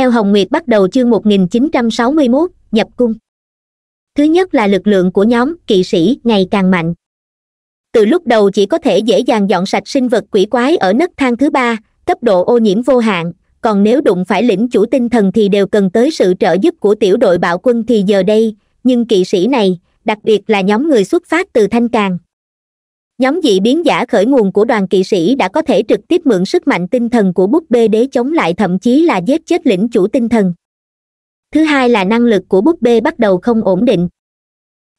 theo hồng nguyệt bắt đầu chương 1961, nhập cung thứ nhất là lực lượng của nhóm kỵ sĩ ngày càng mạnh từ lúc đầu chỉ có thể dễ dàng dọn sạch sinh vật quỷ quái ở nấc thang thứ ba cấp độ ô nhiễm vô hạn còn nếu đụng phải lĩnh chủ tinh thần thì đều cần tới sự trợ giúp của tiểu đội bạo quân thì giờ đây nhưng kỵ sĩ này đặc biệt là nhóm người xuất phát từ thanh càng nhóm dị biến giả khởi nguồn của đoàn kỵ sĩ đã có thể trực tiếp mượn sức mạnh tinh thần của búp bê để chống lại thậm chí là giết chết lĩnh chủ tinh thần thứ hai là năng lực của búp bê bắt đầu không ổn định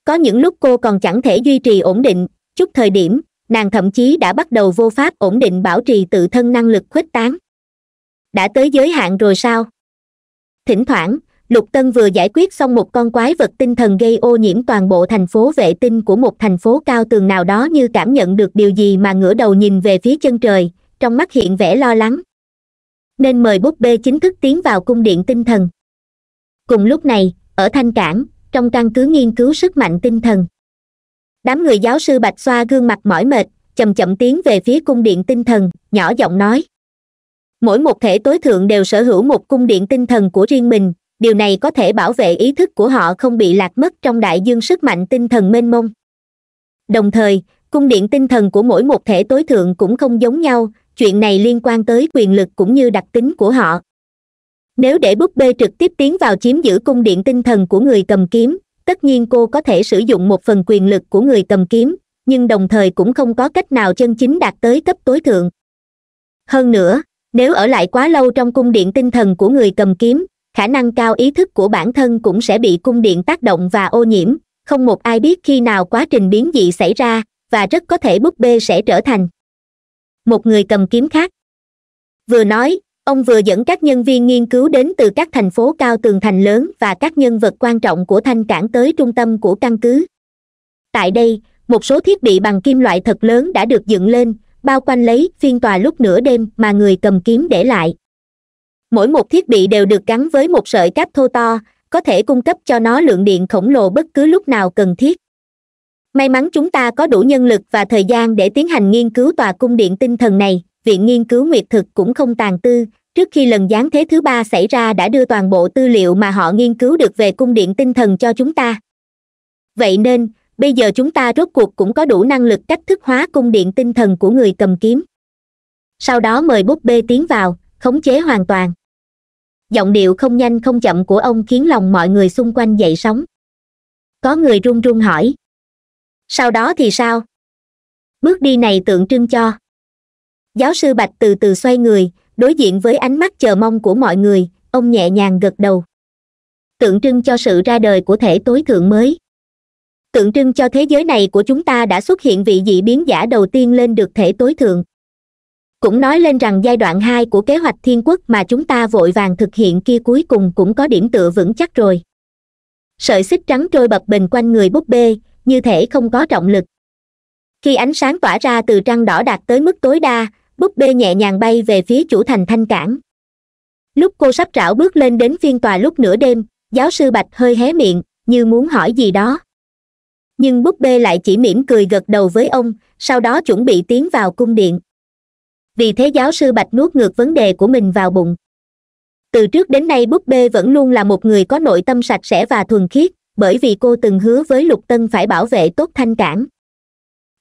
có những lúc cô còn chẳng thể duy trì ổn định chút thời điểm nàng thậm chí đã bắt đầu vô pháp ổn định bảo trì tự thân năng lực khuếch tán đã tới giới hạn rồi sao thỉnh thoảng lục tân vừa giải quyết xong một con quái vật tinh thần gây ô nhiễm toàn bộ thành phố vệ tinh của một thành phố cao tường nào đó như cảm nhận được điều gì mà ngửa đầu nhìn về phía chân trời trong mắt hiện vẻ lo lắng nên mời búp bê chính thức tiến vào cung điện tinh thần cùng lúc này ở thanh cảng trong căn cứ nghiên cứu sức mạnh tinh thần đám người giáo sư bạch xoa gương mặt mỏi mệt chậm chậm tiến về phía cung điện tinh thần nhỏ giọng nói mỗi một thể tối thượng đều sở hữu một cung điện tinh thần của riêng mình điều này có thể bảo vệ ý thức của họ không bị lạc mất trong đại dương sức mạnh tinh thần mênh mông đồng thời cung điện tinh thần của mỗi một thể tối thượng cũng không giống nhau chuyện này liên quan tới quyền lực cũng như đặc tính của họ nếu để búp bê trực tiếp tiến vào chiếm giữ cung điện tinh thần của người cầm kiếm tất nhiên cô có thể sử dụng một phần quyền lực của người cầm kiếm nhưng đồng thời cũng không có cách nào chân chính đạt tới cấp tối thượng hơn nữa nếu ở lại quá lâu trong cung điện tinh thần của người cầm kiếm khả năng cao ý thức của bản thân cũng sẽ bị cung điện tác động và ô nhiễm không một ai biết khi nào quá trình biến dị xảy ra và rất có thể búp bê sẽ trở thành một người cầm kiếm khác vừa nói ông vừa dẫn các nhân viên nghiên cứu đến từ các thành phố cao tường thành lớn và các nhân vật quan trọng của thanh cảng tới trung tâm của căn cứ tại đây một số thiết bị bằng kim loại thật lớn đã được dựng lên bao quanh lấy phiên tòa lúc nửa đêm mà người cầm kiếm để lại mỗi một thiết bị đều được gắn với một sợi cáp thô to có thể cung cấp cho nó lượng điện khổng lồ bất cứ lúc nào cần thiết may mắn chúng ta có đủ nhân lực và thời gian để tiến hành nghiên cứu tòa cung điện tinh thần này viện nghiên cứu nguyệt thực cũng không tàn tư trước khi lần giáng thế thứ ba xảy ra đã đưa toàn bộ tư liệu mà họ nghiên cứu được về cung điện tinh thần cho chúng ta vậy nên bây giờ chúng ta rốt cuộc cũng có đủ năng lực cách thức hóa cung điện tinh thần của người cầm kiếm sau đó mời búp bê tiến vào khống chế hoàn toàn giọng điệu không nhanh không chậm của ông khiến lòng mọi người xung quanh dậy sóng có người run run hỏi sau đó thì sao bước đi này tượng trưng cho giáo sư bạch từ từ xoay người đối diện với ánh mắt chờ mong của mọi người ông nhẹ nhàng gật đầu tượng trưng cho sự ra đời của thể tối thượng mới tượng trưng cho thế giới này của chúng ta đã xuất hiện vị dị biến giả đầu tiên lên được thể tối thượng cũng nói lên rằng giai đoạn hai của kế hoạch thiên quốc mà chúng ta vội vàng thực hiện kia cuối cùng cũng có điểm tựa vững chắc rồi sợi xích trắng trôi bập bình quanh người búp bê như thể không có trọng lực khi ánh sáng tỏa ra từ trăng đỏ đạt tới mức tối đa búp bê nhẹ nhàng bay về phía chủ thành thanh cảng lúc cô sắp rảo bước lên đến phiên tòa lúc nửa đêm giáo sư bạch hơi hé miệng như muốn hỏi gì đó nhưng búp bê lại chỉ mỉm cười gật đầu với ông sau đó chuẩn bị tiến vào cung điện vì thế giáo sư bạch nuốt ngược vấn đề của mình vào bụng từ trước đến nay búp bê vẫn luôn là một người có nội tâm sạch sẽ và thuần khiết bởi vì cô từng hứa với lục tân phải bảo vệ tốt thanh cảm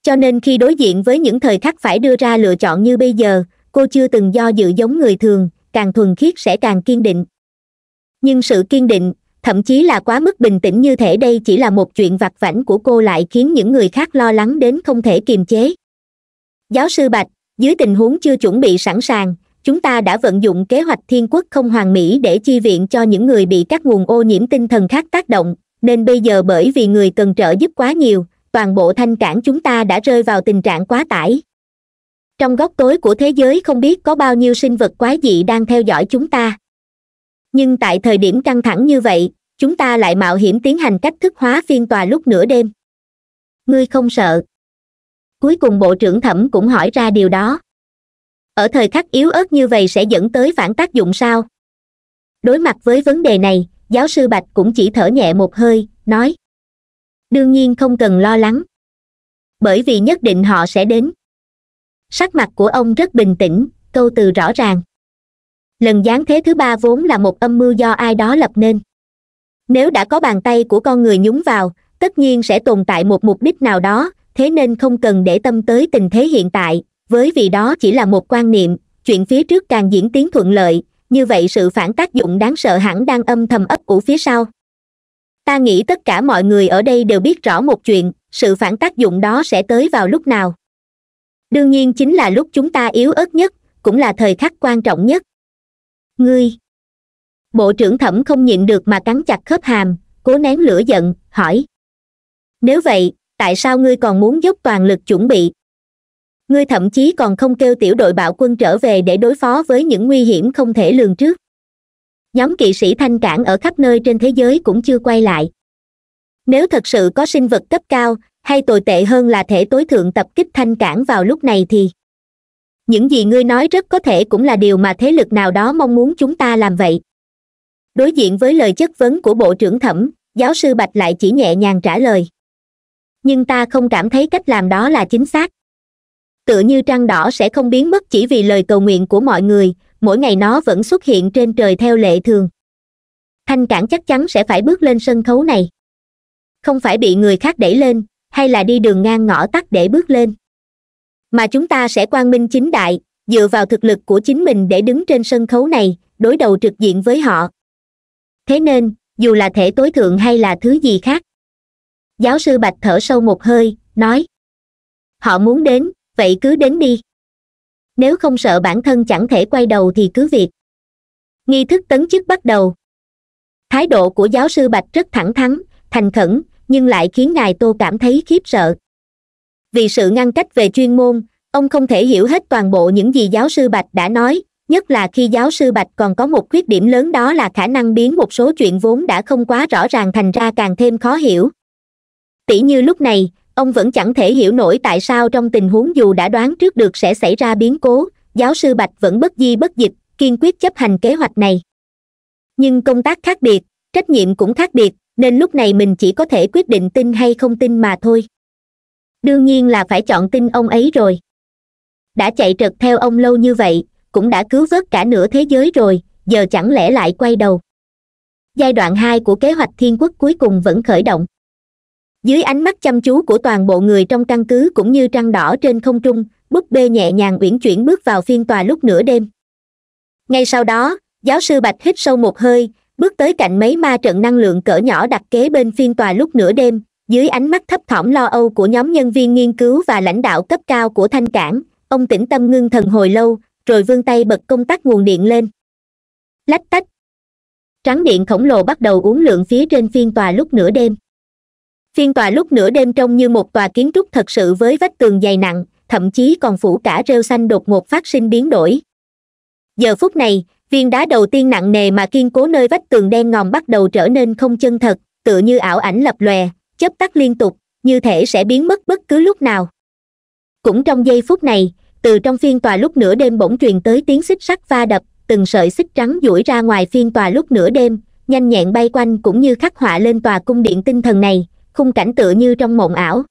cho nên khi đối diện với những thời khắc phải đưa ra lựa chọn như bây giờ cô chưa từng do dự giống người thường càng thuần khiết sẽ càng kiên định nhưng sự kiên định thậm chí là quá mức bình tĩnh như thể đây chỉ là một chuyện vặt vãnh của cô lại khiến những người khác lo lắng đến không thể kiềm chế giáo sư bạch dưới tình huống chưa chuẩn bị sẵn sàng chúng ta đã vận dụng kế hoạch thiên quốc không hoàn mỹ để chi viện cho những người bị các nguồn ô nhiễm tinh thần khác tác động nên bây giờ bởi vì người cần trợ giúp quá nhiều toàn bộ thanh cản chúng ta đã rơi vào tình trạng quá tải trong góc tối của thế giới không biết có bao nhiêu sinh vật quái dị đang theo dõi chúng ta nhưng tại thời điểm căng thẳng như vậy chúng ta lại mạo hiểm tiến hành cách thức hóa phiên tòa lúc nửa đêm ngươi không sợ cuối cùng bộ trưởng thẩm cũng hỏi ra điều đó ở thời khắc yếu ớt như vậy sẽ dẫn tới phản tác dụng sao đối mặt với vấn đề này giáo sư bạch cũng chỉ thở nhẹ một hơi nói đương nhiên không cần lo lắng bởi vì nhất định họ sẽ đến sắc mặt của ông rất bình tĩnh câu từ rõ ràng lần gián thế thứ ba vốn là một âm mưu do ai đó lập nên nếu đã có bàn tay của con người nhúng vào tất nhiên sẽ tồn tại một mục đích nào đó thế nên không cần để tâm tới tình thế hiện tại với vì đó chỉ là một quan niệm chuyện phía trước càng diễn tiến thuận lợi như vậy sự phản tác dụng đáng sợ hẳn đang âm thầm ấp ủ phía sau ta nghĩ tất cả mọi người ở đây đều biết rõ một chuyện sự phản tác dụng đó sẽ tới vào lúc nào đương nhiên chính là lúc chúng ta yếu ớt nhất cũng là thời khắc quan trọng nhất ngươi bộ trưởng thẩm không nhịn được mà cắn chặt khớp hàm cố nén lửa giận hỏi nếu vậy tại sao ngươi còn muốn dốc toàn lực chuẩn bị ngươi thậm chí còn không kêu tiểu đội bạo quân trở về để đối phó với những nguy hiểm không thể lường trước nhóm kỵ sĩ thanh cản ở khắp nơi trên thế giới cũng chưa quay lại nếu thật sự có sinh vật cấp cao hay tồi tệ hơn là thể tối thượng tập kích thanh cản vào lúc này thì những gì ngươi nói rất có thể cũng là điều mà thế lực nào đó mong muốn chúng ta làm vậy đối diện với lời chất vấn của bộ trưởng thẩm giáo sư bạch lại chỉ nhẹ nhàng trả lời nhưng ta không cảm thấy cách làm đó là chính xác tựa như trăng đỏ sẽ không biến mất chỉ vì lời cầu nguyện của mọi người mỗi ngày nó vẫn xuất hiện trên trời theo lệ thường thanh cản chắc chắn sẽ phải bước lên sân khấu này không phải bị người khác đẩy lên hay là đi đường ngang ngõ tắt để bước lên mà chúng ta sẽ quang minh chính đại dựa vào thực lực của chính mình để đứng trên sân khấu này đối đầu trực diện với họ thế nên dù là thể tối thượng hay là thứ gì khác giáo sư bạch thở sâu một hơi nói họ muốn đến vậy cứ đến đi nếu không sợ bản thân chẳng thể quay đầu thì cứ việc nghi thức tấn chức bắt đầu thái độ của giáo sư bạch rất thẳng thắn thành khẩn nhưng lại khiến ngài tô cảm thấy khiếp sợ vì sự ngăn cách về chuyên môn ông không thể hiểu hết toàn bộ những gì giáo sư bạch đã nói nhất là khi giáo sư bạch còn có một khuyết điểm lớn đó là khả năng biến một số chuyện vốn đã không quá rõ ràng thành ra càng thêm khó hiểu tỉ như lúc này ông vẫn chẳng thể hiểu nổi tại sao trong tình huống dù đã đoán trước được sẽ xảy ra biến cố giáo sư bạch vẫn bất di bất dịch kiên quyết chấp hành kế hoạch này nhưng công tác khác biệt trách nhiệm cũng khác biệt nên lúc này mình chỉ có thể quyết định tin hay không tin mà thôi đương nhiên là phải chọn tin ông ấy rồi đã chạy trật theo ông lâu như vậy cũng đã cứu vớt cả nửa thế giới rồi giờ chẳng lẽ lại quay đầu giai đoạn hai của kế hoạch thiên quốc cuối cùng vẫn khởi động dưới ánh mắt chăm chú của toàn bộ người trong căn cứ cũng như trăng đỏ trên không trung búp bê nhẹ nhàng uyển chuyển bước vào phiên tòa lúc nửa đêm ngay sau đó giáo sư bạch hít sâu một hơi bước tới cạnh mấy ma trận năng lượng cỡ nhỏ đặt kế bên phiên tòa lúc nửa đêm dưới ánh mắt thấp thỏm lo âu của nhóm nhân viên nghiên cứu và lãnh đạo cấp cao của thanh cảng ông tĩnh tâm ngưng thần hồi lâu rồi vươn tay bật công tắc nguồn điện lên lách tách trắng điện khổng lồ bắt đầu uống lượng phía trên phiên tòa lúc nửa đêm phiên tòa lúc nửa đêm trông như một tòa kiến trúc thật sự với vách tường dày nặng thậm chí còn phủ cả rêu xanh đột ngột phát sinh biến đổi giờ phút này viên đá đầu tiên nặng nề mà kiên cố nơi vách tường đen ngòm bắt đầu trở nên không chân thật tựa như ảo ảnh lập lòe chớp tắt liên tục như thể sẽ biến mất bất cứ lúc nào cũng trong giây phút này từ trong phiên tòa lúc nửa đêm bỗng truyền tới tiếng xích sắt va đập từng sợi xích trắng duỗi ra ngoài phiên tòa lúc nửa đêm nhanh nhẹn bay quanh cũng như khắc họa lên tòa cung điện tinh thần này khung cảnh tựa như trong mộng ảo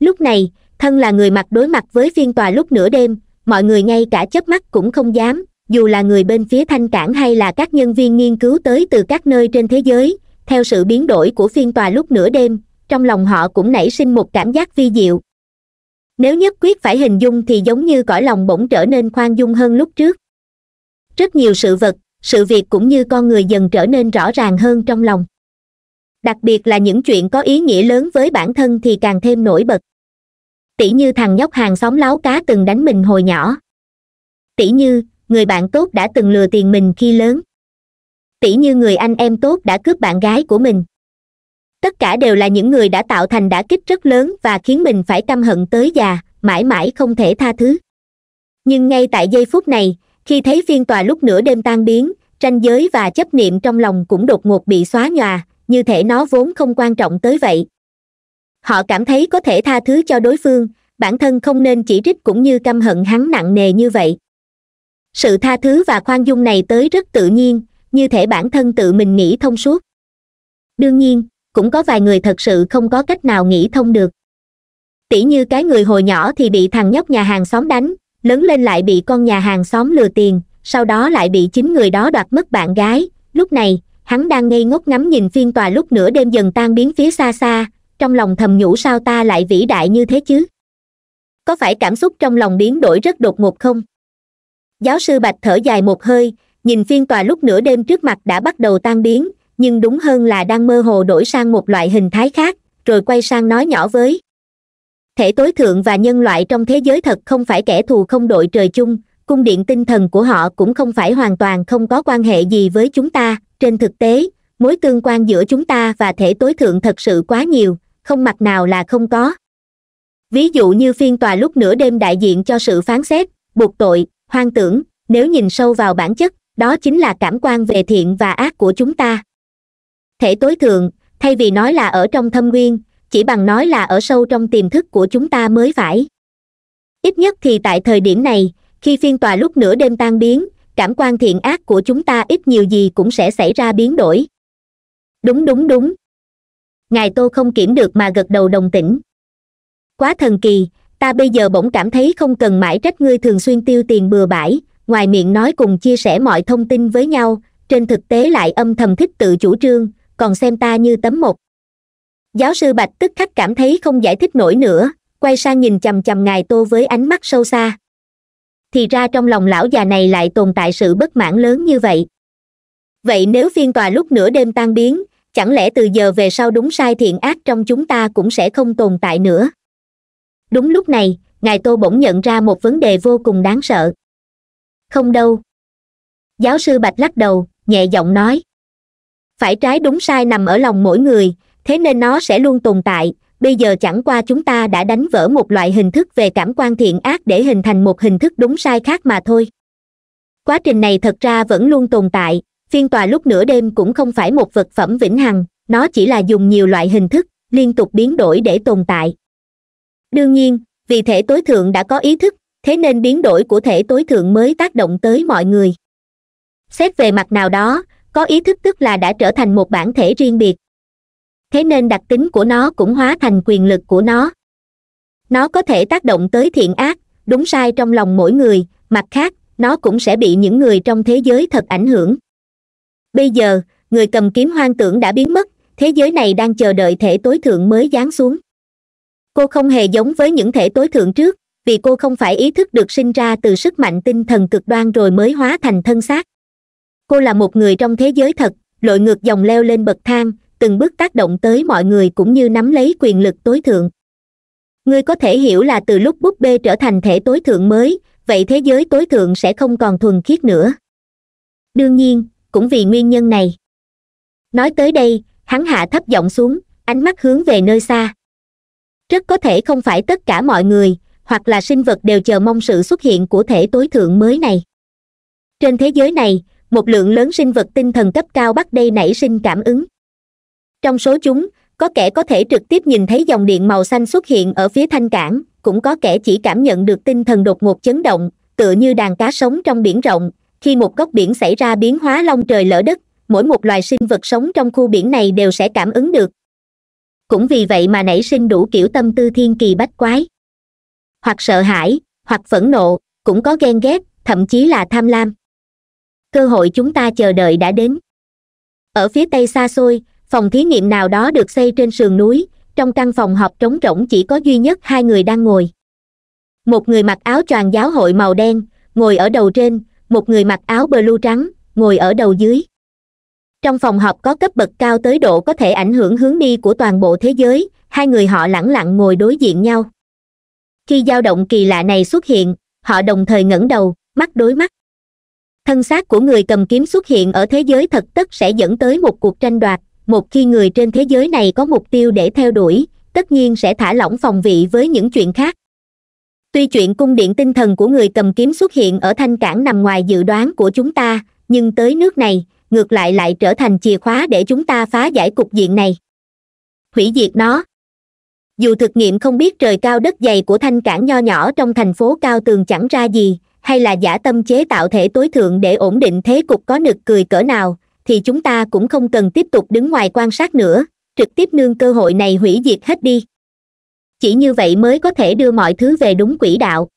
lúc này thân là người mặt đối mặt với phiên tòa lúc nửa đêm mọi người ngay cả chớp mắt cũng không dám dù là người bên phía thanh cảng hay là các nhân viên nghiên cứu tới từ các nơi trên thế giới theo sự biến đổi của phiên tòa lúc nửa đêm trong lòng họ cũng nảy sinh một cảm giác vi diệu nếu nhất quyết phải hình dung thì giống như cõi lòng bỗng trở nên khoan dung hơn lúc trước rất nhiều sự vật sự việc cũng như con người dần trở nên rõ ràng hơn trong lòng đặc biệt là những chuyện có ý nghĩa lớn với bản thân thì càng thêm nổi bật tỷ như thằng nhóc hàng xóm láo cá từng đánh mình hồi nhỏ tỷ như người bạn tốt đã từng lừa tiền mình khi lớn tỷ như người anh em tốt đã cướp bạn gái của mình tất cả đều là những người đã tạo thành đả kích rất lớn và khiến mình phải căm hận tới già mãi mãi không thể tha thứ nhưng ngay tại giây phút này khi thấy phiên tòa lúc nửa đêm tan biến tranh giới và chấp niệm trong lòng cũng đột ngột bị xóa nhòa như thể nó vốn không quan trọng tới vậy họ cảm thấy có thể tha thứ cho đối phương bản thân không nên chỉ trích cũng như căm hận hắn nặng nề như vậy sự tha thứ và khoan dung này tới rất tự nhiên như thể bản thân tự mình nghĩ thông suốt đương nhiên cũng có vài người thật sự không có cách nào nghĩ thông được tỉ như cái người hồi nhỏ thì bị thằng nhóc nhà hàng xóm đánh lớn lên lại bị con nhà hàng xóm lừa tiền sau đó lại bị chính người đó đoạt mất bạn gái lúc này hắn đang ngây ngốc ngắm nhìn phiên tòa lúc nửa đêm dần tan biến phía xa xa trong lòng thầm nhủ sao ta lại vĩ đại như thế chứ có phải cảm xúc trong lòng biến đổi rất đột ngột không giáo sư bạch thở dài một hơi nhìn phiên tòa lúc nửa đêm trước mặt đã bắt đầu tan biến nhưng đúng hơn là đang mơ hồ đổi sang một loại hình thái khác rồi quay sang nói nhỏ với thể tối thượng và nhân loại trong thế giới thật không phải kẻ thù không đội trời chung cung điện tinh thần của họ cũng không phải hoàn toàn không có quan hệ gì với chúng ta trên thực tế mối tương quan giữa chúng ta và thể tối thượng thật sự quá nhiều không mặt nào là không có ví dụ như phiên tòa lúc nửa đêm đại diện cho sự phán xét buộc tội hoang tưởng nếu nhìn sâu vào bản chất đó chính là cảm quan về thiện và ác của chúng ta thể tối thượng thay vì nói là ở trong thâm nguyên chỉ bằng nói là ở sâu trong tiềm thức của chúng ta mới phải ít nhất thì tại thời điểm này khi phiên tòa lúc nửa đêm tan biến cảm quan thiện ác của chúng ta ít nhiều gì cũng sẽ xảy ra biến đổi đúng đúng đúng ngài tô không kiểm được mà gật đầu đồng tĩnh quá thần kỳ ta bây giờ bỗng cảm thấy không cần mãi trách ngươi thường xuyên tiêu tiền bừa bãi ngoài miệng nói cùng chia sẻ mọi thông tin với nhau trên thực tế lại âm thầm thích tự chủ trương còn xem ta như tấm một giáo sư bạch tức khắc cảm thấy không giải thích nổi nữa quay sang nhìn chằm chằm ngài tô với ánh mắt sâu xa thì ra trong lòng lão già này lại tồn tại sự bất mãn lớn như vậy vậy nếu phiên tòa lúc nửa đêm tan biến chẳng lẽ từ giờ về sau đúng sai thiện ác trong chúng ta cũng sẽ không tồn tại nữa đúng lúc này ngài tô bỗng nhận ra một vấn đề vô cùng đáng sợ không đâu giáo sư bạch lắc đầu nhẹ giọng nói phải trái đúng sai nằm ở lòng mỗi người thế nên nó sẽ luôn tồn tại bây giờ chẳng qua chúng ta đã đánh vỡ một loại hình thức về cảm quan thiện ác để hình thành một hình thức đúng sai khác mà thôi quá trình này thật ra vẫn luôn tồn tại phiên tòa lúc nửa đêm cũng không phải một vật phẩm vĩnh hằng nó chỉ là dùng nhiều loại hình thức liên tục biến đổi để tồn tại đương nhiên vì thể tối thượng đã có ý thức thế nên biến đổi của thể tối thượng mới tác động tới mọi người xét về mặt nào đó có ý thức tức là đã trở thành một bản thể riêng biệt thế nên đặc tính của nó cũng hóa thành quyền lực của nó nó có thể tác động tới thiện ác đúng sai trong lòng mỗi người mặt khác nó cũng sẽ bị những người trong thế giới thật ảnh hưởng bây giờ người cầm kiếm hoang tưởng đã biến mất thế giới này đang chờ đợi thể tối thượng mới giáng xuống cô không hề giống với những thể tối thượng trước vì cô không phải ý thức được sinh ra từ sức mạnh tinh thần cực đoan rồi mới hóa thành thân xác cô là một người trong thế giới thật lội ngược dòng leo lên bậc thang từng bước tác động tới mọi người cũng như nắm lấy quyền lực tối thượng ngươi có thể hiểu là từ lúc búp bê trở thành thể tối thượng mới vậy thế giới tối thượng sẽ không còn thuần khiết nữa đương nhiên cũng vì nguyên nhân này nói tới đây hắn hạ thấp giọng xuống ánh mắt hướng về nơi xa rất có thể không phải tất cả mọi người hoặc là sinh vật đều chờ mong sự xuất hiện của thể tối thượng mới này trên thế giới này một lượng lớn sinh vật tinh thần cấp cao bắt đây nảy sinh cảm ứng trong số chúng có kẻ có thể trực tiếp nhìn thấy dòng điện màu xanh xuất hiện ở phía thanh cảng cũng có kẻ chỉ cảm nhận được tinh thần đột ngột chấn động tựa như đàn cá sống trong biển rộng khi một góc biển xảy ra biến hóa long trời lở đất mỗi một loài sinh vật sống trong khu biển này đều sẽ cảm ứng được cũng vì vậy mà nảy sinh đủ kiểu tâm tư thiên kỳ bách quái hoặc sợ hãi hoặc phẫn nộ cũng có ghen ghét thậm chí là tham lam cơ hội chúng ta chờ đợi đã đến ở phía tây xa xôi phòng thí nghiệm nào đó được xây trên sườn núi trong căn phòng họp trống rỗng chỉ có duy nhất hai người đang ngồi một người mặc áo choàng giáo hội màu đen ngồi ở đầu trên một người mặc áo blue trắng ngồi ở đầu dưới trong phòng họp có cấp bậc cao tới độ có thể ảnh hưởng hướng đi của toàn bộ thế giới hai người họ lẳng lặng ngồi đối diện nhau khi dao động kỳ lạ này xuất hiện họ đồng thời ngẩng đầu mắt đối mắt thân xác của người cầm kiếm xuất hiện ở thế giới thật tất sẽ dẫn tới một cuộc tranh đoạt một khi người trên thế giới này có mục tiêu để theo đuổi tất nhiên sẽ thả lỏng phòng vị với những chuyện khác tuy chuyện cung điện tinh thần của người cầm kiếm xuất hiện ở thanh cảng nằm ngoài dự đoán của chúng ta nhưng tới nước này ngược lại lại trở thành chìa khóa để chúng ta phá giải cục diện này hủy diệt nó dù thực nghiệm không biết trời cao đất dày của thanh cảng nho nhỏ trong thành phố cao tường chẳng ra gì hay là giả tâm chế tạo thể tối thượng để ổn định thế cục có nực cười cỡ nào thì chúng ta cũng không cần tiếp tục đứng ngoài quan sát nữa trực tiếp nương cơ hội này hủy diệt hết đi chỉ như vậy mới có thể đưa mọi thứ về đúng quỹ đạo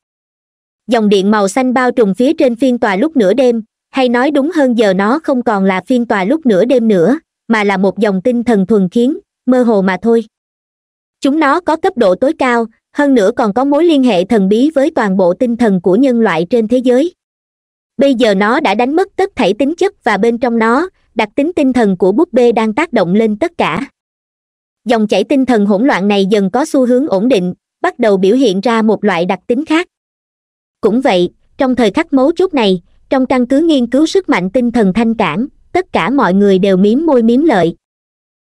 dòng điện màu xanh bao trùm phía trên phiên tòa lúc nửa đêm hay nói đúng hơn giờ nó không còn là phiên tòa lúc nửa đêm nữa mà là một dòng tinh thần thuần khiến mơ hồ mà thôi chúng nó có cấp độ tối cao hơn nữa còn có mối liên hệ thần bí với toàn bộ tinh thần của nhân loại trên thế giới bây giờ nó đã đánh mất tất thảy tính chất và bên trong nó đặc tính tinh thần của búp bê đang tác động lên tất cả dòng chảy tinh thần hỗn loạn này dần có xu hướng ổn định bắt đầu biểu hiện ra một loại đặc tính khác cũng vậy trong thời khắc mấu chốt này trong căn cứ nghiên cứu sức mạnh tinh thần thanh cản tất cả mọi người đều miếm môi miếm lợi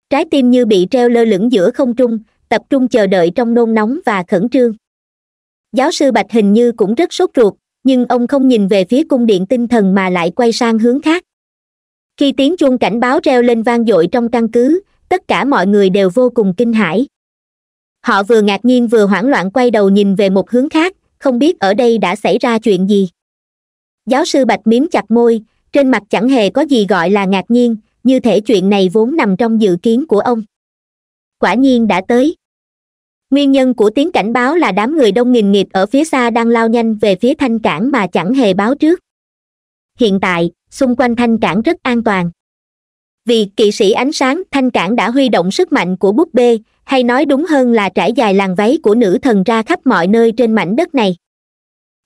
trái tim như bị treo lơ lửng giữa không trung tập trung chờ đợi trong nôn nóng và khẩn trương giáo sư bạch hình như cũng rất sốt ruột nhưng ông không nhìn về phía cung điện tinh thần mà lại quay sang hướng khác khi tiếng chuông cảnh báo reo lên vang dội trong căn cứ tất cả mọi người đều vô cùng kinh hãi họ vừa ngạc nhiên vừa hoảng loạn quay đầu nhìn về một hướng khác không biết ở đây đã xảy ra chuyện gì giáo sư bạch miếm chặt môi trên mặt chẳng hề có gì gọi là ngạc nhiên như thể chuyện này vốn nằm trong dự kiến của ông quả nhiên đã tới nguyên nhân của tiếng cảnh báo là đám người đông nghìn nghịt ở phía xa đang lao nhanh về phía thanh cảng mà chẳng hề báo trước hiện tại xung quanh thanh cảng rất an toàn vì kỵ sĩ ánh sáng thanh cảng đã huy động sức mạnh của búp bê hay nói đúng hơn là trải dài làn váy của nữ thần ra khắp mọi nơi trên mảnh đất này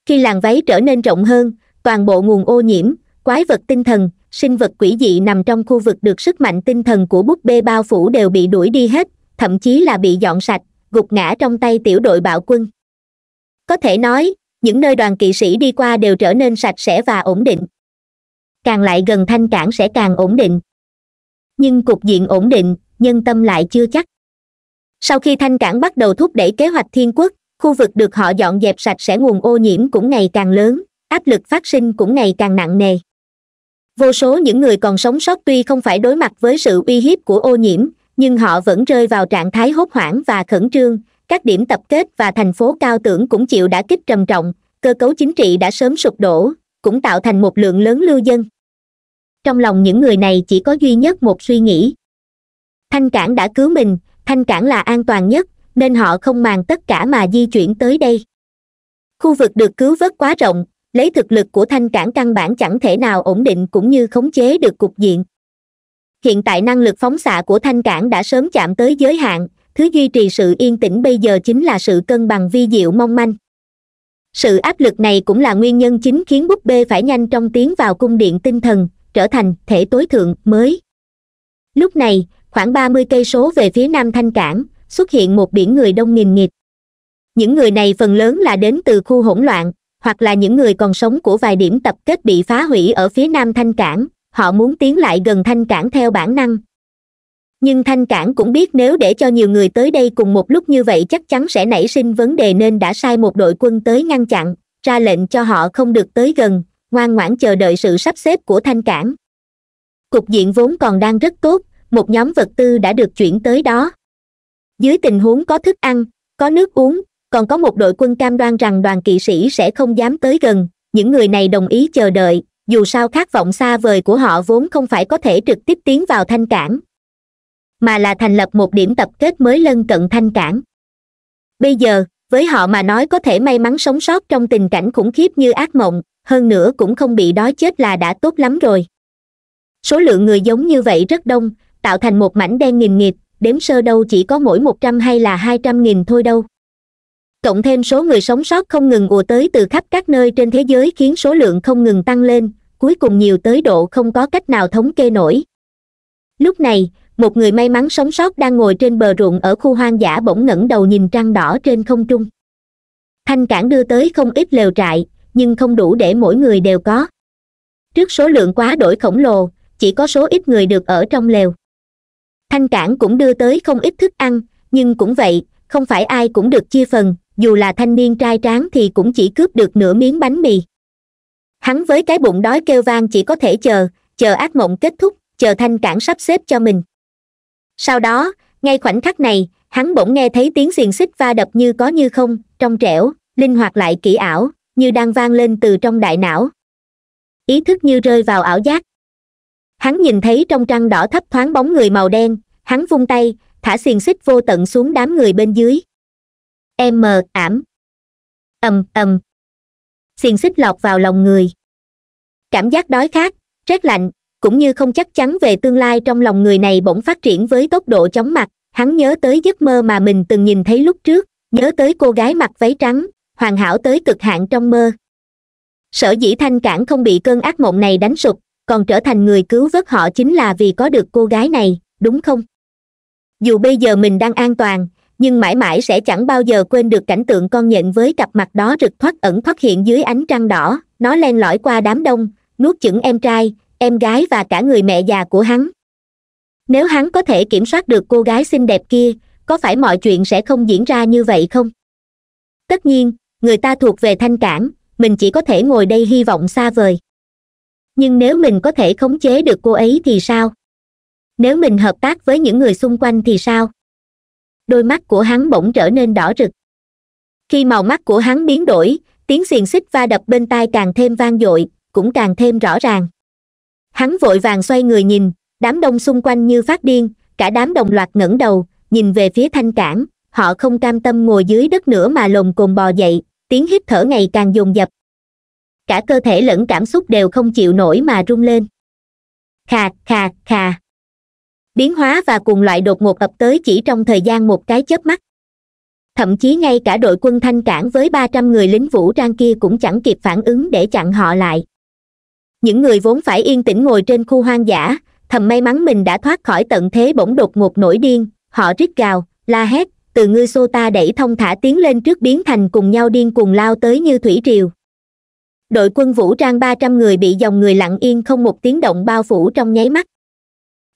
khi làn váy trở nên rộng hơn toàn bộ nguồn ô nhiễm quái vật tinh thần sinh vật quỷ dị nằm trong khu vực được sức mạnh tinh thần của búp bê bao phủ đều bị đuổi đi hết thậm chí là bị dọn sạch gục ngã trong tay tiểu đội bạo quân có thể nói những nơi đoàn kỵ sĩ đi qua đều trở nên sạch sẽ và ổn định càng lại gần thanh cảng sẽ càng ổn định nhưng cục diện ổn định nhân tâm lại chưa chắc sau khi thanh cảng bắt đầu thúc đẩy kế hoạch thiên quốc khu vực được họ dọn dẹp sạch sẽ nguồn ô nhiễm cũng ngày càng lớn áp lực phát sinh cũng ngày càng nặng nề vô số những người còn sống sót tuy không phải đối mặt với sự uy hiếp của ô nhiễm nhưng họ vẫn rơi vào trạng thái hốt hoảng và khẩn trương các điểm tập kết và thành phố cao tưởng cũng chịu đã kích trầm trọng cơ cấu chính trị đã sớm sụp đổ cũng tạo thành một lượng lớn lưu dân trong lòng những người này chỉ có duy nhất một suy nghĩ thanh cảng đã cứu mình thanh cảng là an toàn nhất nên họ không màng tất cả mà di chuyển tới đây khu vực được cứu vớt quá rộng lấy thực lực của thanh cảng căn bản chẳng thể nào ổn định cũng như khống chế được cục diện hiện tại năng lực phóng xạ của thanh cảng đã sớm chạm tới giới hạn thứ duy trì sự yên tĩnh bây giờ chính là sự cân bằng vi diệu mong manh sự áp lực này cũng là nguyên nhân chính khiến búp bê phải nhanh trong tiến vào cung điện tinh thần trở thành thể tối thượng mới lúc này khoảng ba mươi cây số về phía nam thanh cảng xuất hiện một biển người đông nghìn nghịt những người này phần lớn là đến từ khu hỗn loạn hoặc là những người còn sống của vài điểm tập kết bị phá hủy ở phía nam thanh cảng họ muốn tiến lại gần thanh cảng theo bản năng nhưng thanh cảng cũng biết nếu để cho nhiều người tới đây cùng một lúc như vậy chắc chắn sẽ nảy sinh vấn đề nên đã sai một đội quân tới ngăn chặn ra lệnh cho họ không được tới gần ngoan ngoãn chờ đợi sự sắp xếp của thanh cản cục diện vốn còn đang rất tốt một nhóm vật tư đã được chuyển tới đó dưới tình huống có thức ăn có nước uống còn có một đội quân cam đoan rằng đoàn kỵ sĩ sẽ không dám tới gần những người này đồng ý chờ đợi dù sao khát vọng xa vời của họ vốn không phải có thể trực tiếp tiến vào thanh cản mà là thành lập một điểm tập kết mới lân cận thanh cản bây giờ với họ mà nói có thể may mắn sống sót trong tình cảnh khủng khiếp như ác mộng hơn nữa cũng không bị đói chết là đã tốt lắm rồi số lượng người giống như vậy rất đông tạo thành một mảnh đen nghìn nghịt đếm sơ đâu chỉ có mỗi một trăm hay là hai trăm nghìn thôi đâu cộng thêm số người sống sót không ngừng ùa tới từ khắp các nơi trên thế giới khiến số lượng không ngừng tăng lên cuối cùng nhiều tới độ không có cách nào thống kê nổi lúc này một người may mắn sống sót đang ngồi trên bờ ruộng ở khu hoang dã bỗng ngẩng đầu nhìn trăng đỏ trên không trung thanh cản đưa tới không ít lều trại nhưng không đủ để mỗi người đều có trước số lượng quá đổi khổng lồ chỉ có số ít người được ở trong lều thanh cản cũng đưa tới không ít thức ăn nhưng cũng vậy không phải ai cũng được chia phần dù là thanh niên trai tráng thì cũng chỉ cướp được nửa miếng bánh mì hắn với cái bụng đói kêu vang chỉ có thể chờ chờ ác mộng kết thúc chờ thanh cản sắp xếp cho mình sau đó ngay khoảnh khắc này hắn bỗng nghe thấy tiếng xiềng xích va đập như có như không trong trẻo linh hoạt lại kỹ ảo như đang vang lên từ trong đại não ý thức như rơi vào ảo giác hắn nhìn thấy trong trăng đỏ thấp thoáng bóng người màu đen hắn vung tay thả xiềng xích vô tận xuống đám người bên dưới em mờ ảm ầm ầm xiềng xích lọt vào lòng người cảm giác đói khát rét lạnh cũng như không chắc chắn về tương lai trong lòng người này bỗng phát triển với tốc độ chóng mặt hắn nhớ tới giấc mơ mà mình từng nhìn thấy lúc trước nhớ tới cô gái mặc váy trắng hoàn hảo tới cực hạn trong mơ sở dĩ thanh cản không bị cơn ác mộng này đánh sụp còn trở thành người cứu vớt họ chính là vì có được cô gái này đúng không dù bây giờ mình đang an toàn nhưng mãi mãi sẽ chẳng bao giờ quên được cảnh tượng con nhện với cặp mặt đó rực thoát ẩn thoát hiện dưới ánh trăng đỏ nó len lỏi qua đám đông nuốt chửng em trai em gái và cả người mẹ già của hắn nếu hắn có thể kiểm soát được cô gái xinh đẹp kia có phải mọi chuyện sẽ không diễn ra như vậy không tất nhiên người ta thuộc về thanh cản mình chỉ có thể ngồi đây hy vọng xa vời nhưng nếu mình có thể khống chế được cô ấy thì sao nếu mình hợp tác với những người xung quanh thì sao đôi mắt của hắn bỗng trở nên đỏ rực khi màu mắt của hắn biến đổi tiếng xiềng xích va đập bên tai càng thêm vang dội cũng càng thêm rõ ràng hắn vội vàng xoay người nhìn đám đông xung quanh như phát điên cả đám đồng loạt ngẩng đầu nhìn về phía thanh cản. họ không cam tâm ngồi dưới đất nữa mà lồng cồn bò dậy tiếng hít thở ngày càng dồn dập cả cơ thể lẫn cảm xúc đều không chịu nổi mà rung lên khà khà khà biến hóa và cùng loại đột ngột ập tới chỉ trong thời gian một cái chớp mắt thậm chí ngay cả đội quân thanh cản với ba trăm người lính vũ trang kia cũng chẳng kịp phản ứng để chặn họ lại những người vốn phải yên tĩnh ngồi trên khu hoang dã thầm may mắn mình đã thoát khỏi tận thế bỗng đột ngột nổi điên họ rít gào la hét từ ngư xô ta đẩy thông thả tiến lên trước biến thành cùng nhau điên cuồng lao tới như thủy triều đội quân vũ trang ba trăm người bị dòng người lặng yên không một tiếng động bao phủ trong nháy mắt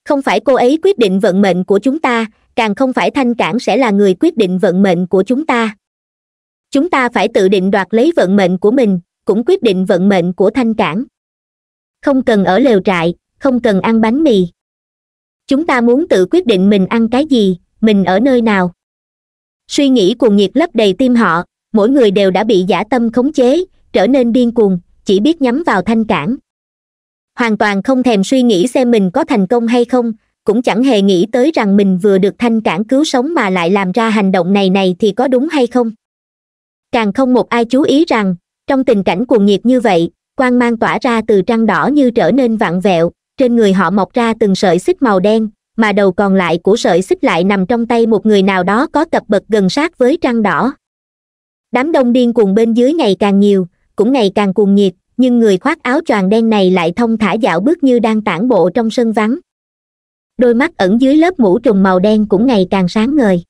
không phải cô ấy quyết định vận mệnh của chúng ta càng không phải thanh cản sẽ là người quyết định vận mệnh của chúng ta chúng ta phải tự định đoạt lấy vận mệnh của mình cũng quyết định vận mệnh của thanh cản không cần ở lều trại không cần ăn bánh mì chúng ta muốn tự quyết định mình ăn cái gì mình ở nơi nào suy nghĩ cuồng nhiệt lấp đầy tim họ mỗi người đều đã bị giả tâm khống chế trở nên điên cuồng chỉ biết nhắm vào thanh cản hoàn toàn không thèm suy nghĩ xem mình có thành công hay không cũng chẳng hề nghĩ tới rằng mình vừa được thanh cản cứu sống mà lại làm ra hành động này này thì có đúng hay không càng không một ai chú ý rằng trong tình cảnh cuồng nhiệt như vậy quang mang tỏa ra từ trăng đỏ như trở nên vặn vẹo trên người họ mọc ra từng sợi xích màu đen mà đầu còn lại của sợi xích lại nằm trong tay một người nào đó có cặp bậc gần sát với trăng đỏ đám đông điên cuồng bên dưới ngày càng nhiều cũng ngày càng cuồng nhiệt nhưng người khoác áo choàng đen này lại thông thả dạo bước như đang tản bộ trong sân vắng đôi mắt ẩn dưới lớp mũ trùng màu đen cũng ngày càng sáng ngời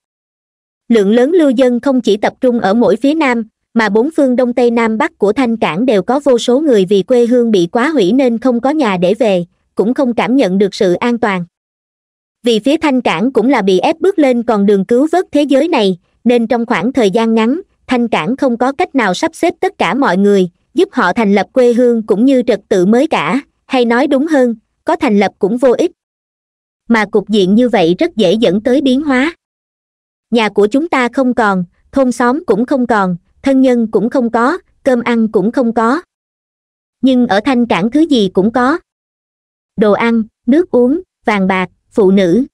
lượng lớn lưu dân không chỉ tập trung ở mỗi phía nam mà bốn phương đông tây nam bắc của thanh cảng đều có vô số người vì quê hương bị quá hủy nên không có nhà để về cũng không cảm nhận được sự an toàn vì phía thanh cảng cũng là bị ép bước lên còn đường cứu vớt thế giới này nên trong khoảng thời gian ngắn thanh cảng không có cách nào sắp xếp tất cả mọi người giúp họ thành lập quê hương cũng như trật tự mới cả hay nói đúng hơn có thành lập cũng vô ích mà cục diện như vậy rất dễ dẫn tới biến hóa nhà của chúng ta không còn thôn xóm cũng không còn thân nhân cũng không có cơm ăn cũng không có nhưng ở thanh cảng thứ gì cũng có đồ ăn nước uống vàng bạc phụ nữ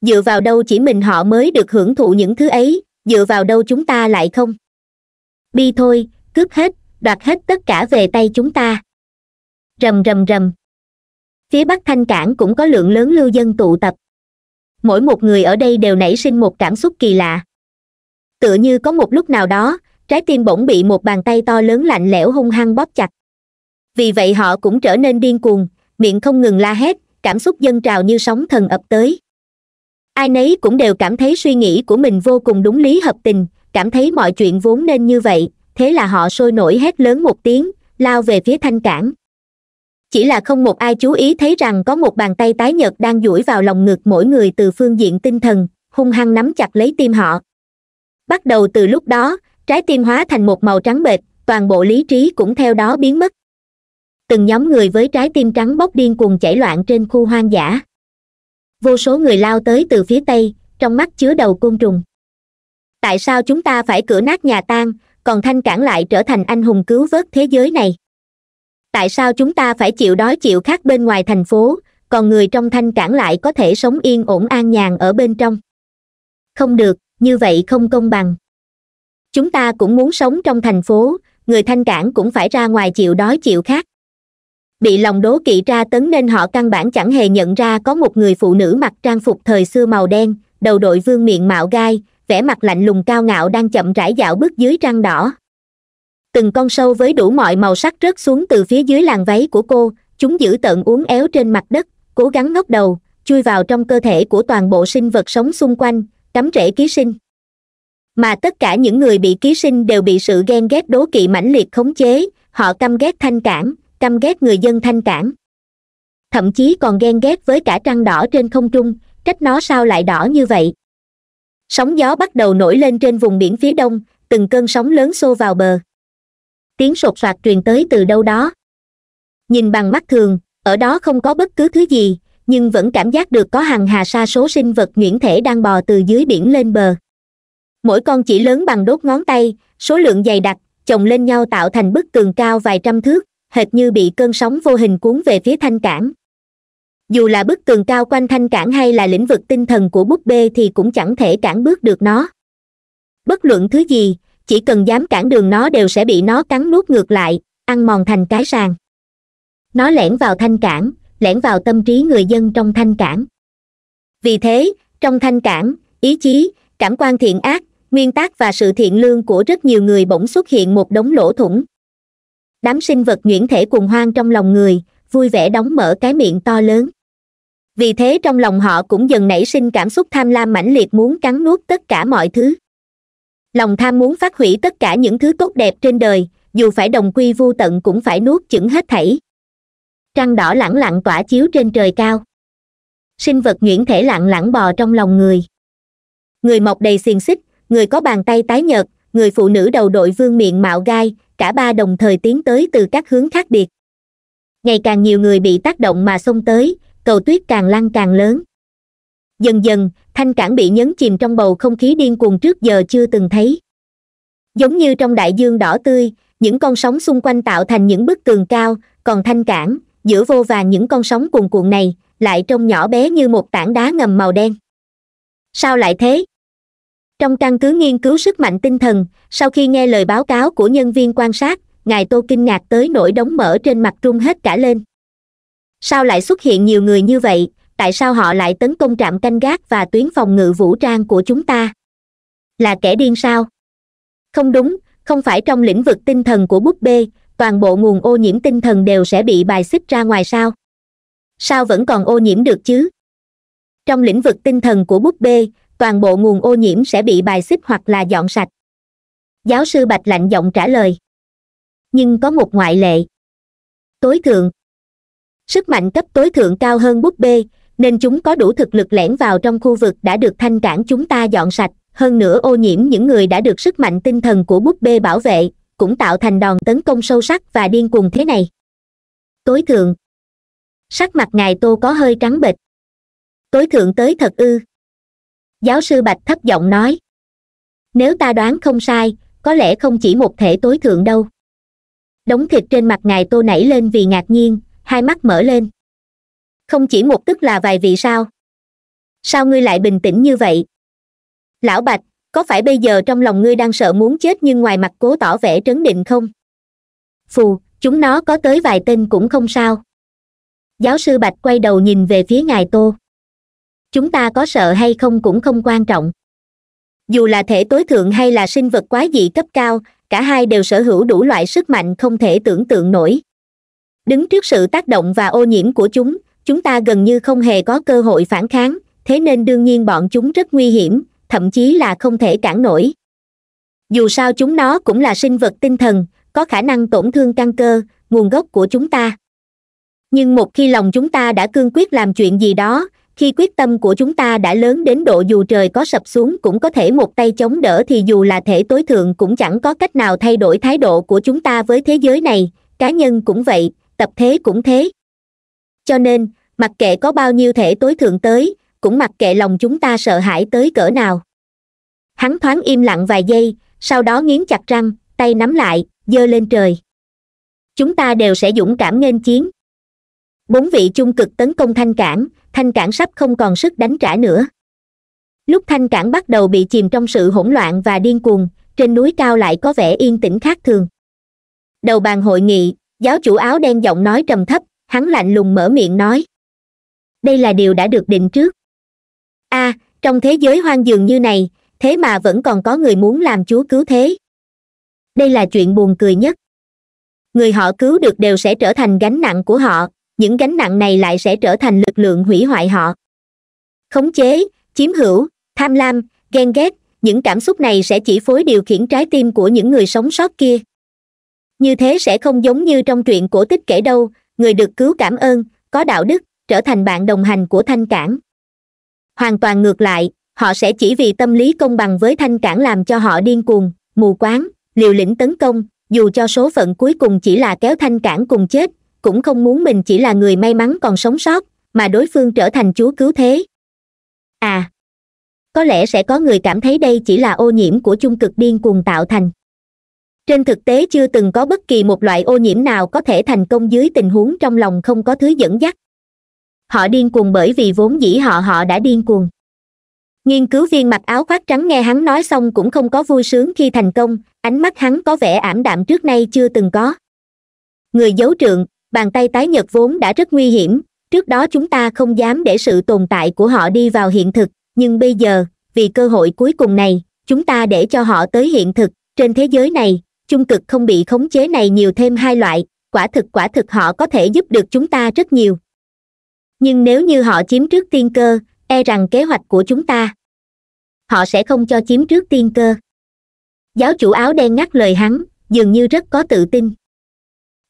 dựa vào đâu chỉ mình họ mới được hưởng thụ những thứ ấy dựa vào đâu chúng ta lại không bi thôi cướp hết đoạt hết tất cả về tay chúng ta rầm rầm rầm phía bắc thanh cảng cũng có lượng lớn lưu dân tụ tập mỗi một người ở đây đều nảy sinh một cảm xúc kỳ lạ tựa như có một lúc nào đó trái tim bỗng bị một bàn tay to lớn lạnh lẽo hung hăng bóp chặt vì vậy họ cũng trở nên điên cuồng miệng không ngừng la hét cảm xúc dân trào như sóng thần ập tới ai nấy cũng đều cảm thấy suy nghĩ của mình vô cùng đúng lý hợp tình cảm thấy mọi chuyện vốn nên như vậy thế là họ sôi nổi hét lớn một tiếng lao về phía thanh cảng chỉ là không một ai chú ý thấy rằng có một bàn tay tái nhợt đang duỗi vào lòng ngực mỗi người từ phương diện tinh thần hung hăng nắm chặt lấy tim họ bắt đầu từ lúc đó trái tim hóa thành một màu trắng bệt toàn bộ lý trí cũng theo đó biến mất từng nhóm người với trái tim trắng bóc điên cuồng chảy loạn trên khu hoang dã vô số người lao tới từ phía tây trong mắt chứa đầu côn trùng tại sao chúng ta phải cửa nát nhà tan còn thanh cản lại trở thành anh hùng cứu vớt thế giới này tại sao chúng ta phải chịu đói chịu khát bên ngoài thành phố còn người trong thanh cản lại có thể sống yên ổn an nhàn ở bên trong không được như vậy không công bằng chúng ta cũng muốn sống trong thành phố người thanh cản cũng phải ra ngoài chịu đói chịu khát bị lòng đố kỵ tra tấn nên họ căn bản chẳng hề nhận ra có một người phụ nữ mặc trang phục thời xưa màu đen đầu đội vương miệng mạo gai vẻ mặt lạnh lùng cao ngạo đang chậm rãi dạo bước dưới trăng đỏ từng con sâu với đủ mọi màu sắc rớt xuống từ phía dưới làn váy của cô chúng giữ tận uốn éo trên mặt đất cố gắng ngóc đầu chui vào trong cơ thể của toàn bộ sinh vật sống xung quanh cắm rễ ký sinh mà tất cả những người bị ký sinh đều bị sự ghen ghét đố kỵ mãnh liệt khống chế họ căm ghét thanh cản căm ghét người dân thanh cản thậm chí còn ghen ghét với cả trăng đỏ trên không trung trách nó sao lại đỏ như vậy sóng gió bắt đầu nổi lên trên vùng biển phía đông từng cơn sóng lớn xô vào bờ tiếng sột soạt truyền tới từ đâu đó nhìn bằng mắt thường ở đó không có bất cứ thứ gì nhưng vẫn cảm giác được có hàng hà sa số sinh vật nhuyễn thể đang bò từ dưới biển lên bờ mỗi con chỉ lớn bằng đốt ngón tay số lượng dày đặc chồng lên nhau tạo thành bức tường cao vài trăm thước hệt như bị cơn sóng vô hình cuốn về phía thanh cản dù là bức tường cao quanh thanh cản hay là lĩnh vực tinh thần của búp bê thì cũng chẳng thể cản bước được nó bất luận thứ gì chỉ cần dám cản đường nó đều sẽ bị nó cắn nuốt ngược lại ăn mòn thành cái sàn nó lẻn vào thanh cản lẻn vào tâm trí người dân trong thanh cản vì thế trong thanh cản ý chí cảm quan thiện ác nguyên tắc và sự thiện lương của rất nhiều người bỗng xuất hiện một đống lỗ thủng đám sinh vật nhuyễn thể cuồng hoang trong lòng người vui vẻ đóng mở cái miệng to lớn vì thế trong lòng họ cũng dần nảy sinh cảm xúc tham lam mãnh liệt muốn cắn nuốt tất cả mọi thứ lòng tham muốn phát hủy tất cả những thứ tốt đẹp trên đời dù phải đồng quy vô tận cũng phải nuốt chửng hết thảy trăng đỏ lẳng lặng tỏa chiếu trên trời cao sinh vật nhuyễn thể lặng lẳng bò trong lòng người người mọc đầy xiềng xích người có bàn tay tái nhợt người phụ nữ đầu đội vương miệng mạo gai cả ba đồng thời tiến tới từ các hướng khác biệt ngày càng nhiều người bị tác động mà xông tới cầu tuyết càng lăn càng lớn dần dần thanh cảng bị nhấn chìm trong bầu không khí điên cuồng trước giờ chưa từng thấy giống như trong đại dương đỏ tươi những con sóng xung quanh tạo thành những bức tường cao còn thanh cảng giữa vô vàng những con sóng cuồn cuộn này lại trông nhỏ bé như một tảng đá ngầm màu đen sao lại thế trong căn cứ nghiên cứu sức mạnh tinh thần sau khi nghe lời báo cáo của nhân viên quan sát ngài tô kinh ngạc tới nỗi đống mỡ trên mặt trung hết cả lên sao lại xuất hiện nhiều người như vậy tại sao họ lại tấn công trạm canh gác và tuyến phòng ngự vũ trang của chúng ta là kẻ điên sao không đúng không phải trong lĩnh vực tinh thần của búp bê toàn bộ nguồn ô nhiễm tinh thần đều sẽ bị bài xích ra ngoài sao sao vẫn còn ô nhiễm được chứ trong lĩnh vực tinh thần của búp bê toàn bộ nguồn ô nhiễm sẽ bị bài xích hoặc là dọn sạch giáo sư bạch lạnh giọng trả lời nhưng có một ngoại lệ tối thượng sức mạnh cấp tối thượng cao hơn búp bê nên chúng có đủ thực lực lẻn vào trong khu vực đã được thanh cản chúng ta dọn sạch hơn nữa ô nhiễm những người đã được sức mạnh tinh thần của búp bê bảo vệ cũng tạo thành đòn tấn công sâu sắc và điên cuồng thế này tối thượng sắc mặt ngài tô có hơi trắng bệch tối thượng tới thật ư giáo sư bạch thất giọng nói nếu ta đoán không sai có lẽ không chỉ một thể tối thượng đâu đống thịt trên mặt ngài tô nảy lên vì ngạc nhiên hai mắt mở lên không chỉ một tức là vài vị sao sao ngươi lại bình tĩnh như vậy lão bạch có phải bây giờ trong lòng ngươi đang sợ muốn chết nhưng ngoài mặt cố tỏ vẻ trấn định không phù chúng nó có tới vài tên cũng không sao giáo sư bạch quay đầu nhìn về phía ngài tô chúng ta có sợ hay không cũng không quan trọng dù là thể tối thượng hay là sinh vật quái dị cấp cao cả hai đều sở hữu đủ loại sức mạnh không thể tưởng tượng nổi đứng trước sự tác động và ô nhiễm của chúng chúng ta gần như không hề có cơ hội phản kháng thế nên đương nhiên bọn chúng rất nguy hiểm thậm chí là không thể cản nổi dù sao chúng nó cũng là sinh vật tinh thần có khả năng tổn thương căn cơ nguồn gốc của chúng ta nhưng một khi lòng chúng ta đã cương quyết làm chuyện gì đó khi quyết tâm của chúng ta đã lớn đến độ dù trời có sập xuống cũng có thể một tay chống đỡ thì dù là thể tối thượng cũng chẳng có cách nào thay đổi thái độ của chúng ta với thế giới này cá nhân cũng vậy tập thế cũng thế cho nên mặc kệ có bao nhiêu thể tối thượng tới cũng mặc kệ lòng chúng ta sợ hãi tới cỡ nào hắn thoáng im lặng vài giây sau đó nghiến chặt răng tay nắm lại giơ lên trời chúng ta đều sẽ dũng cảm nghênh chiến bốn vị chung cực tấn công thanh cản thanh cảng sắp không còn sức đánh trả nữa lúc thanh cảng bắt đầu bị chìm trong sự hỗn loạn và điên cuồng trên núi cao lại có vẻ yên tĩnh khác thường đầu bàn hội nghị giáo chủ áo đen giọng nói trầm thấp hắn lạnh lùng mở miệng nói đây là điều đã được định trước a à, trong thế giới hoang dường như này thế mà vẫn còn có người muốn làm chúa cứu thế đây là chuyện buồn cười nhất người họ cứu được đều sẽ trở thành gánh nặng của họ những gánh nặng này lại sẽ trở thành lực lượng hủy hoại họ khống chế chiếm hữu tham lam ghen ghét những cảm xúc này sẽ chỉ phối điều khiển trái tim của những người sống sót kia như thế sẽ không giống như trong truyện cổ tích kể đâu người được cứu cảm ơn có đạo đức trở thành bạn đồng hành của thanh cản hoàn toàn ngược lại họ sẽ chỉ vì tâm lý công bằng với thanh cản làm cho họ điên cuồng mù quáng liều lĩnh tấn công dù cho số phận cuối cùng chỉ là kéo thanh cản cùng chết cũng không muốn mình chỉ là người may mắn còn sống sót mà đối phương trở thành chúa cứu thế à có lẽ sẽ có người cảm thấy đây chỉ là ô nhiễm của chung cực điên cuồng tạo thành trên thực tế chưa từng có bất kỳ một loại ô nhiễm nào có thể thành công dưới tình huống trong lòng không có thứ dẫn dắt họ điên cuồng bởi vì vốn dĩ họ họ đã điên cuồng nghiên cứu viên mặc áo khoác trắng nghe hắn nói xong cũng không có vui sướng khi thành công ánh mắt hắn có vẻ ảm đạm trước nay chưa từng có người giấu trượng bàn tay tái nhật vốn đã rất nguy hiểm trước đó chúng ta không dám để sự tồn tại của họ đi vào hiện thực nhưng bây giờ vì cơ hội cuối cùng này chúng ta để cho họ tới hiện thực trên thế giới này trung cực không bị khống chế này nhiều thêm hai loại quả thực quả thực họ có thể giúp được chúng ta rất nhiều nhưng nếu như họ chiếm trước tiên cơ e rằng kế hoạch của chúng ta họ sẽ không cho chiếm trước tiên cơ giáo chủ áo đen ngắt lời hắn dường như rất có tự tin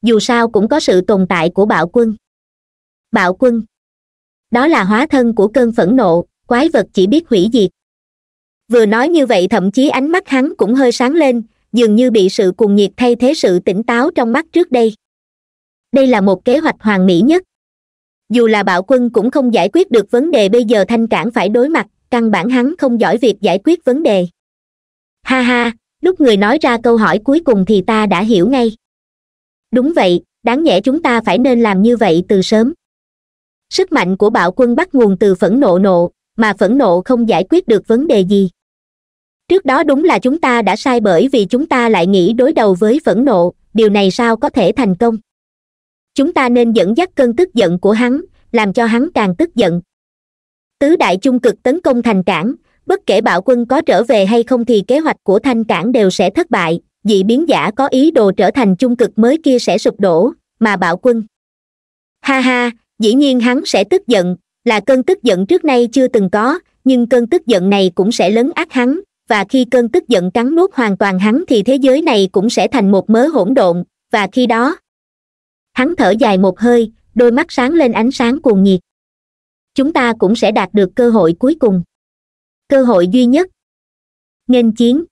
dù sao cũng có sự tồn tại của bạo quân bạo quân đó là hóa thân của cơn phẫn nộ quái vật chỉ biết hủy diệt vừa nói như vậy thậm chí ánh mắt hắn cũng hơi sáng lên dường như bị sự cuồng nhiệt thay thế sự tỉnh táo trong mắt trước đây đây là một kế hoạch hoàn mỹ nhất dù là bạo quân cũng không giải quyết được vấn đề bây giờ thanh cản phải đối mặt căn bản hắn không giỏi việc giải quyết vấn đề ha ha lúc người nói ra câu hỏi cuối cùng thì ta đã hiểu ngay đúng vậy đáng nhẽ chúng ta phải nên làm như vậy từ sớm sức mạnh của bạo quân bắt nguồn từ phẫn nộ nộ mà phẫn nộ không giải quyết được vấn đề gì trước đó đúng là chúng ta đã sai bởi vì chúng ta lại nghĩ đối đầu với phẫn nộ điều này sao có thể thành công chúng ta nên dẫn dắt cơn tức giận của hắn làm cho hắn càng tức giận tứ đại trung cực tấn công thành cảng bất kể bạo quân có trở về hay không thì kế hoạch của thanh cảng đều sẽ thất bại dị biến giả có ý đồ trở thành chung cực mới kia sẽ sụp đổ mà bạo quân ha ha dĩ nhiên hắn sẽ tức giận là cơn tức giận trước nay chưa từng có nhưng cơn tức giận này cũng sẽ lấn ác hắn và khi cơn tức giận cắn nuốt hoàn toàn hắn thì thế giới này cũng sẽ thành một mớ hỗn độn và khi đó hắn thở dài một hơi đôi mắt sáng lên ánh sáng cuồng nhiệt chúng ta cũng sẽ đạt được cơ hội cuối cùng cơ hội duy nhất nghênh chiến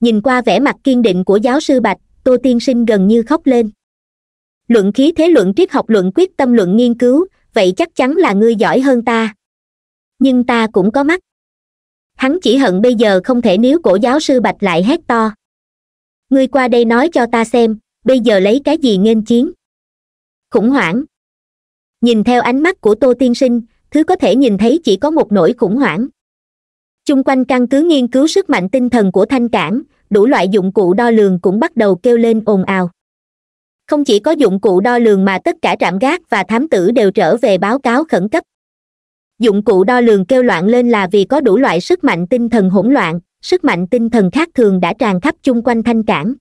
nhìn qua vẻ mặt kiên định của giáo sư bạch tô tiên sinh gần như khóc lên luận khí thế luận triết học luận quyết tâm luận nghiên cứu vậy chắc chắn là ngươi giỏi hơn ta nhưng ta cũng có mắt hắn chỉ hận bây giờ không thể níu cổ giáo sư bạch lại hét to ngươi qua đây nói cho ta xem bây giờ lấy cái gì nghênh chiến khủng hoảng nhìn theo ánh mắt của tô tiên sinh thứ có thể nhìn thấy chỉ có một nỗi khủng hoảng chung quanh căn cứ nghiên cứu sức mạnh tinh thần của thanh cảm đủ loại dụng cụ đo lường cũng bắt đầu kêu lên ồn ào không chỉ có dụng cụ đo lường mà tất cả trạm gác và thám tử đều trở về báo cáo khẩn cấp dụng cụ đo lường kêu loạn lên là vì có đủ loại sức mạnh tinh thần hỗn loạn sức mạnh tinh thần khác thường đã tràn khắp chung quanh thanh cảm,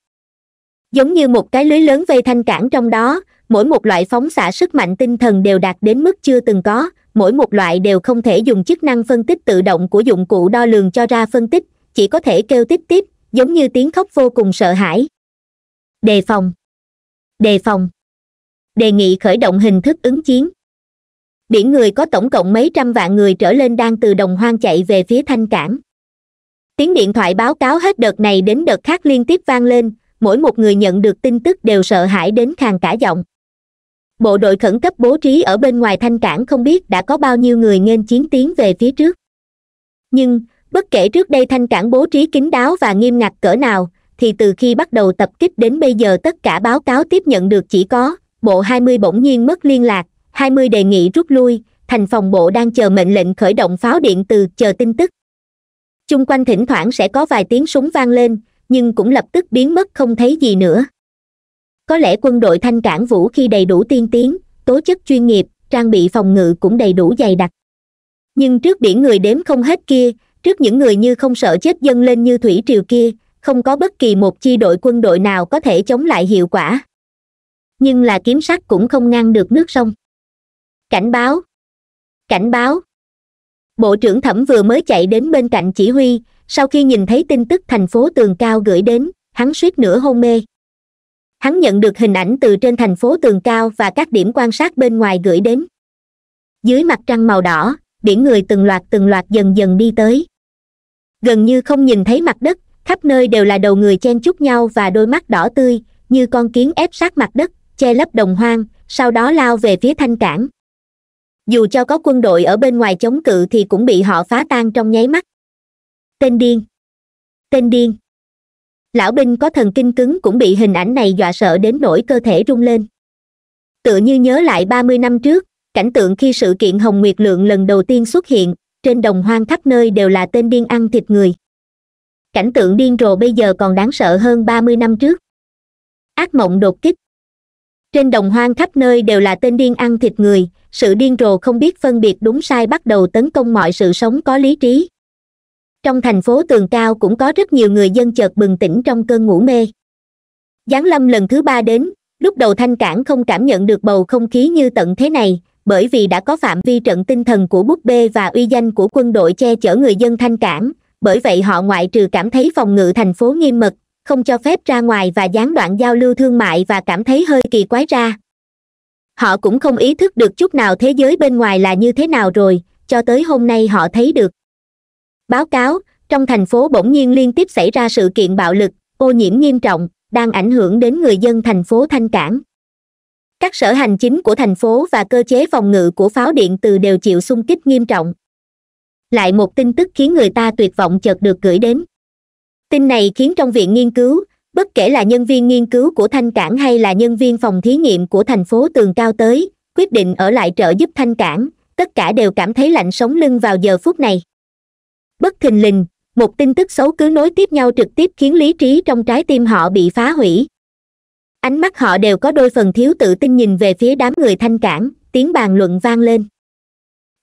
giống như một cái lưới lớn vây thanh cảm trong đó mỗi một loại phóng xạ sức mạnh tinh thần đều đạt đến mức chưa từng có mỗi một loại đều không thể dùng chức năng phân tích tự động của dụng cụ đo lường cho ra phân tích chỉ có thể kêu tích tiếp giống như tiếng khóc vô cùng sợ hãi đề phòng đề phòng đề nghị khởi động hình thức ứng chiến biển người có tổng cộng mấy trăm vạn người trở lên đang từ đồng hoang chạy về phía thanh cảng tiếng điện thoại báo cáo hết đợt này đến đợt khác liên tiếp vang lên mỗi một người nhận được tin tức đều sợ hãi đến khàn cả giọng bộ đội khẩn cấp bố trí ở bên ngoài thanh cảng không biết đã có bao nhiêu người nghênh chiến tiến về phía trước nhưng bất kể trước đây thanh cảng bố trí kín đáo và nghiêm ngặt cỡ nào thì từ khi bắt đầu tập kích đến bây giờ tất cả báo cáo tiếp nhận được chỉ có bộ 20 bỗng nhiên mất liên lạc 20 đề nghị rút lui thành phòng bộ đang chờ mệnh lệnh khởi động pháo điện từ chờ tin tức chung quanh thỉnh thoảng sẽ có vài tiếng súng vang lên nhưng cũng lập tức biến mất không thấy gì nữa có lẽ quân đội thanh cản vũ khi đầy đủ tiên tiến tố chất chuyên nghiệp trang bị phòng ngự cũng đầy đủ dày đặc nhưng trước biển người đếm không hết kia trước những người như không sợ chết dâng lên như thủy triều kia không có bất kỳ một chi đội quân đội nào có thể chống lại hiệu quả nhưng là kiếm sắt cũng không ngăn được nước sông cảnh báo cảnh báo bộ trưởng thẩm vừa mới chạy đến bên cạnh chỉ huy sau khi nhìn thấy tin tức thành phố tường cao gửi đến hắn suýt nữa hôn mê hắn nhận được hình ảnh từ trên thành phố tường cao và các điểm quan sát bên ngoài gửi đến dưới mặt trăng màu đỏ biển người từng loạt từng loạt dần dần đi tới gần như không nhìn thấy mặt đất khắp nơi đều là đầu người chen chúc nhau và đôi mắt đỏ tươi như con kiến ép sát mặt đất che lấp đồng hoang sau đó lao về phía thanh cảng dù cho có quân đội ở bên ngoài chống cự thì cũng bị họ phá tan trong nháy mắt tên điên tên điên lão binh có thần kinh cứng cũng bị hình ảnh này dọa sợ đến nỗi cơ thể rung lên tựa như nhớ lại ba mươi năm trước cảnh tượng khi sự kiện hồng nguyệt lượng lần đầu tiên xuất hiện trên đồng hoang khắp nơi đều là tên điên ăn thịt người cảnh tượng điên rồ bây giờ còn đáng sợ hơn ba mươi năm trước ác mộng đột kích trên đồng hoang khắp nơi đều là tên điên ăn thịt người sự điên rồ không biết phân biệt đúng sai bắt đầu tấn công mọi sự sống có lý trí trong thành phố tường cao cũng có rất nhiều người dân chợt bừng tỉnh trong cơn ngủ mê giáng lâm lần thứ ba đến lúc đầu thanh cản không cảm nhận được bầu không khí như tận thế này bởi vì đã có phạm vi trận tinh thần của búp bê và uy danh của quân đội che chở người dân thanh cản bởi vậy họ ngoại trừ cảm thấy phòng ngự thành phố nghiêm mật không cho phép ra ngoài và gián đoạn giao lưu thương mại và cảm thấy hơi kỳ quái ra họ cũng không ý thức được chút nào thế giới bên ngoài là như thế nào rồi cho tới hôm nay họ thấy được báo cáo trong thành phố bỗng nhiên liên tiếp xảy ra sự kiện bạo lực ô nhiễm nghiêm trọng đang ảnh hưởng đến người dân thành phố thanh cảng các sở hành chính của thành phố và cơ chế phòng ngự của pháo điện từ đều chịu xung kích nghiêm trọng lại một tin tức khiến người ta tuyệt vọng chợt được gửi đến tin này khiến trong viện nghiên cứu bất kể là nhân viên nghiên cứu của thanh cảng hay là nhân viên phòng thí nghiệm của thành phố tường cao tới quyết định ở lại trợ giúp thanh cảng tất cả đều cảm thấy lạnh sống lưng vào giờ phút này bất thình lình một tin tức xấu cứ nối tiếp nhau trực tiếp khiến lý trí trong trái tim họ bị phá hủy ánh mắt họ đều có đôi phần thiếu tự tin nhìn về phía đám người thanh cản tiếng bàn luận vang lên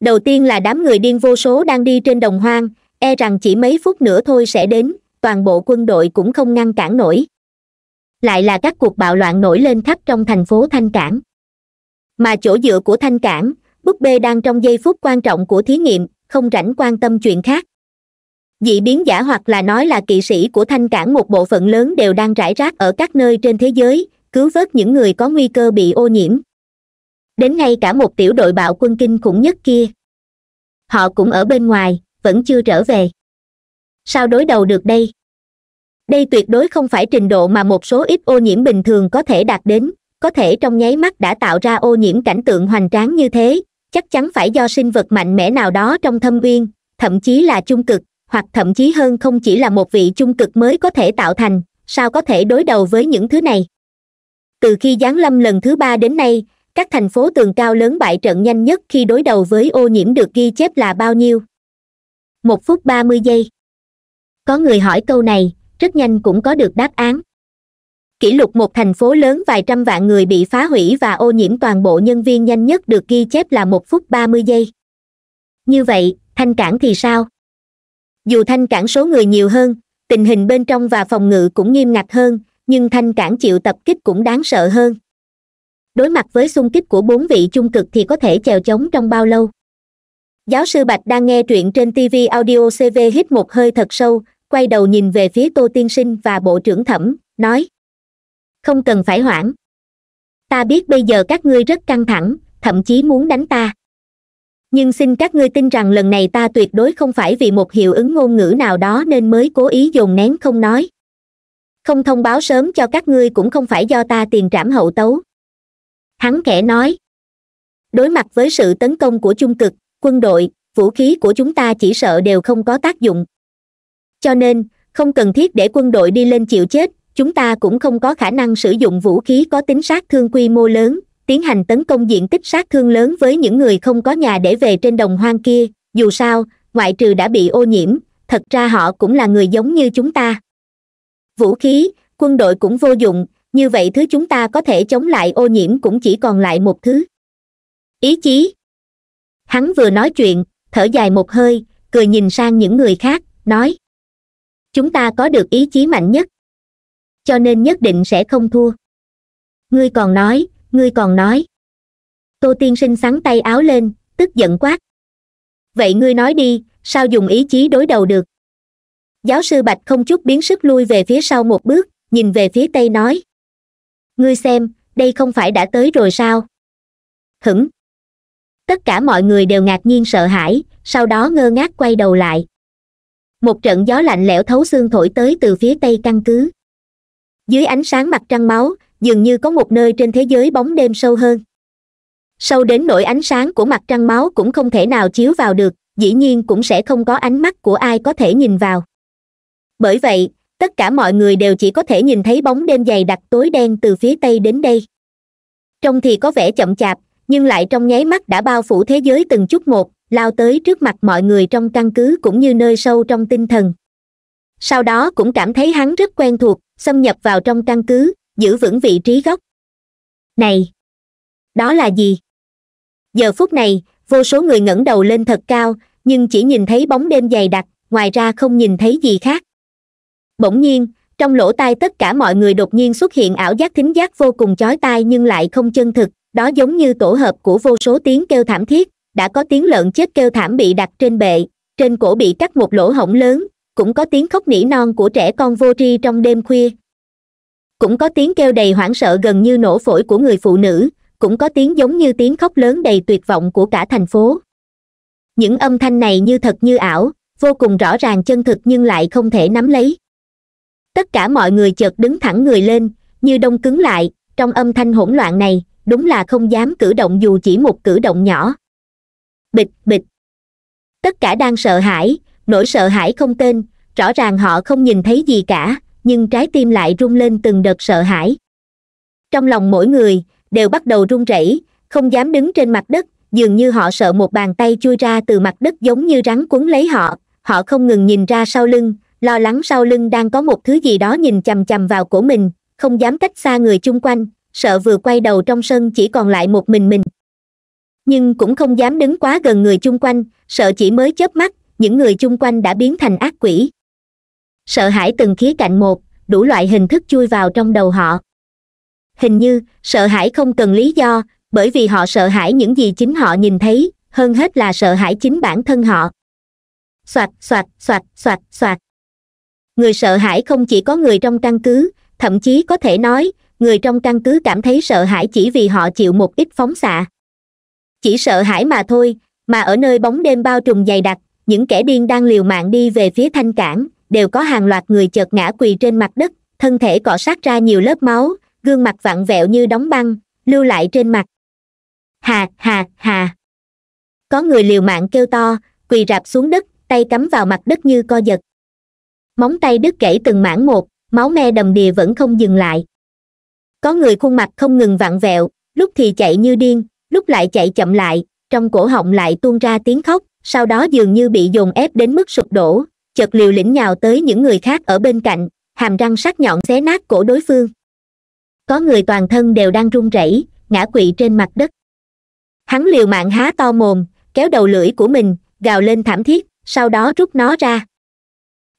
đầu tiên là đám người điên vô số đang đi trên đồng hoang e rằng chỉ mấy phút nữa thôi sẽ đến toàn bộ quân đội cũng không ngăn cản nổi lại là các cuộc bạo loạn nổi lên khắp trong thành phố thanh cảng mà chỗ dựa của thanh cảng búp bê đang trong giây phút quan trọng của thí nghiệm không rảnh quan tâm chuyện khác dị biến giả hoặc là nói là kỵ sĩ của thanh cản một bộ phận lớn đều đang rải rác ở các nơi trên thế giới cứu vớt những người có nguy cơ bị ô nhiễm đến ngay cả một tiểu đội bạo quân kinh khủng nhất kia họ cũng ở bên ngoài vẫn chưa trở về sao đối đầu được đây đây tuyệt đối không phải trình độ mà một số ít ô nhiễm bình thường có thể đạt đến có thể trong nháy mắt đã tạo ra ô nhiễm cảnh tượng hoành tráng như thế chắc chắn phải do sinh vật mạnh mẽ nào đó trong thâm uyên thậm chí là trung cực hoặc thậm chí hơn không chỉ là một vị trung cực mới có thể tạo thành sao có thể đối đầu với những thứ này từ khi giáng lâm lần thứ ba đến nay các thành phố tường cao lớn bại trận nhanh nhất khi đối đầu với ô nhiễm được ghi chép là bao nhiêu một phút ba mươi giây có người hỏi câu này rất nhanh cũng có được đáp án kỷ lục một thành phố lớn vài trăm vạn người bị phá hủy và ô nhiễm toàn bộ nhân viên nhanh nhất được ghi chép là một phút ba mươi giây như vậy thanh cản thì sao dù thanh cản số người nhiều hơn tình hình bên trong và phòng ngự cũng nghiêm ngặt hơn nhưng thanh cản chịu tập kích cũng đáng sợ hơn đối mặt với xung kích của bốn vị trung cực thì có thể chèo chống trong bao lâu giáo sư bạch đang nghe truyện trên tv audio cv hít một hơi thật sâu quay đầu nhìn về phía tô tiên sinh và bộ trưởng thẩm nói không cần phải hoãn ta biết bây giờ các ngươi rất căng thẳng thậm chí muốn đánh ta nhưng xin các ngươi tin rằng lần này ta tuyệt đối không phải vì một hiệu ứng ngôn ngữ nào đó nên mới cố ý dồn nén không nói không thông báo sớm cho các ngươi cũng không phải do ta tiền trảm hậu tấu hắn khẽ nói đối mặt với sự tấn công của trung cực quân đội vũ khí của chúng ta chỉ sợ đều không có tác dụng cho nên không cần thiết để quân đội đi lên chịu chết chúng ta cũng không có khả năng sử dụng vũ khí có tính sát thương quy mô lớn tiến hành tấn công diện tích sát thương lớn với những người không có nhà để về trên đồng hoang kia dù sao ngoại trừ đã bị ô nhiễm thật ra họ cũng là người giống như chúng ta vũ khí quân đội cũng vô dụng như vậy thứ chúng ta có thể chống lại ô nhiễm cũng chỉ còn lại một thứ ý chí hắn vừa nói chuyện thở dài một hơi cười nhìn sang những người khác nói chúng ta có được ý chí mạnh nhất cho nên nhất định sẽ không thua ngươi còn nói ngươi còn nói tô tiên sinh sắn tay áo lên tức giận quát vậy ngươi nói đi sao dùng ý chí đối đầu được giáo sư bạch không chút biến sức lui về phía sau một bước nhìn về phía tây nói ngươi xem đây không phải đã tới rồi sao hửng tất cả mọi người đều ngạc nhiên sợ hãi sau đó ngơ ngác quay đầu lại một trận gió lạnh lẽo thấu xương thổi tới từ phía tây căn cứ dưới ánh sáng mặt trăng máu dường như có một nơi trên thế giới bóng đêm sâu hơn sâu đến nỗi ánh sáng của mặt trăng máu cũng không thể nào chiếu vào được dĩ nhiên cũng sẽ không có ánh mắt của ai có thể nhìn vào bởi vậy tất cả mọi người đều chỉ có thể nhìn thấy bóng đêm dày đặc tối đen từ phía tây đến đây Trong thì có vẻ chậm chạp nhưng lại trong nháy mắt đã bao phủ thế giới từng chút một lao tới trước mặt mọi người trong căn cứ cũng như nơi sâu trong tinh thần sau đó cũng cảm thấy hắn rất quen thuộc xâm nhập vào trong căn cứ giữ vững vị trí gốc này đó là gì giờ phút này vô số người ngẩng đầu lên thật cao nhưng chỉ nhìn thấy bóng đêm dày đặc ngoài ra không nhìn thấy gì khác bỗng nhiên trong lỗ tai tất cả mọi người đột nhiên xuất hiện ảo giác thính giác vô cùng chói tai nhưng lại không chân thực đó giống như tổ hợp của vô số tiếng kêu thảm thiết đã có tiếng lợn chết kêu thảm bị đặt trên bệ trên cổ bị cắt một lỗ hổng lớn cũng có tiếng khóc nỉ non của trẻ con vô tri trong đêm khuya cũng có tiếng kêu đầy hoảng sợ gần như nổ phổi của người phụ nữ cũng có tiếng giống như tiếng khóc lớn đầy tuyệt vọng của cả thành phố những âm thanh này như thật như ảo vô cùng rõ ràng chân thực nhưng lại không thể nắm lấy tất cả mọi người chợt đứng thẳng người lên như đông cứng lại trong âm thanh hỗn loạn này đúng là không dám cử động dù chỉ một cử động nhỏ bịch bịch tất cả đang sợ hãi nỗi sợ hãi không tên rõ ràng họ không nhìn thấy gì cả nhưng trái tim lại rung lên từng đợt sợ hãi trong lòng mỗi người đều bắt đầu run rẩy không dám đứng trên mặt đất dường như họ sợ một bàn tay chui ra từ mặt đất giống như rắn cuốn lấy họ họ không ngừng nhìn ra sau lưng lo lắng sau lưng đang có một thứ gì đó nhìn chằm chằm vào cổ mình không dám cách xa người chung quanh sợ vừa quay đầu trong sân chỉ còn lại một mình mình nhưng cũng không dám đứng quá gần người chung quanh sợ chỉ mới chớp mắt những người chung quanh đã biến thành ác quỷ sợ hãi từng khía cạnh một đủ loại hình thức chui vào trong đầu họ hình như sợ hãi không cần lý do bởi vì họ sợ hãi những gì chính họ nhìn thấy hơn hết là sợ hãi chính bản thân họ soạt soạt soạt soạt soạt người sợ hãi không chỉ có người trong căn cứ thậm chí có thể nói người trong căn cứ cảm thấy sợ hãi chỉ vì họ chịu một ít phóng xạ chỉ sợ hãi mà thôi mà ở nơi bóng đêm bao trùm dày đặc những kẻ điên đang liều mạng đi về phía thanh cảng đều có hàng loạt người chợt ngã quỳ trên mặt đất thân thể cọ sát ra nhiều lớp máu gương mặt vặn vẹo như đóng băng lưu lại trên mặt hà hà hà có người liều mạng kêu to quỳ rạp xuống đất tay cắm vào mặt đất như co giật móng tay đứt gãy từng mảng một máu me đầm đìa vẫn không dừng lại có người khuôn mặt không ngừng vặn vẹo lúc thì chạy như điên lúc lại chạy chậm lại trong cổ họng lại tuôn ra tiếng khóc sau đó dường như bị dồn ép đến mức sụp đổ chợt liều lĩnh nhào tới những người khác ở bên cạnh hàm răng sắc nhọn xé nát cổ đối phương có người toàn thân đều đang run rẩy ngã quỵ trên mặt đất hắn liều mạng há to mồm kéo đầu lưỡi của mình gào lên thảm thiết sau đó rút nó ra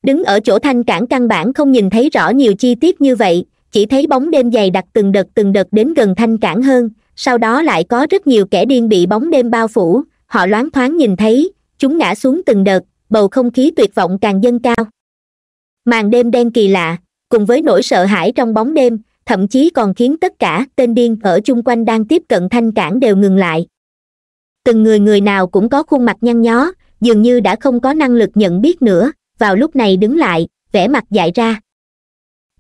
đứng ở chỗ thanh cản căn bản không nhìn thấy rõ nhiều chi tiết như vậy chỉ thấy bóng đêm dày đặc từng đợt từng đợt đến gần thanh cản hơn sau đó lại có rất nhiều kẻ điên bị bóng đêm bao phủ họ loáng thoáng nhìn thấy chúng ngã xuống từng đợt bầu không khí tuyệt vọng càng dâng cao màn đêm đen kỳ lạ cùng với nỗi sợ hãi trong bóng đêm thậm chí còn khiến tất cả tên điên ở chung quanh đang tiếp cận thanh cản đều ngừng lại từng người người nào cũng có khuôn mặt nhăn nhó dường như đã không có năng lực nhận biết nữa vào lúc này đứng lại vẻ mặt dại ra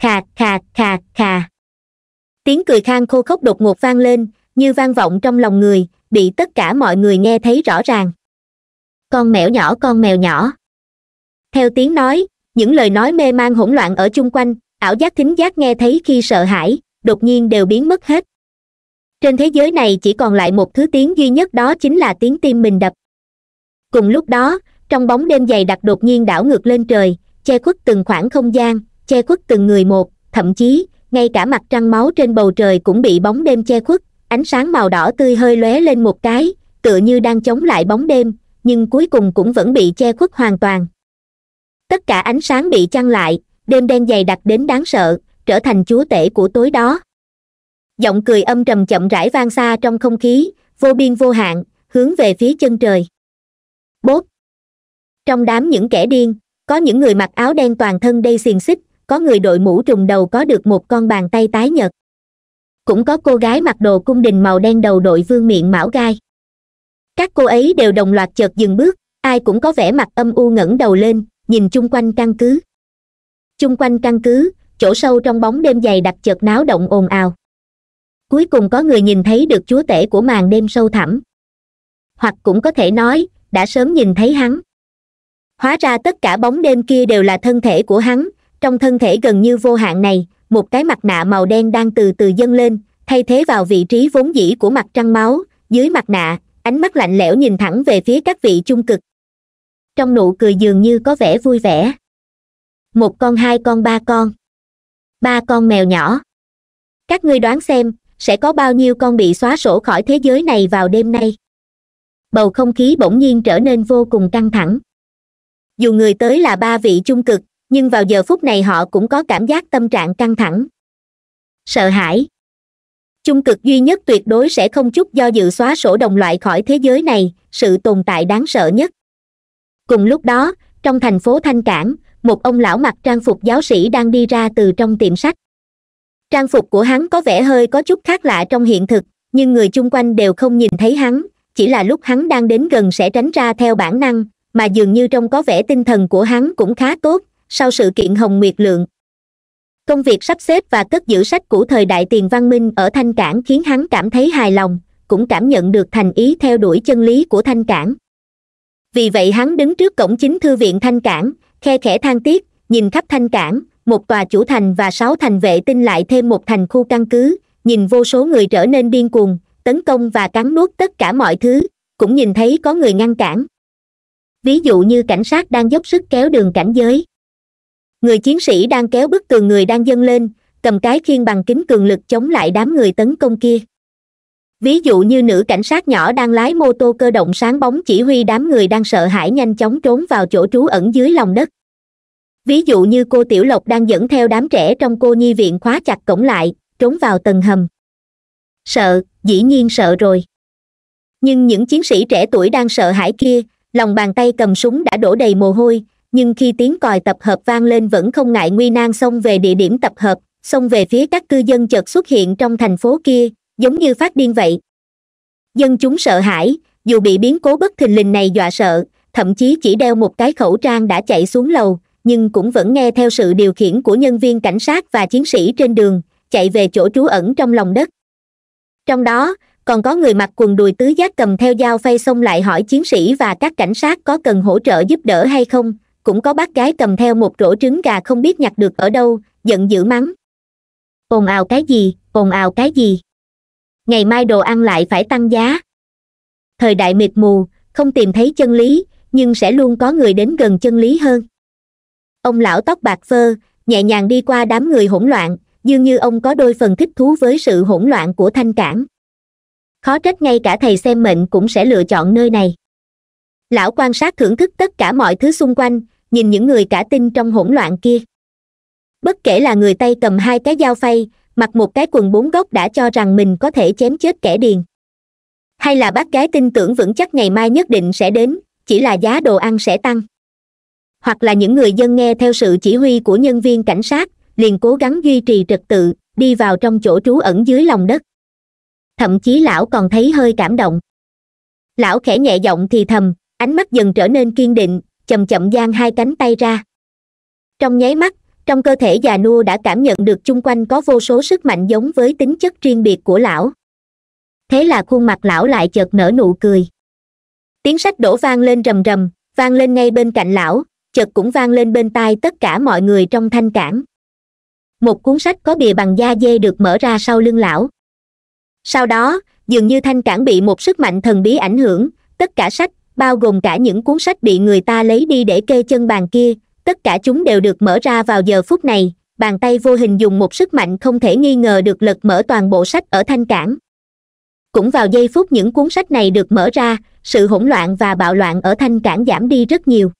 khà khà khà khà tiếng cười khang khô khốc đột ngột vang lên như vang vọng trong lòng người bị tất cả mọi người nghe thấy rõ ràng con mèo nhỏ con mèo nhỏ theo tiếng nói những lời nói mê man hỗn loạn ở chung quanh ảo giác thính giác nghe thấy khi sợ hãi đột nhiên đều biến mất hết trên thế giới này chỉ còn lại một thứ tiếng duy nhất đó chính là tiếng tim mình đập cùng lúc đó trong bóng đêm dày đặc đột nhiên đảo ngược lên trời che khuất từng khoảng không gian che khuất từng người một thậm chí ngay cả mặt trăng máu trên bầu trời cũng bị bóng đêm che khuất ánh sáng màu đỏ tươi hơi lóe lên một cái tựa như đang chống lại bóng đêm nhưng cuối cùng cũng vẫn bị che khuất hoàn toàn tất cả ánh sáng bị chăng lại đêm đen dày đặc đến đáng sợ trở thành chúa tể của tối đó giọng cười âm trầm chậm rãi vang xa trong không khí vô biên vô hạn hướng về phía chân trời bốt trong đám những kẻ điên có những người mặc áo đen toàn thân đầy xiềng xích có người đội mũ trùng đầu có được một con bàn tay tái nhật cũng có cô gái mặc đồ cung đình màu đen đầu đội vương miệng mão gai các cô ấy đều đồng loạt chợt dừng bước ai cũng có vẻ mặt âm u ngẩng đầu lên nhìn chung quanh căn cứ chung quanh căn cứ chỗ sâu trong bóng đêm dày đặc chợt náo động ồn ào cuối cùng có người nhìn thấy được chúa tể của màn đêm sâu thẳm hoặc cũng có thể nói đã sớm nhìn thấy hắn hóa ra tất cả bóng đêm kia đều là thân thể của hắn trong thân thể gần như vô hạn này một cái mặt nạ màu đen đang từ từ dâng lên thay thế vào vị trí vốn dĩ của mặt trăng máu dưới mặt nạ ánh mắt lạnh lẽo nhìn thẳng về phía các vị trung cực trong nụ cười dường như có vẻ vui vẻ một con hai con ba con ba con mèo nhỏ các ngươi đoán xem sẽ có bao nhiêu con bị xóa sổ khỏi thế giới này vào đêm nay bầu không khí bỗng nhiên trở nên vô cùng căng thẳng dù người tới là ba vị trung cực nhưng vào giờ phút này họ cũng có cảm giác tâm trạng căng thẳng sợ hãi chung cực duy nhất tuyệt đối sẽ không chút do dự xóa sổ đồng loại khỏi thế giới này sự tồn tại đáng sợ nhất cùng lúc đó trong thành phố thanh cảng một ông lão mặc trang phục giáo sĩ đang đi ra từ trong tiệm sách trang phục của hắn có vẻ hơi có chút khác lạ trong hiện thực nhưng người chung quanh đều không nhìn thấy hắn chỉ là lúc hắn đang đến gần sẽ tránh ra theo bản năng mà dường như trong có vẻ tinh thần của hắn cũng khá tốt sau sự kiện hồng nguyệt lượng công việc sắp xếp và cất giữ sách của thời đại tiền văn minh ở thanh cảng khiến hắn cảm thấy hài lòng cũng cảm nhận được thành ý theo đuổi chân lý của thanh cảng vì vậy hắn đứng trước cổng chính thư viện thanh cảng khe khẽ than tiếc nhìn khắp thanh cảng một tòa chủ thành và sáu thành vệ tinh lại thêm một thành khu căn cứ nhìn vô số người trở nên điên cuồng tấn công và cắn nuốt tất cả mọi thứ cũng nhìn thấy có người ngăn cản ví dụ như cảnh sát đang dốc sức kéo đường cảnh giới người chiến sĩ đang kéo bức tường người đang dâng lên cầm cái khiên bằng kính cường lực chống lại đám người tấn công kia ví dụ như nữ cảnh sát nhỏ đang lái mô tô cơ động sáng bóng chỉ huy đám người đang sợ hãi nhanh chóng trốn vào chỗ trú ẩn dưới lòng đất ví dụ như cô tiểu lộc đang dẫn theo đám trẻ trong cô nhi viện khóa chặt cổng lại trốn vào tầng hầm sợ dĩ nhiên sợ rồi nhưng những chiến sĩ trẻ tuổi đang sợ hãi kia lòng bàn tay cầm súng đã đổ đầy mồ hôi nhưng khi tiếng còi tập hợp vang lên vẫn không ngại nguy nan xông về địa điểm tập hợp xông về phía các cư dân chợt xuất hiện trong thành phố kia giống như phát điên vậy dân chúng sợ hãi dù bị biến cố bất thình lình này dọa sợ thậm chí chỉ đeo một cái khẩu trang đã chạy xuống lầu nhưng cũng vẫn nghe theo sự điều khiển của nhân viên cảnh sát và chiến sĩ trên đường chạy về chỗ trú ẩn trong lòng đất trong đó còn có người mặc quần đùi tứ giác cầm theo dao phay xông lại hỏi chiến sĩ và các cảnh sát có cần hỗ trợ giúp đỡ hay không cũng có bác gái cầm theo một rổ trứng gà không biết nhặt được ở đâu giận dữ mắng ồn ào cái gì ồn ào cái gì ngày mai đồ ăn lại phải tăng giá thời đại mịt mù không tìm thấy chân lý nhưng sẽ luôn có người đến gần chân lý hơn ông lão tóc bạc phơ nhẹ nhàng đi qua đám người hỗn loạn dường như ông có đôi phần thích thú với sự hỗn loạn của thanh cảng khó trách ngay cả thầy xem mệnh cũng sẽ lựa chọn nơi này lão quan sát thưởng thức tất cả mọi thứ xung quanh nhìn những người cả tin trong hỗn loạn kia bất kể là người tay cầm hai cái dao phay mặc một cái quần bốn góc đã cho rằng mình có thể chém chết kẻ điền hay là bác gái tin tưởng vững chắc ngày mai nhất định sẽ đến chỉ là giá đồ ăn sẽ tăng hoặc là những người dân nghe theo sự chỉ huy của nhân viên cảnh sát liền cố gắng duy trì trật tự đi vào trong chỗ trú ẩn dưới lòng đất thậm chí lão còn thấy hơi cảm động lão khẽ nhẹ giọng thì thầm ánh mắt dần trở nên kiên định chậm chậm giang hai cánh tay ra trong nháy mắt trong cơ thể già nua đã cảm nhận được chung quanh có vô số sức mạnh giống với tính chất riêng biệt của lão thế là khuôn mặt lão lại chợt nở nụ cười tiếng sách đổ vang lên rầm rầm vang lên ngay bên cạnh lão chợt cũng vang lên bên tai tất cả mọi người trong thanh cảng một cuốn sách có bìa bằng da dê được mở ra sau lưng lão sau đó dường như thanh cảng bị một sức mạnh thần bí ảnh hưởng tất cả sách bao gồm cả những cuốn sách bị người ta lấy đi để kê chân bàn kia tất cả chúng đều được mở ra vào giờ phút này bàn tay vô hình dùng một sức mạnh không thể nghi ngờ được lật mở toàn bộ sách ở thanh cảng cũng vào giây phút những cuốn sách này được mở ra sự hỗn loạn và bạo loạn ở thanh cảng giảm đi rất nhiều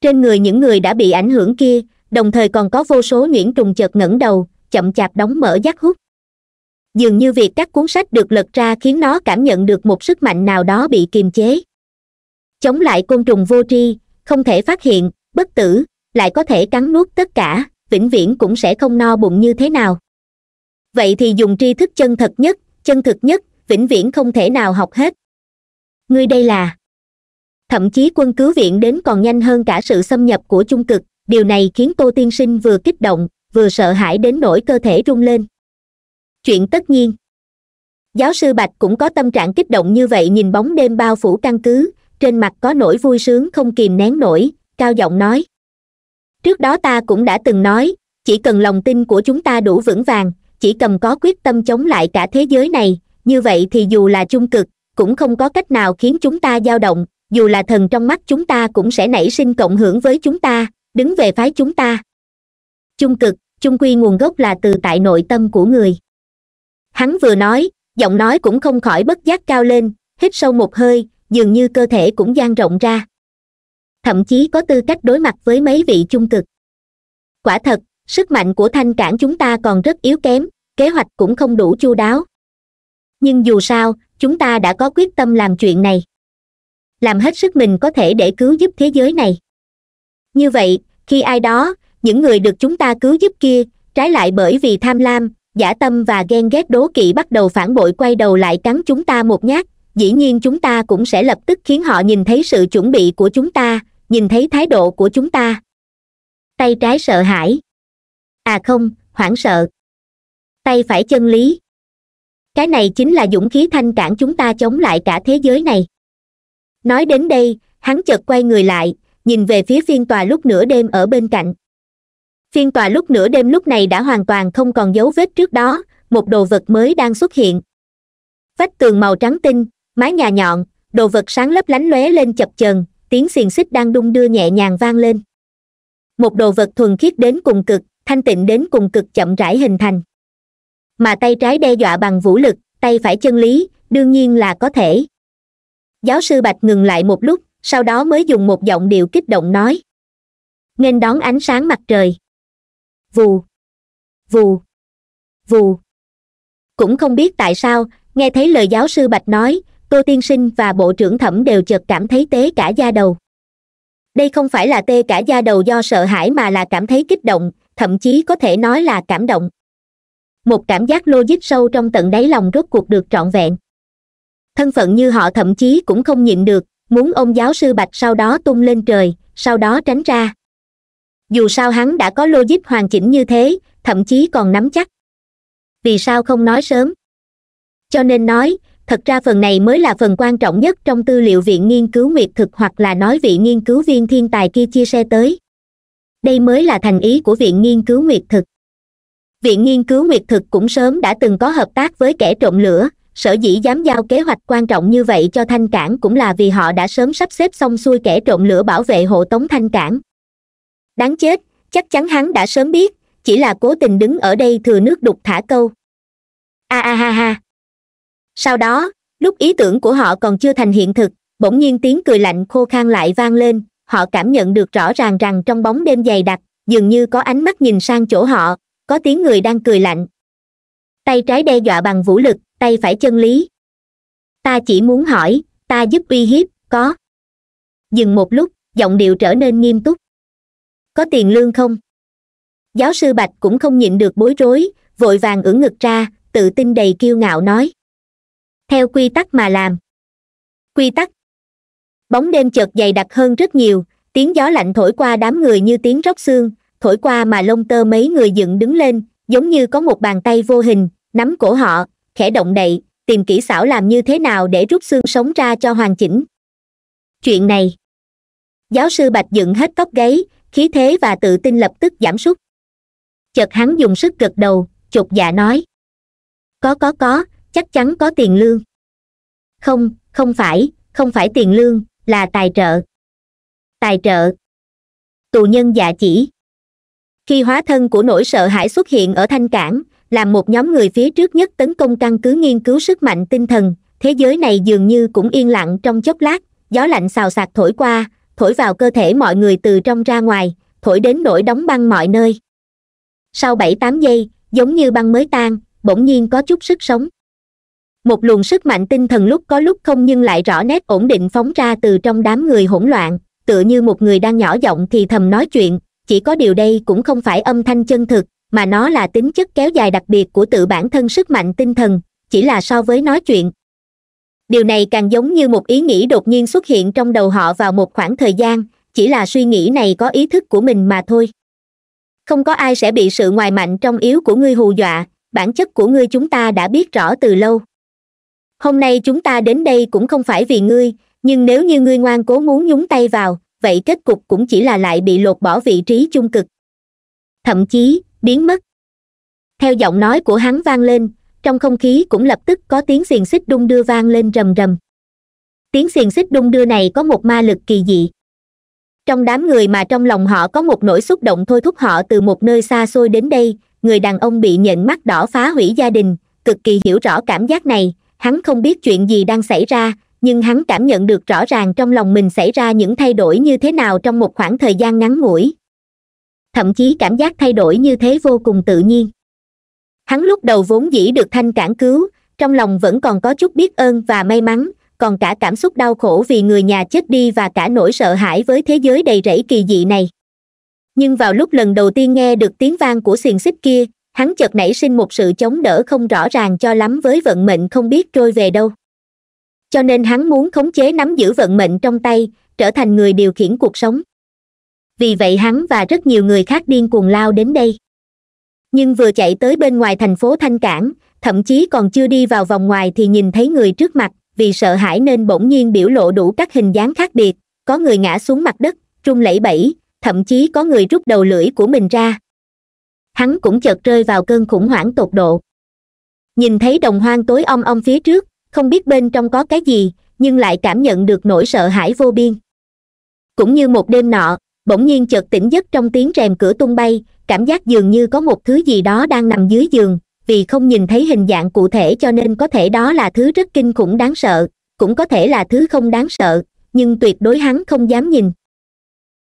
trên người những người đã bị ảnh hưởng kia đồng thời còn có vô số nhuyễn trùng chợt ngẩng đầu chậm chạp đóng mở giác hút dường như việc các cuốn sách được lật ra khiến nó cảm nhận được một sức mạnh nào đó bị kiềm chế chống lại côn trùng vô tri không thể phát hiện bất tử lại có thể cắn nuốt tất cả vĩnh viễn cũng sẽ không no bụng như thế nào vậy thì dùng tri thức chân thật nhất chân thực nhất vĩnh viễn không thể nào học hết ngươi đây là thậm chí quân cứu viện đến còn nhanh hơn cả sự xâm nhập của trung cực điều này khiến tô tiên sinh vừa kích động vừa sợ hãi đến nỗi cơ thể rung lên chuyện tất nhiên giáo sư bạch cũng có tâm trạng kích động như vậy nhìn bóng đêm bao phủ căn cứ trên mặt có nỗi vui sướng không kìm nén nổi cao giọng nói trước đó ta cũng đã từng nói chỉ cần lòng tin của chúng ta đủ vững vàng chỉ cần có quyết tâm chống lại cả thế giới này như vậy thì dù là trung cực cũng không có cách nào khiến chúng ta dao động dù là thần trong mắt chúng ta cũng sẽ nảy sinh cộng hưởng với chúng ta đứng về phái chúng ta trung cực trung quy nguồn gốc là từ tại nội tâm của người hắn vừa nói giọng nói cũng không khỏi bất giác cao lên hít sâu một hơi dường như cơ thể cũng dang rộng ra thậm chí có tư cách đối mặt với mấy vị trung cực quả thật sức mạnh của thanh cản chúng ta còn rất yếu kém kế hoạch cũng không đủ chu đáo nhưng dù sao chúng ta đã có quyết tâm làm chuyện này làm hết sức mình có thể để cứu giúp thế giới này như vậy khi ai đó những người được chúng ta cứu giúp kia trái lại bởi vì tham lam giả tâm và ghen ghét đố kỵ bắt đầu phản bội quay đầu lại cắn chúng ta một nhát dĩ nhiên chúng ta cũng sẽ lập tức khiến họ nhìn thấy sự chuẩn bị của chúng ta nhìn thấy thái độ của chúng ta tay trái sợ hãi à không hoảng sợ tay phải chân lý cái này chính là dũng khí thanh cản chúng ta chống lại cả thế giới này nói đến đây hắn chợt quay người lại nhìn về phía phiên tòa lúc nửa đêm ở bên cạnh phiên tòa lúc nửa đêm lúc này đã hoàn toàn không còn dấu vết trước đó một đồ vật mới đang xuất hiện vách tường màu trắng tinh mái nhà nhọn đồ vật sáng lấp lánh lóe lên chập chờn tiếng xiềng xích đang đung đưa nhẹ nhàng vang lên một đồ vật thuần khiết đến cùng cực thanh tịnh đến cùng cực chậm rãi hình thành mà tay trái đe dọa bằng vũ lực tay phải chân lý đương nhiên là có thể giáo sư bạch ngừng lại một lúc sau đó mới dùng một giọng điệu kích động nói nghênh đón ánh sáng mặt trời vù vù vù cũng không biết tại sao nghe thấy lời giáo sư bạch nói tô tiên sinh và bộ trưởng thẩm đều chợt cảm thấy tế cả da đầu đây không phải là tê cả da đầu do sợ hãi mà là cảm thấy kích động thậm chí có thể nói là cảm động một cảm giác logic sâu trong tận đáy lòng rốt cuộc được trọn vẹn thân phận như họ thậm chí cũng không nhịn được muốn ông giáo sư bạch sau đó tung lên trời sau đó tránh ra dù sao hắn đã có logic hoàn chỉnh như thế thậm chí còn nắm chắc vì sao không nói sớm cho nên nói thật ra phần này mới là phần quan trọng nhất trong tư liệu viện nghiên cứu nguyệt thực hoặc là nói vị nghiên cứu viên thiên tài kia chia sẻ tới đây mới là thành ý của viện nghiên cứu nguyệt thực viện nghiên cứu nguyệt thực cũng sớm đã từng có hợp tác với kẻ trộm lửa sở dĩ dám giao kế hoạch quan trọng như vậy cho thanh cảng cũng là vì họ đã sớm sắp xếp xong xuôi kẻ trộm lửa bảo vệ hộ tống thanh cảng đáng chết chắc chắn hắn đã sớm biết chỉ là cố tình đứng ở đây thừa nước đục thả câu a a à, ha ha sau đó lúc ý tưởng của họ còn chưa thành hiện thực bỗng nhiên tiếng cười lạnh khô khan lại vang lên họ cảm nhận được rõ ràng rằng trong bóng đêm dày đặc dường như có ánh mắt nhìn sang chỗ họ có tiếng người đang cười lạnh tay trái đe dọa bằng vũ lực tay phải chân lý ta chỉ muốn hỏi ta giúp uy hiếp có dừng một lúc giọng điệu trở nên nghiêm túc có tiền lương không giáo sư bạch cũng không nhịn được bối rối vội vàng ưỡn ngực ra tự tin đầy kiêu ngạo nói theo quy tắc mà làm quy tắc bóng đêm chợt dày đặc hơn rất nhiều tiếng gió lạnh thổi qua đám người như tiếng róc xương thổi qua mà lông tơ mấy người dựng đứng lên giống như có một bàn tay vô hình nắm cổ họ khẽ động đậy tìm kỹ xảo làm như thế nào để rút xương sống ra cho hoàn chỉnh chuyện này giáo sư bạch dựng hết tóc gáy khí thế và tự tin lập tức giảm sút chợt hắn dùng sức gật đầu chột dạ nói có có có chắc chắn có tiền lương không không phải không phải tiền lương là tài trợ tài trợ tù nhân dạ chỉ khi hóa thân của nỗi sợ hãi xuất hiện ở thanh cảng làm một nhóm người phía trước nhất tấn công căn cứ nghiên cứu sức mạnh tinh thần thế giới này dường như cũng yên lặng trong chốc lát gió lạnh xào xạc thổi qua thổi vào cơ thể mọi người từ trong ra ngoài thổi đến nỗi đóng băng mọi nơi sau bảy tám giây giống như băng mới tan bỗng nhiên có chút sức sống một luồng sức mạnh tinh thần lúc có lúc không nhưng lại rõ nét ổn định phóng ra từ trong đám người hỗn loạn tựa như một người đang nhỏ giọng thì thầm nói chuyện chỉ có điều đây cũng không phải âm thanh chân thực mà nó là tính chất kéo dài đặc biệt của tự bản thân sức mạnh tinh thần chỉ là so với nói chuyện điều này càng giống như một ý nghĩ đột nhiên xuất hiện trong đầu họ vào một khoảng thời gian chỉ là suy nghĩ này có ý thức của mình mà thôi không có ai sẽ bị sự ngoài mạnh trong yếu của ngươi hù dọa bản chất của ngươi chúng ta đã biết rõ từ lâu hôm nay chúng ta đến đây cũng không phải vì ngươi nhưng nếu như ngươi ngoan cố muốn nhúng tay vào vậy kết cục cũng chỉ là lại bị lột bỏ vị trí chung cực thậm chí biến mất theo giọng nói của hắn vang lên trong không khí cũng lập tức có tiếng xiềng xích đung đưa vang lên rầm rầm tiếng xiềng xích đung đưa này có một ma lực kỳ dị trong đám người mà trong lòng họ có một nỗi xúc động thôi thúc họ từ một nơi xa xôi đến đây người đàn ông bị nhận mắt đỏ phá hủy gia đình cực kỳ hiểu rõ cảm giác này hắn không biết chuyện gì đang xảy ra nhưng hắn cảm nhận được rõ ràng trong lòng mình xảy ra những thay đổi như thế nào trong một khoảng thời gian ngắn ngủi thậm chí cảm giác thay đổi như thế vô cùng tự nhiên hắn lúc đầu vốn dĩ được thanh cản cứu trong lòng vẫn còn có chút biết ơn và may mắn còn cả cảm xúc đau khổ vì người nhà chết đi và cả nỗi sợ hãi với thế giới đầy rẫy kỳ dị này nhưng vào lúc lần đầu tiên nghe được tiếng vang của xiềng xích kia hắn chợt nảy sinh một sự chống đỡ không rõ ràng cho lắm với vận mệnh không biết trôi về đâu cho nên hắn muốn khống chế nắm giữ vận mệnh trong tay trở thành người điều khiển cuộc sống vì vậy hắn và rất nhiều người khác điên cuồng lao đến đây nhưng vừa chạy tới bên ngoài thành phố thanh cảng thậm chí còn chưa đi vào vòng ngoài thì nhìn thấy người trước mặt vì sợ hãi nên bỗng nhiên biểu lộ đủ các hình dáng khác biệt có người ngã xuống mặt đất trung lẫy bẫy thậm chí có người rút đầu lưỡi của mình ra hắn cũng chợt rơi vào cơn khủng hoảng tột độ nhìn thấy đồng hoang tối om om phía trước không biết bên trong có cái gì nhưng lại cảm nhận được nỗi sợ hãi vô biên cũng như một đêm nọ bỗng nhiên chợt tỉnh giấc trong tiếng rèm cửa tung bay cảm giác dường như có một thứ gì đó đang nằm dưới giường vì không nhìn thấy hình dạng cụ thể cho nên có thể đó là thứ rất kinh khủng đáng sợ cũng có thể là thứ không đáng sợ nhưng tuyệt đối hắn không dám nhìn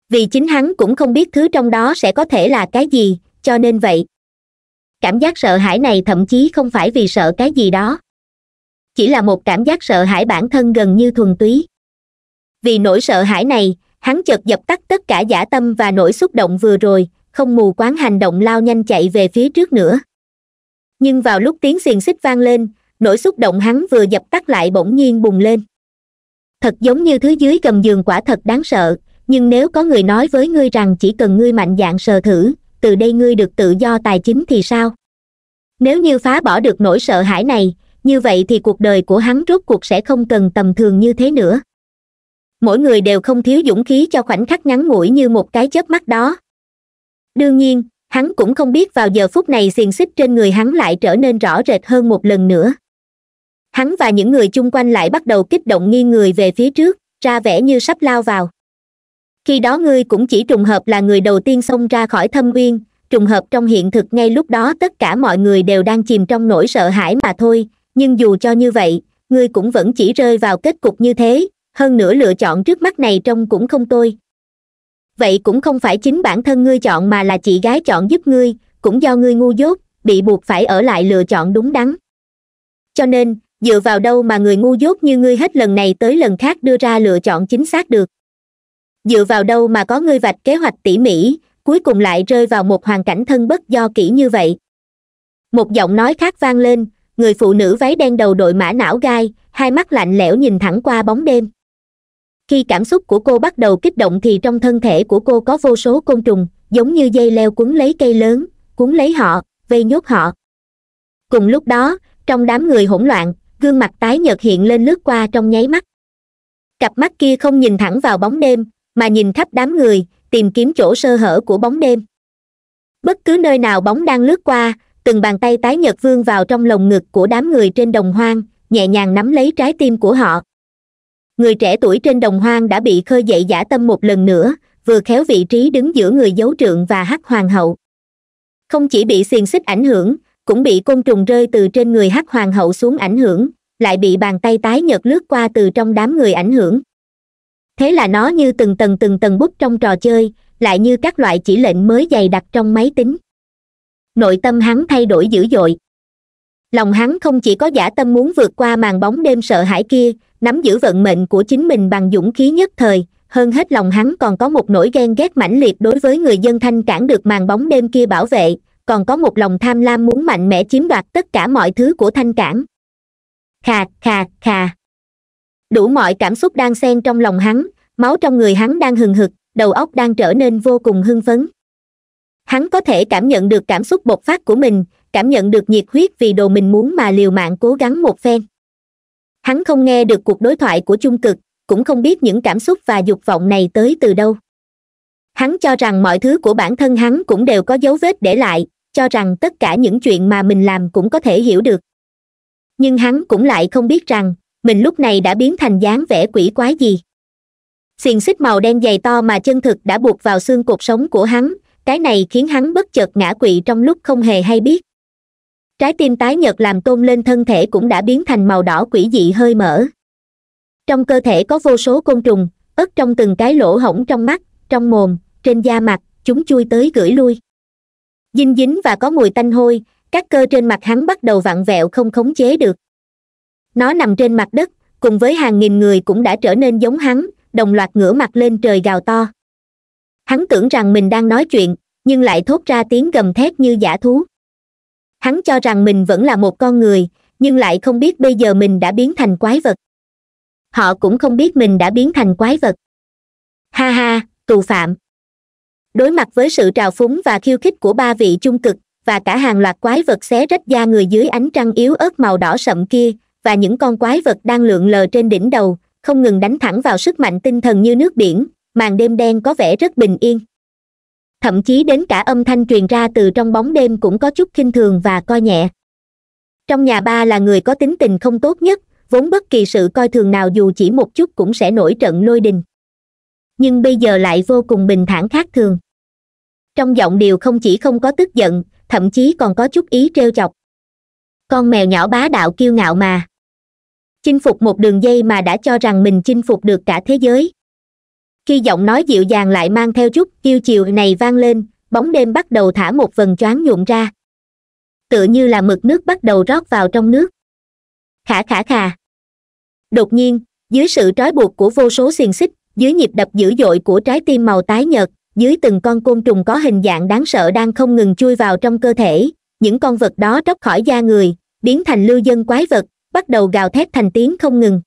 vì chính hắn cũng không biết thứ trong đó sẽ có thể là cái gì cho nên vậy cảm giác sợ hãi này thậm chí không phải vì sợ cái gì đó chỉ là một cảm giác sợ hãi bản thân gần như thuần túy vì nỗi sợ hãi này hắn chợt dập tắt tất cả giả tâm và nỗi xúc động vừa rồi không mù quáng hành động lao nhanh chạy về phía trước nữa nhưng vào lúc tiếng xiềng xích vang lên nỗi xúc động hắn vừa dập tắt lại bỗng nhiên bùng lên thật giống như thứ dưới gầm giường quả thật đáng sợ nhưng nếu có người nói với ngươi rằng chỉ cần ngươi mạnh dạn sờ thử từ đây ngươi được tự do tài chính thì sao nếu như phá bỏ được nỗi sợ hãi này như vậy thì cuộc đời của hắn rốt cuộc sẽ không cần tầm thường như thế nữa mỗi người đều không thiếu dũng khí cho khoảnh khắc ngắn ngủi như một cái chớp mắt đó đương nhiên hắn cũng không biết vào giờ phút này xiềng xích trên người hắn lại trở nên rõ rệt hơn một lần nữa hắn và những người chung quanh lại bắt đầu kích động nghiêng người về phía trước ra vẻ như sắp lao vào khi đó ngươi cũng chỉ trùng hợp là người đầu tiên xông ra khỏi thâm uyên trùng hợp trong hiện thực ngay lúc đó tất cả mọi người đều đang chìm trong nỗi sợ hãi mà thôi nhưng dù cho như vậy ngươi cũng vẫn chỉ rơi vào kết cục như thế hơn nữa lựa chọn trước mắt này trông cũng không tôi vậy cũng không phải chính bản thân ngươi chọn mà là chị gái chọn giúp ngươi cũng do ngươi ngu dốt bị buộc phải ở lại lựa chọn đúng đắn cho nên dựa vào đâu mà người ngu dốt như ngươi hết lần này tới lần khác đưa ra lựa chọn chính xác được dựa vào đâu mà có ngươi vạch kế hoạch tỉ mỉ cuối cùng lại rơi vào một hoàn cảnh thân bất do kỹ như vậy một giọng nói khác vang lên người phụ nữ váy đen đầu đội mã não gai hai mắt lạnh lẽo nhìn thẳng qua bóng đêm khi cảm xúc của cô bắt đầu kích động thì trong thân thể của cô có vô số côn trùng giống như dây leo cuốn lấy cây lớn cuốn lấy họ vây nhốt họ cùng lúc đó trong đám người hỗn loạn gương mặt tái nhợt hiện lên lướt qua trong nháy mắt cặp mắt kia không nhìn thẳng vào bóng đêm mà nhìn khắp đám người tìm kiếm chỗ sơ hở của bóng đêm bất cứ nơi nào bóng đang lướt qua từng bàn tay tái nhật vương vào trong lồng ngực của đám người trên đồng hoang nhẹ nhàng nắm lấy trái tim của họ người trẻ tuổi trên đồng hoang đã bị khơi dậy giả tâm một lần nữa vừa khéo vị trí đứng giữa người giấu trượng và hắc hoàng hậu không chỉ bị xiềng xích ảnh hưởng cũng bị côn trùng rơi từ trên người hắc hoàng hậu xuống ảnh hưởng lại bị bàn tay tái nhật lướt qua từ trong đám người ảnh hưởng thế là nó như từng tầng từng tầng bút trong trò chơi lại như các loại chỉ lệnh mới dày đặc trong máy tính nội tâm hắn thay đổi dữ dội lòng hắn không chỉ có giả tâm muốn vượt qua màn bóng đêm sợ hãi kia nắm giữ vận mệnh của chính mình bằng dũng khí nhất thời hơn hết lòng hắn còn có một nỗi ghen ghét mãnh liệt đối với người dân thanh cản được màn bóng đêm kia bảo vệ còn có một lòng tham lam muốn mạnh mẽ chiếm đoạt tất cả mọi thứ của thanh cản khà khà khà đủ mọi cảm xúc đang xen trong lòng hắn máu trong người hắn đang hừng hực đầu óc đang trở nên vô cùng hưng phấn hắn có thể cảm nhận được cảm xúc bộc phát của mình cảm nhận được nhiệt huyết vì đồ mình muốn mà liều mạng cố gắng một phen hắn không nghe được cuộc đối thoại của chung cực cũng không biết những cảm xúc và dục vọng này tới từ đâu hắn cho rằng mọi thứ của bản thân hắn cũng đều có dấu vết để lại cho rằng tất cả những chuyện mà mình làm cũng có thể hiểu được nhưng hắn cũng lại không biết rằng mình lúc này đã biến thành dáng vẻ quỷ quái gì xiềng xích màu đen dày to mà chân thực đã buộc vào xương cột sống của hắn cái này khiến hắn bất chợt ngã quỵ trong lúc không hề hay biết trái tim tái nhật làm tôn lên thân thể cũng đã biến thành màu đỏ quỷ dị hơi mở trong cơ thể có vô số côn trùng ớt trong từng cái lỗ hổng trong mắt trong mồm trên da mặt chúng chui tới gửi lui dinh dính và có mùi tanh hôi các cơ trên mặt hắn bắt đầu vặn vẹo không khống chế được nó nằm trên mặt đất cùng với hàng nghìn người cũng đã trở nên giống hắn đồng loạt ngửa mặt lên trời gào to hắn tưởng rằng mình đang nói chuyện nhưng lại thốt ra tiếng gầm thét như giả thú hắn cho rằng mình vẫn là một con người nhưng lại không biết bây giờ mình đã biến thành quái vật họ cũng không biết mình đã biến thành quái vật ha ha tù phạm đối mặt với sự trào phúng và khiêu khích của ba vị trung cực và cả hàng loạt quái vật xé rách da người dưới ánh trăng yếu ớt màu đỏ sậm kia và những con quái vật đang lượn lờ trên đỉnh đầu không ngừng đánh thẳng vào sức mạnh tinh thần như nước biển màn đêm đen có vẻ rất bình yên thậm chí đến cả âm thanh truyền ra từ trong bóng đêm cũng có chút khinh thường và coi nhẹ trong nhà ba là người có tính tình không tốt nhất vốn bất kỳ sự coi thường nào dù chỉ một chút cũng sẽ nổi trận lôi đình nhưng bây giờ lại vô cùng bình thản khác thường trong giọng điều không chỉ không có tức giận thậm chí còn có chút ý trêu chọc con mèo nhỏ bá đạo kiêu ngạo mà chinh phục một đường dây mà đã cho rằng mình chinh phục được cả thế giới khi giọng nói dịu dàng lại mang theo chút kiêu chiều này vang lên bóng đêm bắt đầu thả một vần choáng nhuộm ra tựa như là mực nước bắt đầu rót vào trong nước khả khả khà đột nhiên dưới sự trói buộc của vô số xiềng xích dưới nhịp đập dữ dội của trái tim màu tái nhợt dưới từng con côn trùng có hình dạng đáng sợ đang không ngừng chui vào trong cơ thể những con vật đó tróc khỏi da người biến thành lưu dân quái vật bắt đầu gào thét thành tiếng không ngừng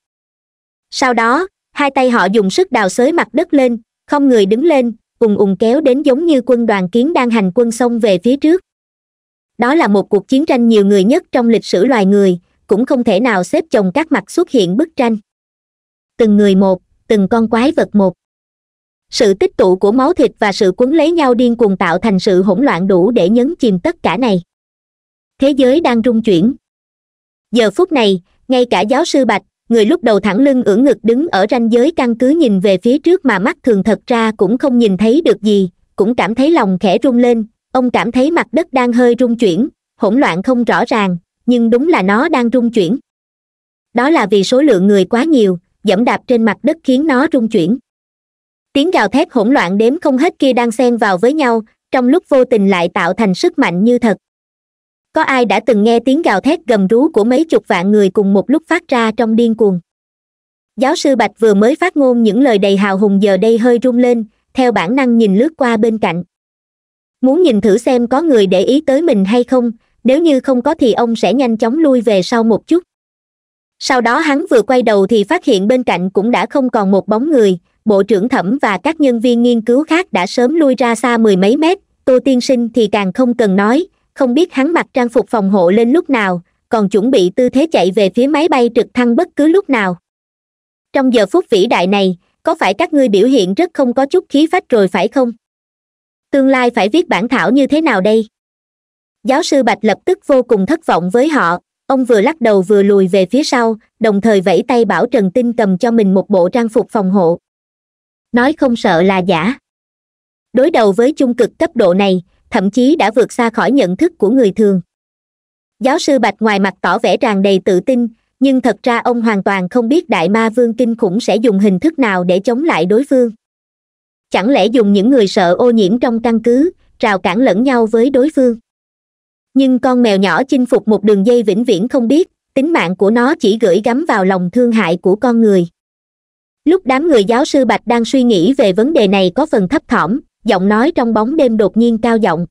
sau đó hai tay họ dùng sức đào xới mặt đất lên không người đứng lên ùng ùng kéo đến giống như quân đoàn kiến đang hành quân xông về phía trước đó là một cuộc chiến tranh nhiều người nhất trong lịch sử loài người cũng không thể nào xếp chồng các mặt xuất hiện bức tranh từng người một từng con quái vật một sự tích tụ của máu thịt và sự quấn lấy nhau điên cuồng tạo thành sự hỗn loạn đủ để nhấn chìm tất cả này thế giới đang rung chuyển giờ phút này ngay cả giáo sư bạch người lúc đầu thẳng lưng ưỡn ngực đứng ở ranh giới căn cứ nhìn về phía trước mà mắt thường thật ra cũng không nhìn thấy được gì cũng cảm thấy lòng khẽ rung lên ông cảm thấy mặt đất đang hơi rung chuyển hỗn loạn không rõ ràng nhưng đúng là nó đang rung chuyển đó là vì số lượng người quá nhiều dẫm đạp trên mặt đất khiến nó rung chuyển tiếng gào thét hỗn loạn đếm không hết kia đang xen vào với nhau trong lúc vô tình lại tạo thành sức mạnh như thật có ai đã từng nghe tiếng gào thét gầm rú của mấy chục vạn người cùng một lúc phát ra trong điên cuồng giáo sư bạch vừa mới phát ngôn những lời đầy hào hùng giờ đây hơi rung lên theo bản năng nhìn lướt qua bên cạnh muốn nhìn thử xem có người để ý tới mình hay không nếu như không có thì ông sẽ nhanh chóng lui về sau một chút sau đó hắn vừa quay đầu thì phát hiện bên cạnh cũng đã không còn một bóng người bộ trưởng thẩm và các nhân viên nghiên cứu khác đã sớm lui ra xa mười mấy mét tô tiên sinh thì càng không cần nói không biết hắn mặc trang phục phòng hộ lên lúc nào còn chuẩn bị tư thế chạy về phía máy bay trực thăng bất cứ lúc nào trong giờ phút vĩ đại này có phải các ngươi biểu hiện rất không có chút khí phách rồi phải không tương lai phải viết bản thảo như thế nào đây giáo sư bạch lập tức vô cùng thất vọng với họ ông vừa lắc đầu vừa lùi về phía sau đồng thời vẫy tay bảo trần tinh cầm cho mình một bộ trang phục phòng hộ nói không sợ là giả đối đầu với chung cực cấp độ này thậm chí đã vượt xa khỏi nhận thức của người thường giáo sư bạch ngoài mặt tỏ vẻ tràn đầy tự tin nhưng thật ra ông hoàn toàn không biết đại ma vương kinh khủng sẽ dùng hình thức nào để chống lại đối phương chẳng lẽ dùng những người sợ ô nhiễm trong căn cứ rào cản lẫn nhau với đối phương nhưng con mèo nhỏ chinh phục một đường dây vĩnh viễn không biết tính mạng của nó chỉ gửi gắm vào lòng thương hại của con người lúc đám người giáo sư bạch đang suy nghĩ về vấn đề này có phần thấp thỏm giọng nói trong bóng đêm đột nhiên cao giọng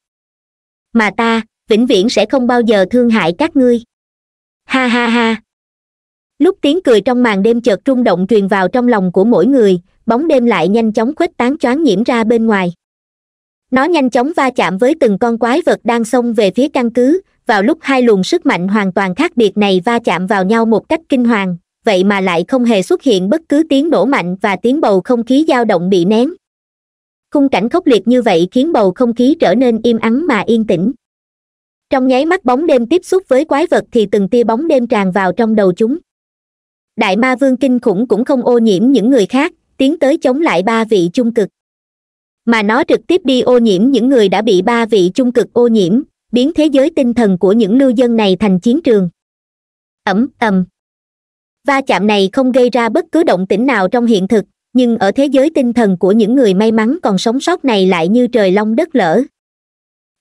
mà ta vĩnh viễn sẽ không bao giờ thương hại các ngươi ha ha ha lúc tiếng cười trong màn đêm chợt rung động truyền vào trong lòng của mỗi người bóng đêm lại nhanh chóng khuếch tán choáng nhiễm ra bên ngoài nó nhanh chóng va chạm với từng con quái vật đang xông về phía căn cứ vào lúc hai luồng sức mạnh hoàn toàn khác biệt này va chạm vào nhau một cách kinh hoàng vậy mà lại không hề xuất hiện bất cứ tiếng nổ mạnh và tiếng bầu không khí dao động bị nén khung cảnh khốc liệt như vậy khiến bầu không khí trở nên im ắng mà yên tĩnh trong nháy mắt bóng đêm tiếp xúc với quái vật thì từng tia bóng đêm tràn vào trong đầu chúng đại ma vương kinh khủng cũng không ô nhiễm những người khác tiến tới chống lại ba vị trung cực mà nó trực tiếp đi ô nhiễm những người đã bị ba vị trung cực ô nhiễm biến thế giới tinh thần của những lưu dân này thành chiến trường ẩm ầm va chạm này không gây ra bất cứ động tĩnh nào trong hiện thực nhưng ở thế giới tinh thần của những người may mắn còn sống sót này lại như trời long đất lở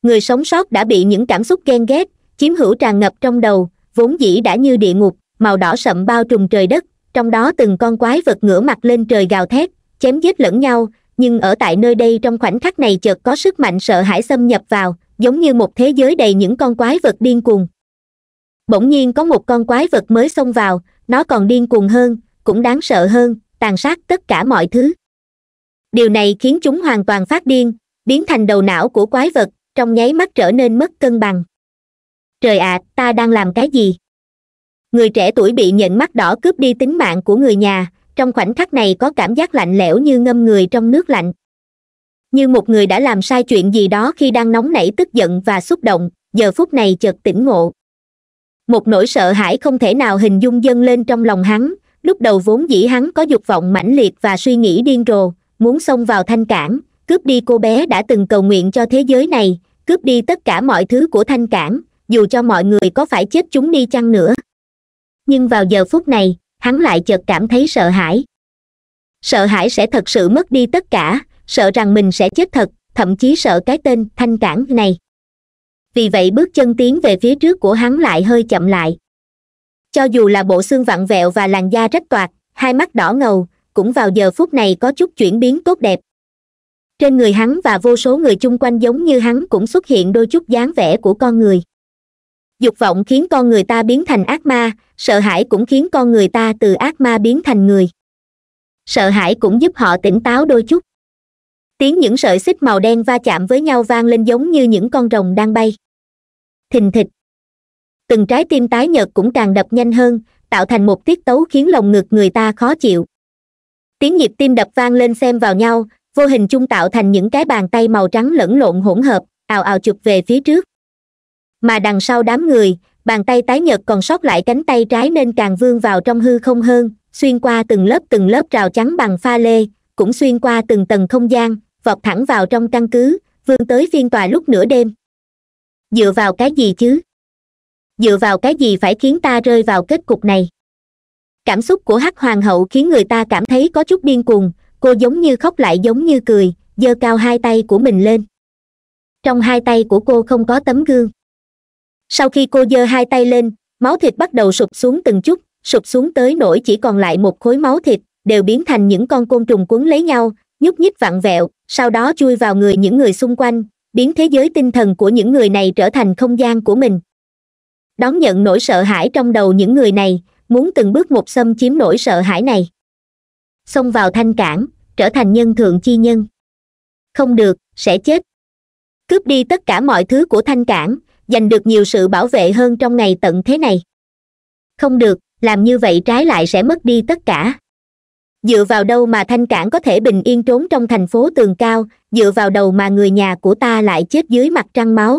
người sống sót đã bị những cảm xúc ghen ghét chiếm hữu tràn ngập trong đầu vốn dĩ đã như địa ngục màu đỏ sậm bao trùm trời đất trong đó từng con quái vật ngửa mặt lên trời gào thét chém giết lẫn nhau nhưng ở tại nơi đây trong khoảnh khắc này chợt có sức mạnh sợ hãi xâm nhập vào giống như một thế giới đầy những con quái vật điên cuồng bỗng nhiên có một con quái vật mới xông vào nó còn điên cuồng hơn cũng đáng sợ hơn tàn sát tất cả mọi thứ điều này khiến chúng hoàn toàn phát điên biến thành đầu não của quái vật trong nháy mắt trở nên mất cân bằng trời ạ à, ta đang làm cái gì người trẻ tuổi bị nhận mắt đỏ cướp đi tính mạng của người nhà trong khoảnh khắc này có cảm giác lạnh lẽo như ngâm người trong nước lạnh như một người đã làm sai chuyện gì đó khi đang nóng nảy tức giận và xúc động giờ phút này chợt tỉnh ngộ một nỗi sợ hãi không thể nào hình dung dâng lên trong lòng hắn lúc đầu vốn dĩ hắn có dục vọng mãnh liệt và suy nghĩ điên rồ muốn xông vào thanh cảng cướp đi cô bé đã từng cầu nguyện cho thế giới này cướp đi tất cả mọi thứ của thanh cảng dù cho mọi người có phải chết chúng đi chăng nữa nhưng vào giờ phút này hắn lại chợt cảm thấy sợ hãi sợ hãi sẽ thật sự mất đi tất cả sợ rằng mình sẽ chết thật thậm chí sợ cái tên thanh cản này vì vậy bước chân tiến về phía trước của hắn lại hơi chậm lại cho dù là bộ xương vặn vẹo và làn da rách toạc hai mắt đỏ ngầu cũng vào giờ phút này có chút chuyển biến tốt đẹp trên người hắn và vô số người chung quanh giống như hắn cũng xuất hiện đôi chút dáng vẻ của con người dục vọng khiến con người ta biến thành ác ma sợ hãi cũng khiến con người ta từ ác ma biến thành người sợ hãi cũng giúp họ tỉnh táo đôi chút tiếng những sợi xích màu đen va chạm với nhau vang lên giống như những con rồng đang bay thình thịch từng trái tim tái nhợt cũng càng đập nhanh hơn tạo thành một tiết tấu khiến lồng ngực người ta khó chịu tiếng nhịp tim đập vang lên xem vào nhau vô hình chung tạo thành những cái bàn tay màu trắng lẫn lộn hỗn hợp ào ào chụp về phía trước mà đằng sau đám người bàn tay tái nhợt còn sót lại cánh tay trái nên càng vươn vào trong hư không hơn xuyên qua từng lớp từng lớp rào chắn bằng pha lê cũng xuyên qua từng tầng không gian vọt thẳng vào trong căn cứ vươn tới phiên tòa lúc nửa đêm dựa vào cái gì chứ dựa vào cái gì phải khiến ta rơi vào kết cục này cảm xúc của hắc hoàng hậu khiến người ta cảm thấy có chút điên cuồng cô giống như khóc lại giống như cười giơ cao hai tay của mình lên trong hai tay của cô không có tấm gương sau khi cô giơ hai tay lên máu thịt bắt đầu sụp xuống từng chút sụp xuống tới nỗi chỉ còn lại một khối máu thịt đều biến thành những con côn trùng quấn lấy nhau nhúc nhích vặn vẹo sau đó chui vào người những người xung quanh biến thế giới tinh thần của những người này trở thành không gian của mình đón nhận nỗi sợ hãi trong đầu những người này muốn từng bước một xâm chiếm nỗi sợ hãi này xông vào thanh cản trở thành nhân thượng chi nhân không được sẽ chết cướp đi tất cả mọi thứ của thanh cản giành được nhiều sự bảo vệ hơn trong ngày tận thế này không được làm như vậy trái lại sẽ mất đi tất cả dựa vào đâu mà thanh cản có thể bình yên trốn trong thành phố tường cao dựa vào đầu mà người nhà của ta lại chết dưới mặt trăng máu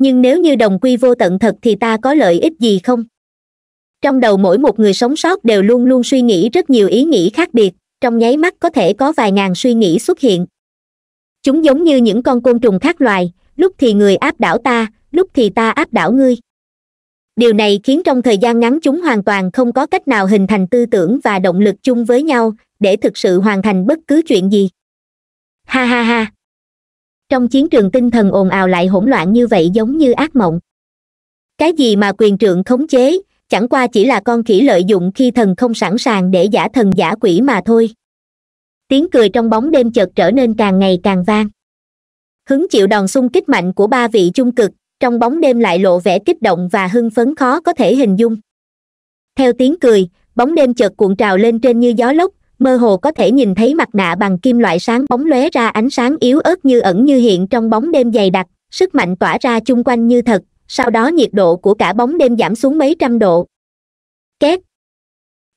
nhưng nếu như đồng quy vô tận thật thì ta có lợi ích gì không trong đầu mỗi một người sống sót đều luôn luôn suy nghĩ rất nhiều ý nghĩ khác biệt trong nháy mắt có thể có vài ngàn suy nghĩ xuất hiện chúng giống như những con côn trùng khác loài lúc thì người áp đảo ta lúc thì ta áp đảo ngươi điều này khiến trong thời gian ngắn chúng hoàn toàn không có cách nào hình thành tư tưởng và động lực chung với nhau để thực sự hoàn thành bất cứ chuyện gì ha ha ha trong chiến trường tinh thần ồn ào lại hỗn loạn như vậy giống như ác mộng cái gì mà quyền trượng khống chế chẳng qua chỉ là con khỉ lợi dụng khi thần không sẵn sàng để giả thần giả quỷ mà thôi tiếng cười trong bóng đêm chợt trở nên càng ngày càng vang hứng chịu đòn xung kích mạnh của ba vị trung cực trong bóng đêm lại lộ vẻ kích động và hưng phấn khó có thể hình dung theo tiếng cười bóng đêm chợt cuộn trào lên trên như gió lốc mơ hồ có thể nhìn thấy mặt nạ bằng kim loại sáng bóng lóe ra ánh sáng yếu ớt như ẩn như hiện trong bóng đêm dày đặc sức mạnh tỏa ra chung quanh như thật sau đó nhiệt độ của cả bóng đêm giảm xuống mấy trăm độ két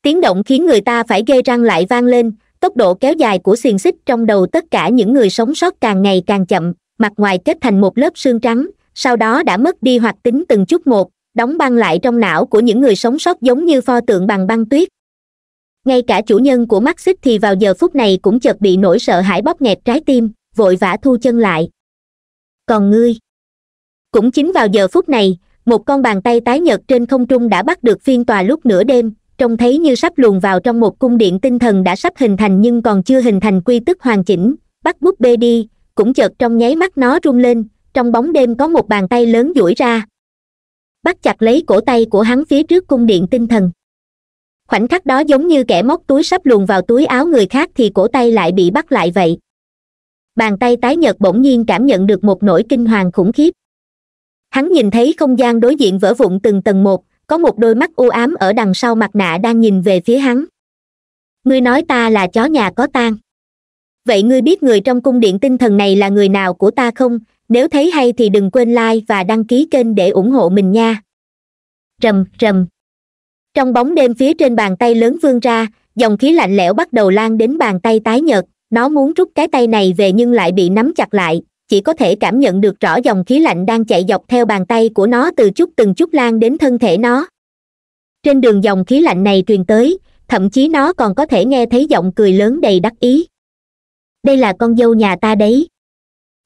tiếng động khiến người ta phải ghê răng lại vang lên tốc độ kéo dài của xiềng xích trong đầu tất cả những người sống sót càng ngày càng chậm mặt ngoài kết thành một lớp xương trắng sau đó đã mất đi hoạt tính từng chút một đóng băng lại trong não của những người sống sót giống như pho tượng bằng băng tuyết ngay cả chủ nhân của mắt xích thì vào giờ phút này cũng chợt bị nỗi sợ hãi bóp nghẹt trái tim vội vã thu chân lại còn ngươi cũng chính vào giờ phút này một con bàn tay tái nhợt trên không trung đã bắt được phiên tòa lúc nửa đêm trông thấy như sắp luồn vào trong một cung điện tinh thần đã sắp hình thành nhưng còn chưa hình thành quy tức hoàn chỉnh bắt búp bê đi cũng chợt trong nháy mắt nó rung lên trong bóng đêm có một bàn tay lớn duỗi ra bắt chặt lấy cổ tay của hắn phía trước cung điện tinh thần khoảnh khắc đó giống như kẻ móc túi sắp luồn vào túi áo người khác thì cổ tay lại bị bắt lại vậy bàn tay tái nhợt bỗng nhiên cảm nhận được một nỗi kinh hoàng khủng khiếp hắn nhìn thấy không gian đối diện vỡ vụn từng tầng một có một đôi mắt u ám ở đằng sau mặt nạ đang nhìn về phía hắn ngươi nói ta là chó nhà có tang vậy ngươi biết người trong cung điện tinh thần này là người nào của ta không nếu thấy hay thì đừng quên like và đăng ký kênh để ủng hộ mình nha rầm rầm trong bóng đêm phía trên bàn tay lớn vươn ra dòng khí lạnh lẽo bắt đầu lan đến bàn tay tái nhợt nó muốn rút cái tay này về nhưng lại bị nắm chặt lại chỉ có thể cảm nhận được rõ dòng khí lạnh đang chạy dọc theo bàn tay của nó từ chút từng chút lan đến thân thể nó trên đường dòng khí lạnh này truyền tới thậm chí nó còn có thể nghe thấy giọng cười lớn đầy đắc ý đây là con dâu nhà ta đấy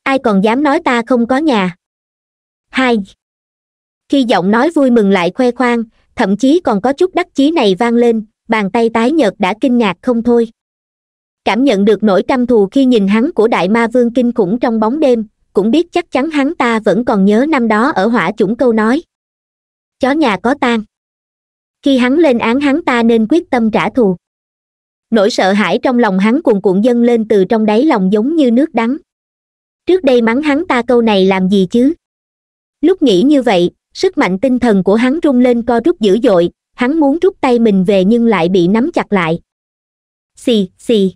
ai còn dám nói ta không có nhà hai khi giọng nói vui mừng lại khoe khoang thậm chí còn có chút đắc chí này vang lên bàn tay tái nhợt đã kinh ngạc không thôi cảm nhận được nỗi căm thù khi nhìn hắn của đại ma vương kinh khủng trong bóng đêm cũng biết chắc chắn hắn ta vẫn còn nhớ năm đó ở hỏa chủng câu nói chó nhà có tan khi hắn lên án hắn ta nên quyết tâm trả thù nỗi sợ hãi trong lòng hắn cuồn cuộn dâng lên từ trong đáy lòng giống như nước đắng trước đây mắng hắn ta câu này làm gì chứ lúc nghĩ như vậy sức mạnh tinh thần của hắn rung lên co rút dữ dội hắn muốn rút tay mình về nhưng lại bị nắm chặt lại xì xì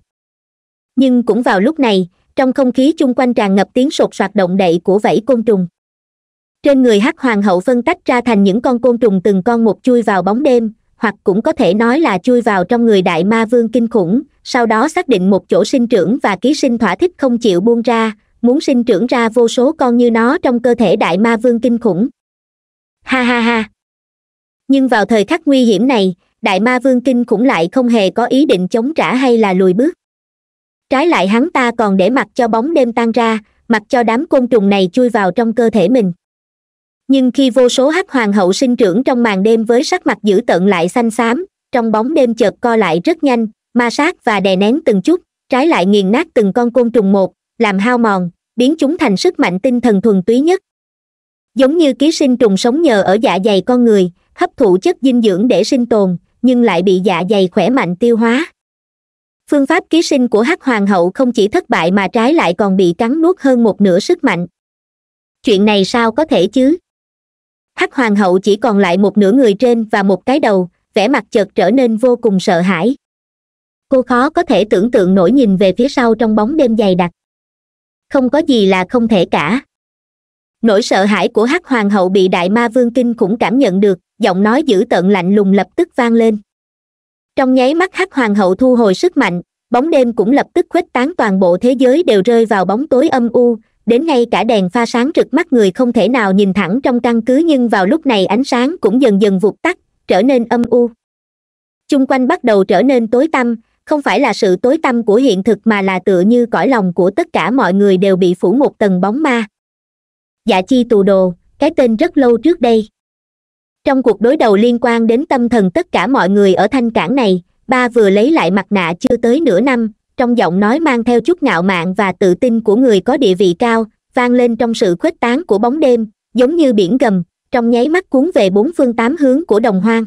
nhưng cũng vào lúc này trong không khí chung quanh tràn ngập tiếng sột soạt động đậy của vảy côn trùng trên người hắc hoàng hậu phân tách ra thành những con côn trùng từng con một chui vào bóng đêm hoặc cũng có thể nói là chui vào trong người đại ma vương kinh khủng sau đó xác định một chỗ sinh trưởng và ký sinh thỏa thích không chịu buông ra muốn sinh trưởng ra vô số con như nó trong cơ thể đại ma vương kinh khủng ha ha ha nhưng vào thời khắc nguy hiểm này đại ma vương kinh cũng lại không hề có ý định chống trả hay là lùi bước trái lại hắn ta còn để mặc cho bóng đêm tan ra mặc cho đám côn trùng này chui vào trong cơ thể mình nhưng khi vô số hắc hoàng hậu sinh trưởng trong màn đêm với sắc mặt dữ tợn lại xanh xám trong bóng đêm chợt co lại rất nhanh ma sát và đè nén từng chút trái lại nghiền nát từng con côn trùng một làm hao mòn biến chúng thành sức mạnh tinh thần thuần túy nhất giống như ký sinh trùng sống nhờ ở dạ dày con người hấp thụ chất dinh dưỡng để sinh tồn nhưng lại bị dạ dày khỏe mạnh tiêu hóa phương pháp ký sinh của hắc hoàng hậu không chỉ thất bại mà trái lại còn bị cắn nuốt hơn một nửa sức mạnh chuyện này sao có thể chứ hắc hoàng hậu chỉ còn lại một nửa người trên và một cái đầu vẻ mặt chợt trở nên vô cùng sợ hãi cô khó có thể tưởng tượng nổi nhìn về phía sau trong bóng đêm dày đặc không có gì là không thể cả nỗi sợ hãi của hắc hoàng hậu bị đại ma vương kinh khủng cảm nhận được giọng nói dữ tợn lạnh lùng lập tức vang lên trong nháy mắt hắc hoàng hậu thu hồi sức mạnh bóng đêm cũng lập tức khuếch tán toàn bộ thế giới đều rơi vào bóng tối âm u đến ngay cả đèn pha sáng rực mắt người không thể nào nhìn thẳng trong căn cứ nhưng vào lúc này ánh sáng cũng dần dần vụt tắt trở nên âm u chung quanh bắt đầu trở nên tối tăm không phải là sự tối tăm của hiện thực mà là tựa như cõi lòng của tất cả mọi người đều bị phủ một tầng bóng ma dạ chi tù đồ cái tên rất lâu trước đây trong cuộc đối đầu liên quan đến tâm thần tất cả mọi người ở thanh cảng này ba vừa lấy lại mặt nạ chưa tới nửa năm trong giọng nói mang theo chút ngạo mạn và tự tin của người có địa vị cao vang lên trong sự khuếch tán của bóng đêm giống như biển gầm trong nháy mắt cuốn về bốn phương tám hướng của đồng hoang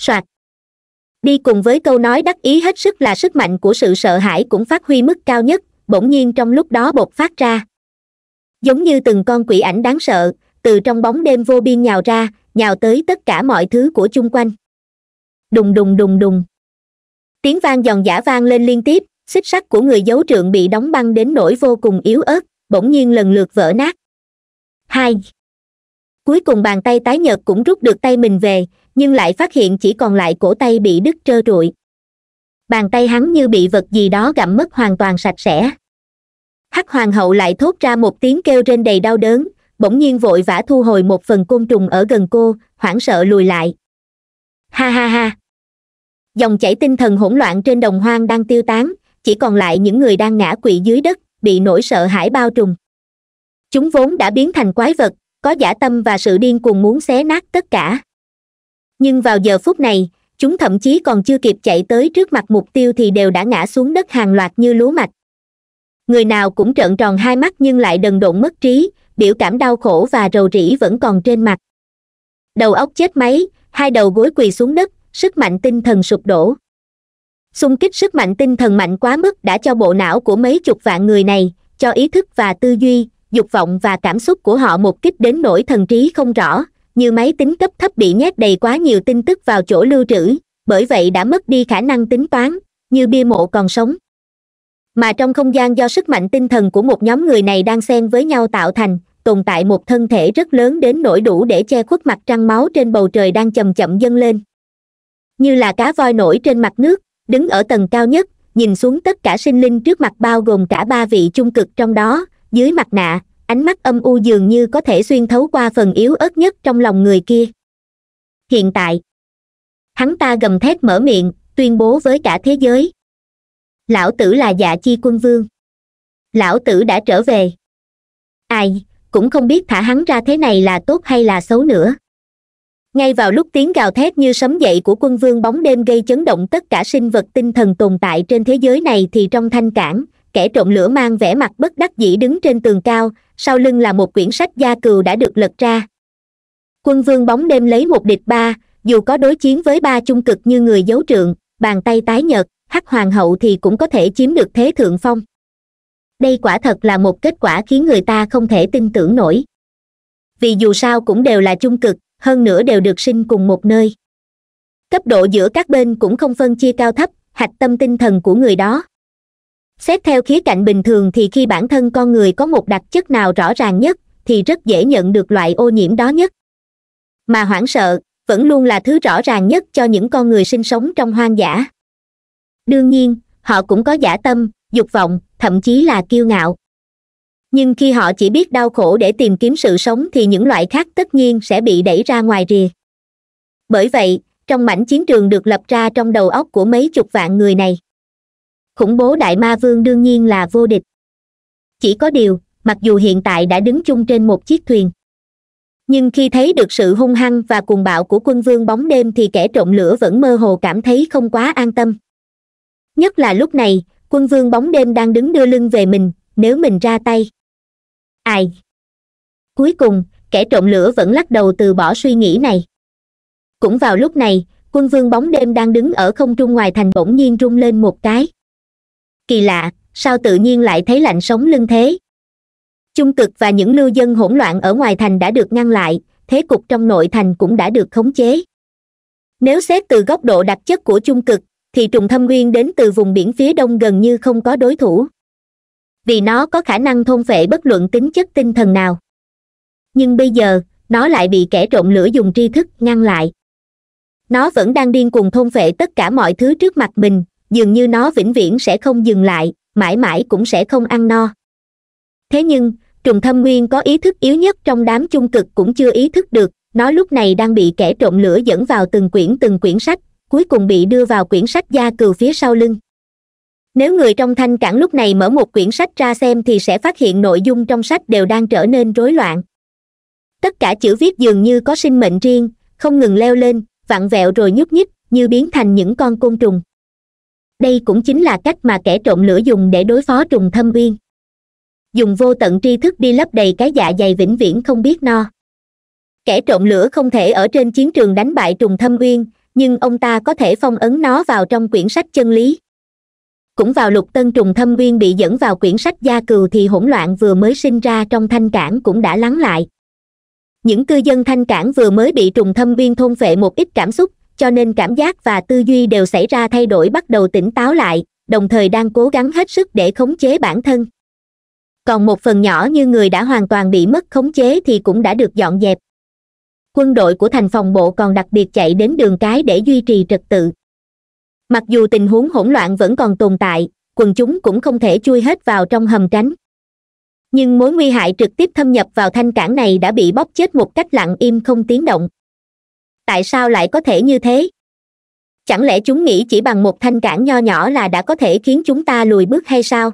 soạt đi cùng với câu nói đắc ý hết sức là sức mạnh của sự sợ hãi cũng phát huy mức cao nhất bỗng nhiên trong lúc đó bột phát ra giống như từng con quỷ ảnh đáng sợ từ trong bóng đêm vô biên nhào ra nhào tới tất cả mọi thứ của chung quanh đùng đùng đùng đùng tiếng vang giòn giả vang lên liên tiếp xích sắt của người giấu trượng bị đóng băng đến nỗi vô cùng yếu ớt bỗng nhiên lần lượt vỡ nát hai cuối cùng bàn tay tái nhợt cũng rút được tay mình về nhưng lại phát hiện chỉ còn lại cổ tay bị đứt trơ trụi bàn tay hắn như bị vật gì đó gặm mất hoàn toàn sạch sẽ hắc hoàng hậu lại thốt ra một tiếng kêu trên đầy đau đớn bỗng nhiên vội vã thu hồi một phần côn trùng ở gần cô hoảng sợ lùi lại ha ha ha dòng chảy tinh thần hỗn loạn trên đồng hoang đang tiêu tán chỉ còn lại những người đang ngã quỵ dưới đất bị nỗi sợ hãi bao trùm chúng vốn đã biến thành quái vật có giả tâm và sự điên cuồng muốn xé nát tất cả nhưng vào giờ phút này chúng thậm chí còn chưa kịp chạy tới trước mặt mục tiêu thì đều đã ngã xuống đất hàng loạt như lúa mạch người nào cũng trợn tròn hai mắt nhưng lại đần độn mất trí biểu cảm đau khổ và rầu rĩ vẫn còn trên mặt đầu óc chết máy hai đầu gối quỳ xuống đất sức mạnh tinh thần sụp đổ xung kích sức mạnh tinh thần mạnh quá mức đã cho bộ não của mấy chục vạn người này cho ý thức và tư duy dục vọng và cảm xúc của họ một kích đến nỗi thần trí không rõ như máy tính cấp thấp bị nhét đầy quá nhiều tin tức vào chỗ lưu trữ bởi vậy đã mất đi khả năng tính toán như bia mộ còn sống mà trong không gian do sức mạnh tinh thần của một nhóm người này đang xen với nhau tạo thành tồn tại một thân thể rất lớn đến nỗi đủ để che khuất mặt trăng máu trên bầu trời đang chậm chậm dâng lên như là cá voi nổi trên mặt nước đứng ở tầng cao nhất nhìn xuống tất cả sinh linh trước mặt bao gồm cả ba vị trung cực trong đó dưới mặt nạ ánh mắt âm u dường như có thể xuyên thấu qua phần yếu ớt nhất trong lòng người kia hiện tại hắn ta gầm thét mở miệng tuyên bố với cả thế giới lão tử là dạ chi quân vương lão tử đã trở về ai cũng không biết thả hắn ra thế này là tốt hay là xấu nữa ngay vào lúc tiếng gào thét như sấm dậy của quân vương bóng đêm gây chấn động tất cả sinh vật tinh thần tồn tại trên thế giới này thì trong thanh cảng kẻ trộm lửa mang vẻ mặt bất đắc dĩ đứng trên tường cao sau lưng là một quyển sách gia cừu đã được lật ra quân vương bóng đêm lấy một địch ba dù có đối chiến với ba chung cực như người giấu trượng bàn tay tái nhợt hắc hoàng hậu thì cũng có thể chiếm được thế thượng phong đây quả thật là một kết quả khiến người ta không thể tin tưởng nổi vì dù sao cũng đều là chung cực hơn nữa đều được sinh cùng một nơi cấp độ giữa các bên cũng không phân chia cao thấp hạch tâm tinh thần của người đó xét theo khía cạnh bình thường thì khi bản thân con người có một đặc chất nào rõ ràng nhất thì rất dễ nhận được loại ô nhiễm đó nhất mà hoảng sợ vẫn luôn là thứ rõ ràng nhất cho những con người sinh sống trong hoang dã đương nhiên họ cũng có giả tâm dục vọng thậm chí là kiêu ngạo nhưng khi họ chỉ biết đau khổ để tìm kiếm sự sống thì những loại khác tất nhiên sẽ bị đẩy ra ngoài rìa bởi vậy trong mảnh chiến trường được lập ra trong đầu óc của mấy chục vạn người này khủng bố đại ma vương đương nhiên là vô địch chỉ có điều mặc dù hiện tại đã đứng chung trên một chiếc thuyền nhưng khi thấy được sự hung hăng và cuồng bạo của quân vương bóng đêm thì kẻ trộm lửa vẫn mơ hồ cảm thấy không quá an tâm nhất là lúc này quân vương bóng đêm đang đứng đưa lưng về mình nếu mình ra tay ai cuối cùng kẻ trộm lửa vẫn lắc đầu từ bỏ suy nghĩ này cũng vào lúc này quân vương bóng đêm đang đứng ở không trung ngoài thành bỗng nhiên rung lên một cái kỳ lạ sao tự nhiên lại thấy lạnh sống lưng thế trung cực và những lưu dân hỗn loạn ở ngoài thành đã được ngăn lại thế cục trong nội thành cũng đã được khống chế nếu xét từ góc độ đặc chất của trung cực thì trùng thâm nguyên đến từ vùng biển phía đông gần như không có đối thủ vì nó có khả năng thôn phệ bất luận tính chất tinh thần nào nhưng bây giờ nó lại bị kẻ trộm lửa dùng tri thức ngăn lại nó vẫn đang điên cuồng thôn phệ tất cả mọi thứ trước mặt mình dường như nó vĩnh viễn sẽ không dừng lại mãi mãi cũng sẽ không ăn no thế nhưng trùng thâm nguyên có ý thức yếu nhất trong đám chung cực cũng chưa ý thức được nó lúc này đang bị kẻ trộm lửa dẫn vào từng quyển từng quyển sách cuối cùng bị đưa vào quyển sách gia cừu phía sau lưng nếu người trong thanh cản lúc này mở một quyển sách ra xem thì sẽ phát hiện nội dung trong sách đều đang trở nên rối loạn tất cả chữ viết dường như có sinh mệnh riêng không ngừng leo lên vặn vẹo rồi nhúc nhích như biến thành những con côn trùng đây cũng chính là cách mà kẻ trộm lửa dùng để đối phó trùng thâm uyên dùng vô tận tri thức đi lấp đầy cái dạ dày vĩnh viễn không biết no kẻ trộm lửa không thể ở trên chiến trường đánh bại trùng thâm uyên nhưng ông ta có thể phong ấn nó vào trong quyển sách chân lý cũng vào lục tân trùng thâm uyên bị dẫn vào quyển sách gia cừu thì hỗn loạn vừa mới sinh ra trong thanh cảng cũng đã lắng lại những cư dân thanh cảng vừa mới bị trùng thâm uyên thôn vệ một ít cảm xúc cho nên cảm giác và tư duy đều xảy ra thay đổi bắt đầu tỉnh táo lại đồng thời đang cố gắng hết sức để khống chế bản thân còn một phần nhỏ như người đã hoàn toàn bị mất khống chế thì cũng đã được dọn dẹp quân đội của thành phòng bộ còn đặc biệt chạy đến đường cái để duy trì trật tự mặc dù tình huống hỗn loạn vẫn còn tồn tại quần chúng cũng không thể chui hết vào trong hầm tránh nhưng mối nguy hại trực tiếp thâm nhập vào thanh cảng này đã bị bóp chết một cách lặng im không tiếng động tại sao lại có thể như thế chẳng lẽ chúng nghĩ chỉ bằng một thanh cản nho nhỏ là đã có thể khiến chúng ta lùi bước hay sao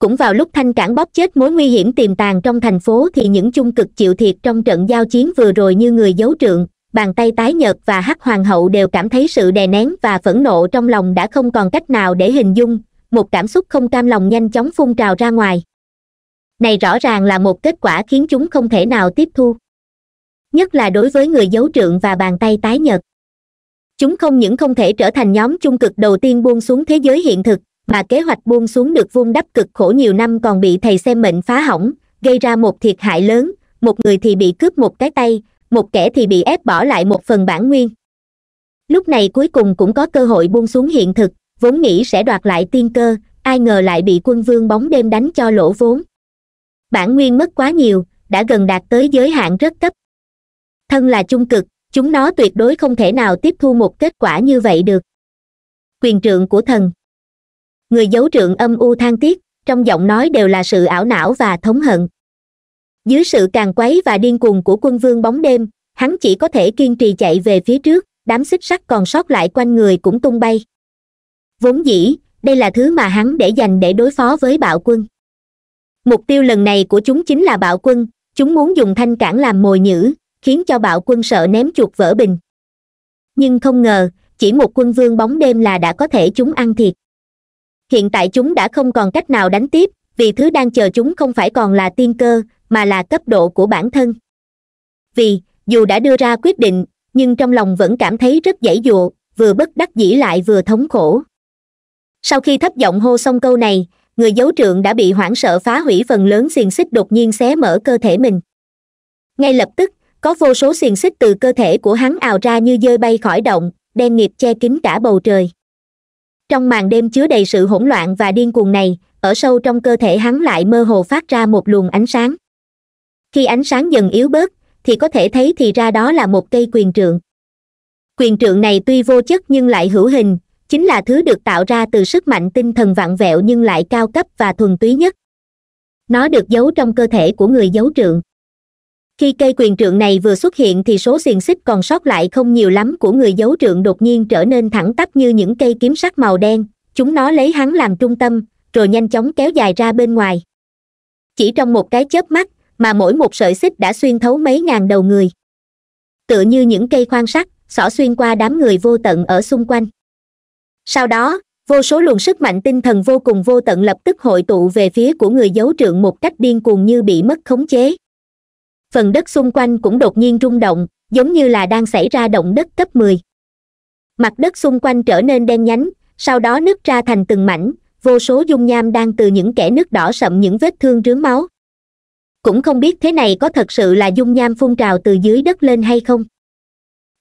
cũng vào lúc thanh cản bóp chết mối nguy hiểm tiềm tàng trong thành phố thì những chung cực chịu thiệt trong trận giao chiến vừa rồi như người giấu trượng bàn tay tái nhợt và hắc hoàng hậu đều cảm thấy sự đè nén và phẫn nộ trong lòng đã không còn cách nào để hình dung một cảm xúc không cam lòng nhanh chóng phun trào ra ngoài này rõ ràng là một kết quả khiến chúng không thể nào tiếp thu nhất là đối với người giấu trượng và bàn tay tái nhật chúng không những không thể trở thành nhóm trung cực đầu tiên buông xuống thế giới hiện thực mà kế hoạch buông xuống được vung đắp cực khổ nhiều năm còn bị thầy xem mệnh phá hỏng gây ra một thiệt hại lớn một người thì bị cướp một cái tay một kẻ thì bị ép bỏ lại một phần bản nguyên lúc này cuối cùng cũng có cơ hội buông xuống hiện thực vốn nghĩ sẽ đoạt lại tiên cơ ai ngờ lại bị quân vương bóng đêm đánh cho lỗ vốn bản nguyên mất quá nhiều đã gần đạt tới giới hạn rất cấp thân là trung cực chúng nó tuyệt đối không thể nào tiếp thu một kết quả như vậy được quyền trượng của thần người giấu trượng âm u than tiếc trong giọng nói đều là sự ảo não và thống hận dưới sự càng quấy và điên cuồng của quân vương bóng đêm hắn chỉ có thể kiên trì chạy về phía trước đám xích sắt còn sót lại quanh người cũng tung bay vốn dĩ đây là thứ mà hắn để dành để đối phó với bạo quân mục tiêu lần này của chúng chính là bạo quân chúng muốn dùng thanh cản làm mồi nhữ khiến cho bạo quân sợ ném chuột vỡ bình nhưng không ngờ chỉ một quân vương bóng đêm là đã có thể chúng ăn thịt hiện tại chúng đã không còn cách nào đánh tiếp vì thứ đang chờ chúng không phải còn là tiên cơ mà là cấp độ của bản thân vì dù đã đưa ra quyết định nhưng trong lòng vẫn cảm thấy rất dãy dụa vừa bất đắc dĩ lại vừa thống khổ sau khi thấp giọng hô xong câu này người giấu trượng đã bị hoảng sợ phá hủy phần lớn xiềng xích đột nhiên xé mở cơ thể mình ngay lập tức có vô số xiềng xích từ cơ thể của hắn ào ra như dơi bay khỏi động đen nghiệp che kín cả bầu trời trong màn đêm chứa đầy sự hỗn loạn và điên cuồng này ở sâu trong cơ thể hắn lại mơ hồ phát ra một luồng ánh sáng khi ánh sáng dần yếu bớt thì có thể thấy thì ra đó là một cây quyền trượng quyền trượng này tuy vô chất nhưng lại hữu hình chính là thứ được tạo ra từ sức mạnh tinh thần vạn vẹo nhưng lại cao cấp và thuần túy nhất nó được giấu trong cơ thể của người giấu trượng khi cây quyền trượng này vừa xuất hiện thì số xiềng xích còn sót lại không nhiều lắm của người giấu trượng đột nhiên trở nên thẳng tắp như những cây kiếm sắt màu đen chúng nó lấy hắn làm trung tâm rồi nhanh chóng kéo dài ra bên ngoài chỉ trong một cái chớp mắt mà mỗi một sợi xích đã xuyên thấu mấy ngàn đầu người tựa như những cây khoan sắt xỏ xuyên qua đám người vô tận ở xung quanh sau đó vô số luồng sức mạnh tinh thần vô cùng vô tận lập tức hội tụ về phía của người giấu trượng một cách điên cuồng như bị mất khống chế phần đất xung quanh cũng đột nhiên rung động giống như là đang xảy ra động đất cấp mười mặt đất xung quanh trở nên đen nhánh sau đó nứt ra thành từng mảnh vô số dung nham đang từ những kẻ nước đỏ sậm những vết thương rướm máu cũng không biết thế này có thật sự là dung nham phun trào từ dưới đất lên hay không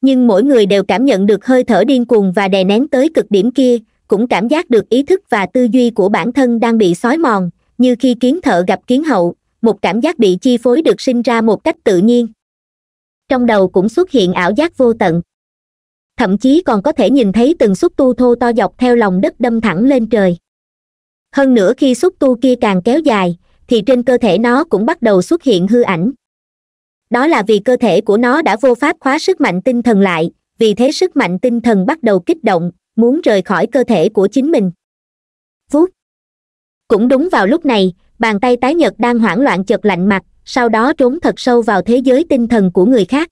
nhưng mỗi người đều cảm nhận được hơi thở điên cuồng và đè nén tới cực điểm kia cũng cảm giác được ý thức và tư duy của bản thân đang bị xói mòn như khi kiến thợ gặp kiến hậu một cảm giác bị chi phối được sinh ra một cách tự nhiên trong đầu cũng xuất hiện ảo giác vô tận thậm chí còn có thể nhìn thấy từng xúc tu thô to dọc theo lòng đất đâm thẳng lên trời hơn nữa khi xúc tu kia càng kéo dài thì trên cơ thể nó cũng bắt đầu xuất hiện hư ảnh đó là vì cơ thể của nó đã vô pháp khóa sức mạnh tinh thần lại vì thế sức mạnh tinh thần bắt đầu kích động muốn rời khỏi cơ thể của chính mình vuốt cũng đúng vào lúc này bàn tay tái nhật đang hoảng loạn chật lạnh mặt sau đó trốn thật sâu vào thế giới tinh thần của người khác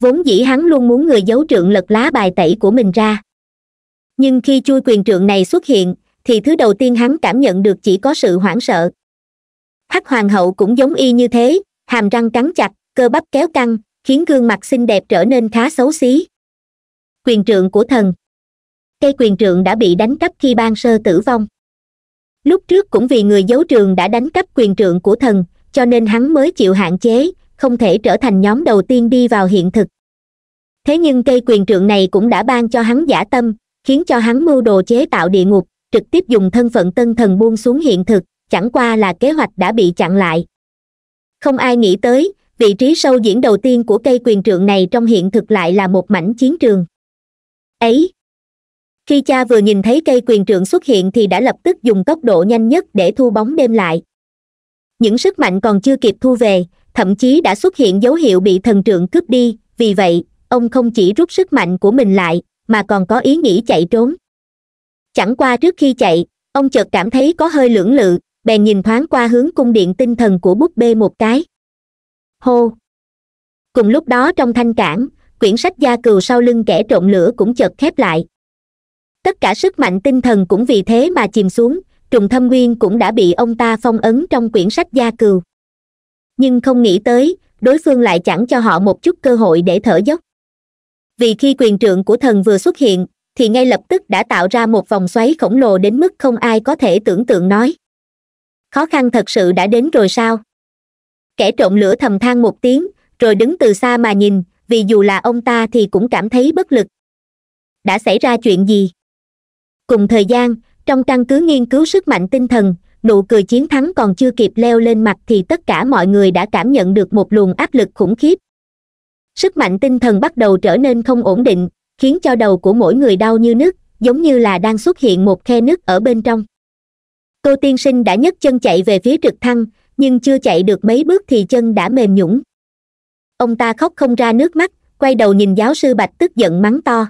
vốn dĩ hắn luôn muốn người giấu trượng lật lá bài tẩy của mình ra nhưng khi chui quyền trượng này xuất hiện thì thứ đầu tiên hắn cảm nhận được chỉ có sự hoảng sợ hắc hoàng hậu cũng giống y như thế hàm răng cắn chặt cơ bắp kéo căng khiến gương mặt xinh đẹp trở nên khá xấu xí quyền trượng của thần cây quyền trượng đã bị đánh cắp khi ban sơ tử vong lúc trước cũng vì người giấu trường đã đánh cắp quyền trượng của thần cho nên hắn mới chịu hạn chế không thể trở thành nhóm đầu tiên đi vào hiện thực thế nhưng cây quyền trượng này cũng đã ban cho hắn giả tâm khiến cho hắn mưu đồ chế tạo địa ngục trực tiếp dùng thân phận tân thần buông xuống hiện thực chẳng qua là kế hoạch đã bị chặn lại không ai nghĩ tới vị trí sâu diễn đầu tiên của cây quyền trượng này trong hiện thực lại là một mảnh chiến trường ấy khi cha vừa nhìn thấy cây quyền trượng xuất hiện thì đã lập tức dùng tốc độ nhanh nhất để thu bóng đêm lại những sức mạnh còn chưa kịp thu về thậm chí đã xuất hiện dấu hiệu bị thần trượng cướp đi vì vậy ông không chỉ rút sức mạnh của mình lại mà còn có ý nghĩ chạy trốn chẳng qua trước khi chạy ông chợt cảm thấy có hơi lưỡng lự bèn nhìn thoáng qua hướng cung điện tinh thần của búp bê một cái hô cùng lúc đó trong thanh cảng quyển sách gia cừu sau lưng kẻ trộm lửa cũng chợt khép lại tất cả sức mạnh tinh thần cũng vì thế mà chìm xuống trùng thâm nguyên cũng đã bị ông ta phong ấn trong quyển sách gia cừu nhưng không nghĩ tới đối phương lại chẳng cho họ một chút cơ hội để thở dốc vì khi quyền trượng của thần vừa xuất hiện thì ngay lập tức đã tạo ra một vòng xoáy khổng lồ đến mức không ai có thể tưởng tượng nói khó khăn thật sự đã đến rồi sao kẻ trộm lửa thầm than một tiếng rồi đứng từ xa mà nhìn vì dù là ông ta thì cũng cảm thấy bất lực đã xảy ra chuyện gì cùng thời gian trong căn cứ nghiên cứu sức mạnh tinh thần nụ cười chiến thắng còn chưa kịp leo lên mặt thì tất cả mọi người đã cảm nhận được một luồng áp lực khủng khiếp sức mạnh tinh thần bắt đầu trở nên không ổn định khiến cho đầu của mỗi người đau như nứt giống như là đang xuất hiện một khe nứt ở bên trong Cô tiên sinh đã nhấc chân chạy về phía trực thăng nhưng chưa chạy được mấy bước thì chân đã mềm nhũng ông ta khóc không ra nước mắt quay đầu nhìn giáo sư bạch tức giận mắng to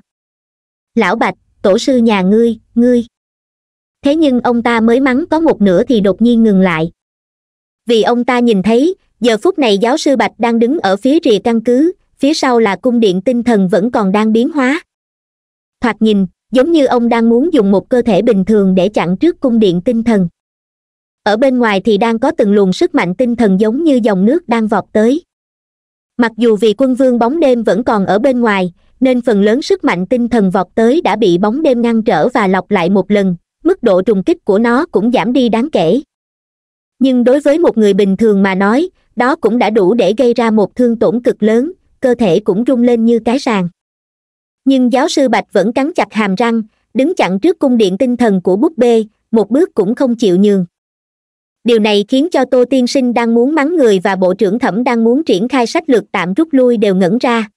lão bạch tổ sư nhà ngươi ngươi thế nhưng ông ta mới mắng có một nửa thì đột nhiên ngừng lại vì ông ta nhìn thấy giờ phút này giáo sư bạch đang đứng ở phía rìa căn cứ phía sau là cung điện tinh thần vẫn còn đang biến hóa thoạt nhìn giống như ông đang muốn dùng một cơ thể bình thường để chặn trước cung điện tinh thần ở bên ngoài thì đang có từng luồng sức mạnh tinh thần giống như dòng nước đang vọt tới mặc dù vì quân vương bóng đêm vẫn còn ở bên ngoài nên phần lớn sức mạnh tinh thần vọt tới đã bị bóng đêm ngăn trở và lọc lại một lần mức độ trùng kích của nó cũng giảm đi đáng kể nhưng đối với một người bình thường mà nói đó cũng đã đủ để gây ra một thương tổn cực lớn cơ thể cũng rung lên như cái sàn nhưng giáo sư bạch vẫn cắn chặt hàm răng đứng chặn trước cung điện tinh thần của búp bê một bước cũng không chịu nhường điều này khiến cho tô tiên sinh đang muốn mắng người và bộ trưởng thẩm đang muốn triển khai sách lược tạm rút lui đều ngẩn ra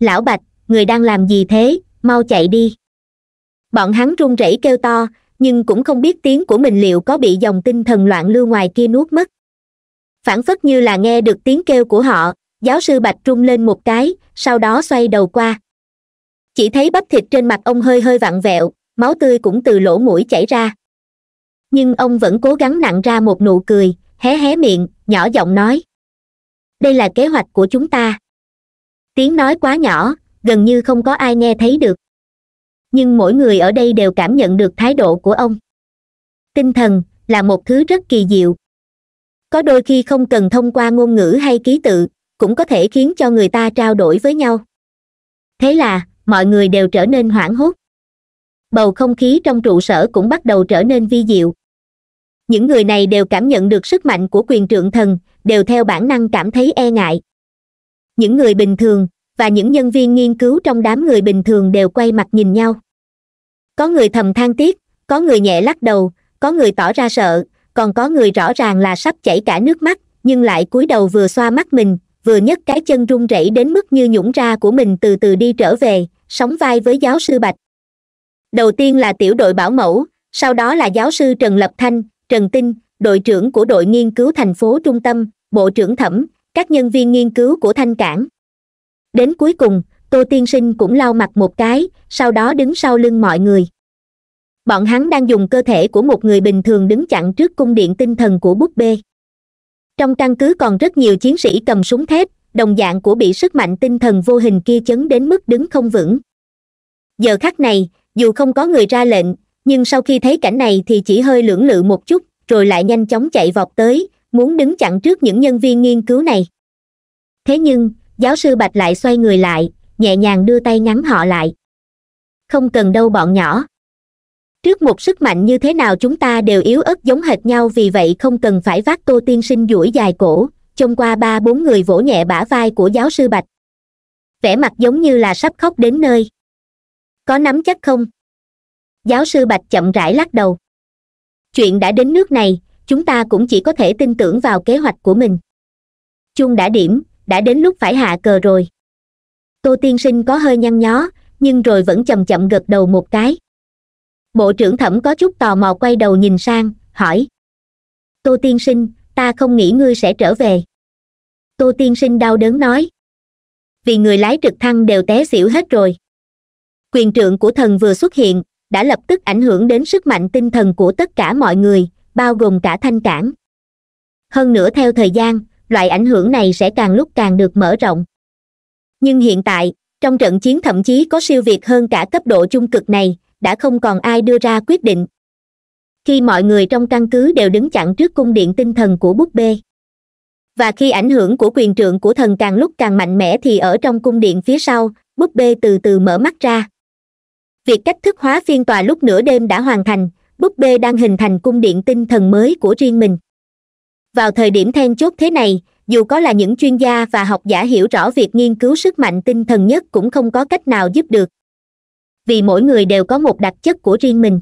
lão bạch người đang làm gì thế mau chạy đi bọn hắn run rẩy kêu to nhưng cũng không biết tiếng của mình liệu có bị dòng tinh thần loạn lưu ngoài kia nuốt mất phản phất như là nghe được tiếng kêu của họ giáo sư bạch trung lên một cái sau đó xoay đầu qua chỉ thấy bắp thịt trên mặt ông hơi hơi vặn vẹo máu tươi cũng từ lỗ mũi chảy ra nhưng ông vẫn cố gắng nặng ra một nụ cười hé hé miệng nhỏ giọng nói đây là kế hoạch của chúng ta tiếng nói quá nhỏ gần như không có ai nghe thấy được nhưng mỗi người ở đây đều cảm nhận được thái độ của ông tinh thần là một thứ rất kỳ diệu có đôi khi không cần thông qua ngôn ngữ hay ký tự cũng có thể khiến cho người ta trao đổi với nhau thế là mọi người đều trở nên hoảng hốt bầu không khí trong trụ sở cũng bắt đầu trở nên vi diệu những người này đều cảm nhận được sức mạnh của quyền trượng thần đều theo bản năng cảm thấy e ngại những người bình thường và những nhân viên nghiên cứu trong đám người bình thường đều quay mặt nhìn nhau có người thầm than tiếc có người nhẹ lắc đầu có người tỏ ra sợ còn có người rõ ràng là sắp chảy cả nước mắt nhưng lại cúi đầu vừa xoa mắt mình vừa nhấc cái chân run rẩy đến mức như nhũng ra của mình từ từ đi trở về sóng vai với giáo sư bạch đầu tiên là tiểu đội bảo mẫu sau đó là giáo sư trần lập thanh trần tinh đội trưởng của đội nghiên cứu thành phố trung tâm bộ trưởng thẩm các nhân viên nghiên cứu của thanh cảng đến cuối cùng tô tiên sinh cũng lau mặt một cái sau đó đứng sau lưng mọi người bọn hắn đang dùng cơ thể của một người bình thường đứng chặn trước cung điện tinh thần của búp bê trong căn cứ còn rất nhiều chiến sĩ cầm súng thép đồng dạng của bị sức mạnh tinh thần vô hình kia chấn đến mức đứng không vững giờ khắc này dù không có người ra lệnh nhưng sau khi thấy cảnh này thì chỉ hơi lưỡng lự một chút rồi lại nhanh chóng chạy vọt tới muốn đứng chặn trước những nhân viên nghiên cứu này thế nhưng giáo sư bạch lại xoay người lại nhẹ nhàng đưa tay ngắn họ lại không cần đâu bọn nhỏ trước một sức mạnh như thế nào chúng ta đều yếu ớt giống hệt nhau vì vậy không cần phải vác tô tiên sinh duỗi dài cổ trông qua ba bốn người vỗ nhẹ bả vai của giáo sư bạch vẻ mặt giống như là sắp khóc đến nơi có nắm chắc không giáo sư bạch chậm rãi lắc đầu chuyện đã đến nước này chúng ta cũng chỉ có thể tin tưởng vào kế hoạch của mình chuông đã điểm đã đến lúc phải hạ cờ rồi tô tiên sinh có hơi nhăn nhó nhưng rồi vẫn chậm chậm gật đầu một cái bộ trưởng thẩm có chút tò mò quay đầu nhìn sang hỏi tô tiên sinh ta không nghĩ ngươi sẽ trở về tô tiên sinh đau đớn nói vì người lái trực thăng đều té xỉu hết rồi quyền trượng của thần vừa xuất hiện đã lập tức ảnh hưởng đến sức mạnh tinh thần của tất cả mọi người bao gồm cả thanh cản hơn nữa theo thời gian loại ảnh hưởng này sẽ càng lúc càng được mở rộng nhưng hiện tại trong trận chiến thậm chí có siêu việt hơn cả cấp độ trung cực này đã không còn ai đưa ra quyết định khi mọi người trong căn cứ đều đứng chặn trước cung điện tinh thần của búp bê và khi ảnh hưởng của quyền trượng của thần càng lúc càng mạnh mẽ thì ở trong cung điện phía sau búp bê từ từ mở mắt ra việc cách thức hóa phiên tòa lúc nửa đêm đã hoàn thành búp bê đang hình thành cung điện tinh thần mới của riêng mình vào thời điểm then chốt thế này dù có là những chuyên gia và học giả hiểu rõ việc nghiên cứu sức mạnh tinh thần nhất cũng không có cách nào giúp được vì mỗi người đều có một đặc chất của riêng mình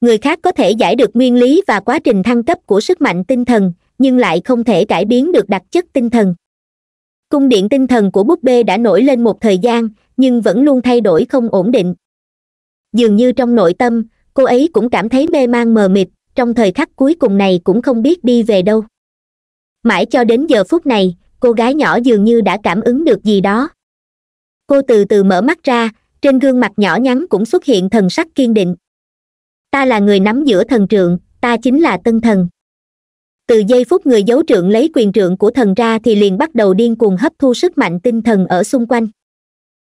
người khác có thể giải được nguyên lý và quá trình thăng cấp của sức mạnh tinh thần nhưng lại không thể cải biến được đặc chất tinh thần cung điện tinh thần của búp bê đã nổi lên một thời gian nhưng vẫn luôn thay đổi không ổn định dường như trong nội tâm cô ấy cũng cảm thấy mê man mờ mịt trong thời khắc cuối cùng này cũng không biết đi về đâu mãi cho đến giờ phút này cô gái nhỏ dường như đã cảm ứng được gì đó cô từ từ mở mắt ra trên gương mặt nhỏ nhắn cũng xuất hiện thần sắc kiên định ta là người nắm giữa thần trượng ta chính là tân thần từ giây phút người giấu trượng lấy quyền trượng của thần ra thì liền bắt đầu điên cuồng hấp thu sức mạnh tinh thần ở xung quanh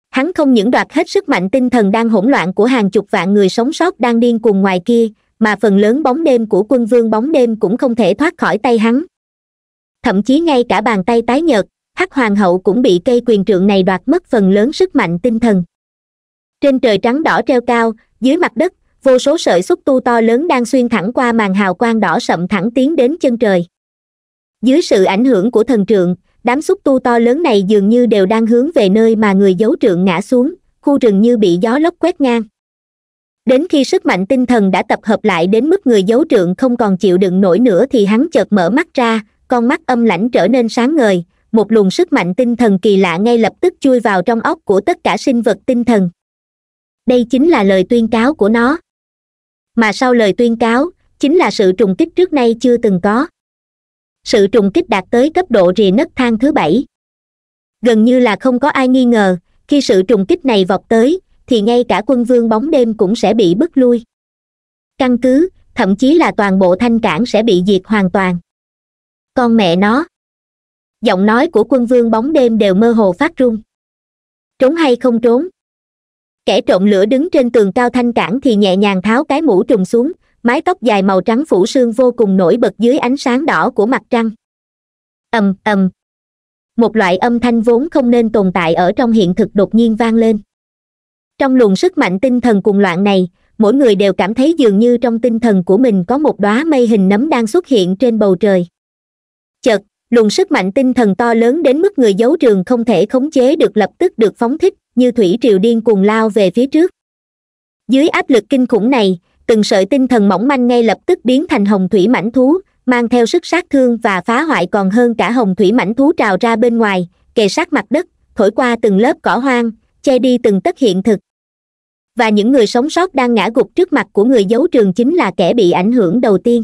hắn không những đoạt hết sức mạnh tinh thần đang hỗn loạn của hàng chục vạn người sống sót đang điên cuồng ngoài kia mà phần lớn bóng đêm của quân vương bóng đêm cũng không thể thoát khỏi tay hắn thậm chí ngay cả bàn tay tái nhợt hắc hoàng hậu cũng bị cây quyền trượng này đoạt mất phần lớn sức mạnh tinh thần trên trời trắng đỏ treo cao dưới mặt đất vô số sợi xúc tu to lớn đang xuyên thẳng qua màn hào quang đỏ sậm thẳng tiến đến chân trời dưới sự ảnh hưởng của thần trượng đám xúc tu to lớn này dường như đều đang hướng về nơi mà người giấu trượng ngã xuống khu rừng như bị gió lốc quét ngang đến khi sức mạnh tinh thần đã tập hợp lại đến mức người giấu trượng không còn chịu đựng nổi nữa thì hắn chợt mở mắt ra con mắt âm lãnh trở nên sáng ngời một luồng sức mạnh tinh thần kỳ lạ ngay lập tức chui vào trong óc của tất cả sinh vật tinh thần đây chính là lời tuyên cáo của nó mà sau lời tuyên cáo chính là sự trùng kích trước nay chưa từng có sự trùng kích đạt tới cấp độ rì nấc thang thứ bảy gần như là không có ai nghi ngờ khi sự trùng kích này vọt tới thì ngay cả quân vương bóng đêm cũng sẽ bị bức lui căn cứ thậm chí là toàn bộ thanh cảng sẽ bị diệt hoàn toàn con mẹ nó giọng nói của quân vương bóng đêm đều mơ hồ phát run trốn hay không trốn kẻ trộm lửa đứng trên tường cao thanh cảng thì nhẹ nhàng tháo cái mũ trùng xuống mái tóc dài màu trắng phủ sương vô cùng nổi bật dưới ánh sáng đỏ của mặt trăng ầm ầm một loại âm thanh vốn không nên tồn tại ở trong hiện thực đột nhiên vang lên trong luồng sức mạnh tinh thần cuồng loạn này mỗi người đều cảm thấy dường như trong tinh thần của mình có một đóa mây hình nấm đang xuất hiện trên bầu trời chợt luồng sức mạnh tinh thần to lớn đến mức người giấu trường không thể khống chế được lập tức được phóng thích như thủy triều điên cuồng lao về phía trước dưới áp lực kinh khủng này từng sợi tinh thần mỏng manh ngay lập tức biến thành hồng thủy mảnh thú mang theo sức sát thương và phá hoại còn hơn cả hồng thủy mảnh thú trào ra bên ngoài kề sát mặt đất thổi qua từng lớp cỏ hoang che đi từng tất hiện thực và những người sống sót đang ngã gục trước mặt của người giấu trường chính là kẻ bị ảnh hưởng đầu tiên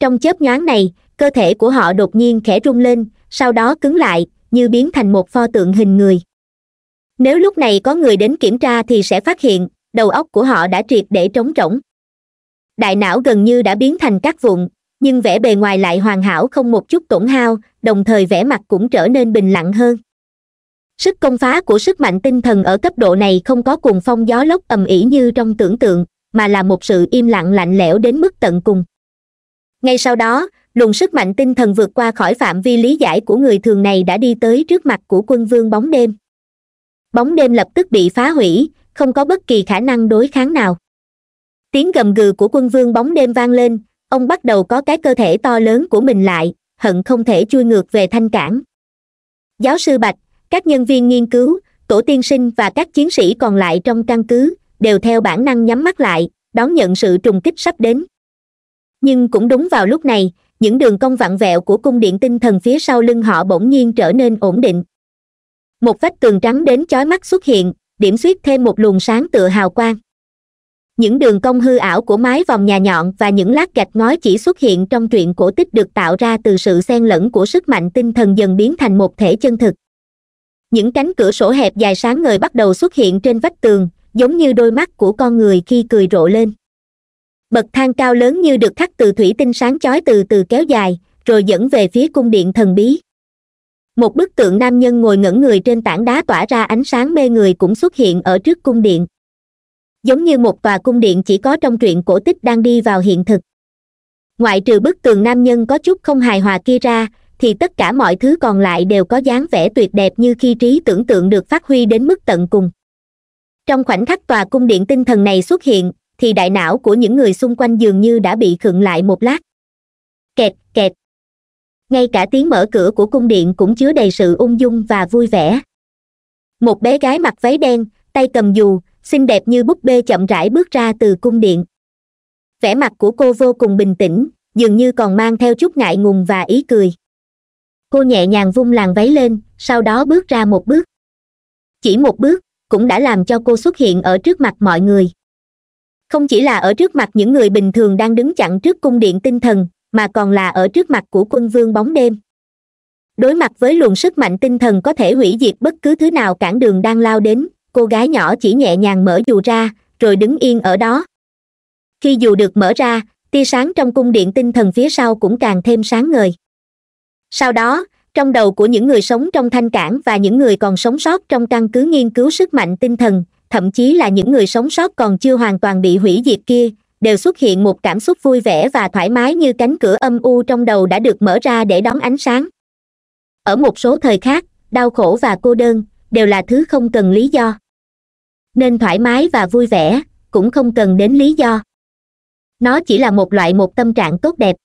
trong chớp nhoáng này cơ thể của họ đột nhiên khẽ rung lên sau đó cứng lại như biến thành một pho tượng hình người nếu lúc này có người đến kiểm tra thì sẽ phát hiện đầu óc của họ đã triệt để trống rỗng đại não gần như đã biến thành các vụn nhưng vẻ bề ngoài lại hoàn hảo không một chút tổn hao đồng thời vẻ mặt cũng trở nên bình lặng hơn sức công phá của sức mạnh tinh thần ở cấp độ này không có cuồng phong gió lốc ầm ĩ như trong tưởng tượng mà là một sự im lặng lạnh lẽo đến mức tận cùng ngay sau đó luồng sức mạnh tinh thần vượt qua khỏi phạm vi lý giải của người thường này đã đi tới trước mặt của quân vương bóng đêm bóng đêm lập tức bị phá hủy không có bất kỳ khả năng đối kháng nào tiếng gầm gừ của quân vương bóng đêm vang lên ông bắt đầu có cái cơ thể to lớn của mình lại hận không thể chui ngược về thanh cản giáo sư bạch các nhân viên nghiên cứu tổ tiên sinh và các chiến sĩ còn lại trong căn cứ đều theo bản năng nhắm mắt lại đón nhận sự trùng kích sắp đến nhưng cũng đúng vào lúc này những đường cong vặn vẹo của cung điện tinh thần phía sau lưng họ bỗng nhiên trở nên ổn định một vách tường trắng đến chói mắt xuất hiện điểm suýt thêm một luồng sáng tựa hào quang những đường cong hư ảo của mái vòng nhà nhọn và những lát gạch ngói chỉ xuất hiện trong truyện cổ tích được tạo ra từ sự xen lẫn của sức mạnh tinh thần dần biến thành một thể chân thực những cánh cửa sổ hẹp dài sáng ngời bắt đầu xuất hiện trên vách tường giống như đôi mắt của con người khi cười rộ lên bậc thang cao lớn như được khắc từ thủy tinh sáng chói từ từ kéo dài rồi dẫn về phía cung điện thần bí một bức tượng nam nhân ngồi ngẩn người trên tảng đá tỏa ra ánh sáng mê người cũng xuất hiện ở trước cung điện giống như một tòa cung điện chỉ có trong truyện cổ tích đang đi vào hiện thực ngoại trừ bức tường nam nhân có chút không hài hòa kia ra thì tất cả mọi thứ còn lại đều có dáng vẻ tuyệt đẹp như khi trí tưởng tượng được phát huy đến mức tận cùng trong khoảnh khắc tòa cung điện tinh thần này xuất hiện thì đại não của những người xung quanh dường như đã bị khựng lại một lát kẹt kẹt ngay cả tiếng mở cửa của cung điện cũng chứa đầy sự ung dung và vui vẻ một bé gái mặc váy đen tay cầm dù xinh đẹp như búp bê chậm rãi bước ra từ cung điện vẻ mặt của cô vô cùng bình tĩnh dường như còn mang theo chút ngại ngùng và ý cười cô nhẹ nhàng vung làn váy lên sau đó bước ra một bước chỉ một bước cũng đã làm cho cô xuất hiện ở trước mặt mọi người không chỉ là ở trước mặt những người bình thường đang đứng chặn trước cung điện tinh thần mà còn là ở trước mặt của quân vương bóng đêm đối mặt với luồng sức mạnh tinh thần có thể hủy diệt bất cứ thứ nào cản đường đang lao đến cô gái nhỏ chỉ nhẹ nhàng mở dù ra rồi đứng yên ở đó khi dù được mở ra tia sáng trong cung điện tinh thần phía sau cũng càng thêm sáng ngời sau đó trong đầu của những người sống trong thanh cảng và những người còn sống sót trong căn cứ nghiên cứu sức mạnh tinh thần thậm chí là những người sống sót còn chưa hoàn toàn bị hủy diệt kia đều xuất hiện một cảm xúc vui vẻ và thoải mái như cánh cửa âm u trong đầu đã được mở ra để đón ánh sáng ở một số thời khác đau khổ và cô đơn đều là thứ không cần lý do nên thoải mái và vui vẻ cũng không cần đến lý do nó chỉ là một loại một tâm trạng tốt đẹp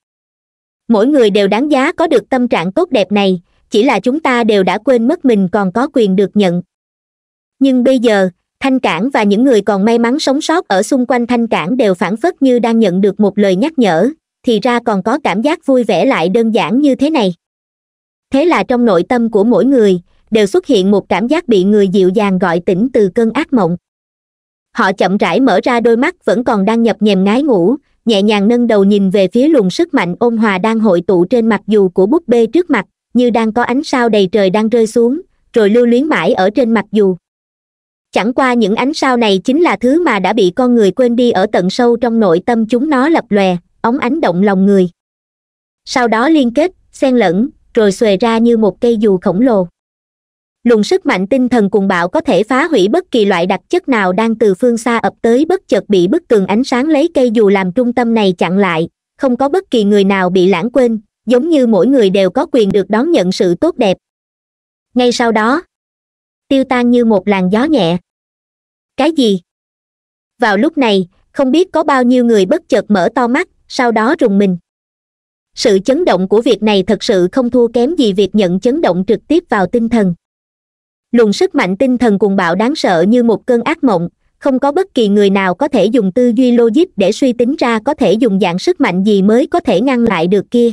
mỗi người đều đáng giá có được tâm trạng tốt đẹp này chỉ là chúng ta đều đã quên mất mình còn có quyền được nhận nhưng bây giờ thanh cảng và những người còn may mắn sống sót ở xung quanh thanh cảng đều phản phất như đang nhận được một lời nhắc nhở thì ra còn có cảm giác vui vẻ lại đơn giản như thế này thế là trong nội tâm của mỗi người đều xuất hiện một cảm giác bị người dịu dàng gọi tỉnh từ cơn ác mộng họ chậm rãi mở ra đôi mắt vẫn còn đang nhập nhèm ngái ngủ nhẹ nhàng nâng đầu nhìn về phía luồng sức mạnh ôn hòa đang hội tụ trên mặt dù của búp bê trước mặt như đang có ánh sao đầy trời đang rơi xuống rồi lưu luyến mãi ở trên mặt dù chẳng qua những ánh sao này chính là thứ mà đã bị con người quên đi ở tận sâu trong nội tâm chúng nó lập lòe ống ánh động lòng người sau đó liên kết xen lẫn rồi xuề ra như một cây dù khổng lồ luồng sức mạnh tinh thần cuồng bạo có thể phá hủy bất kỳ loại đặc chất nào đang từ phương xa ập tới bất chợt bị bức tường ánh sáng lấy cây dù làm trung tâm này chặn lại không có bất kỳ người nào bị lãng quên giống như mỗi người đều có quyền được đón nhận sự tốt đẹp ngay sau đó tiêu tan như một làn gió nhẹ cái gì vào lúc này không biết có bao nhiêu người bất chợt mở to mắt sau đó rùng mình sự chấn động của việc này thật sự không thua kém gì việc nhận chấn động trực tiếp vào tinh thần luồng sức mạnh tinh thần cuồng bạo đáng sợ như một cơn ác mộng không có bất kỳ người nào có thể dùng tư duy logic để suy tính ra có thể dùng dạng sức mạnh gì mới có thể ngăn lại được kia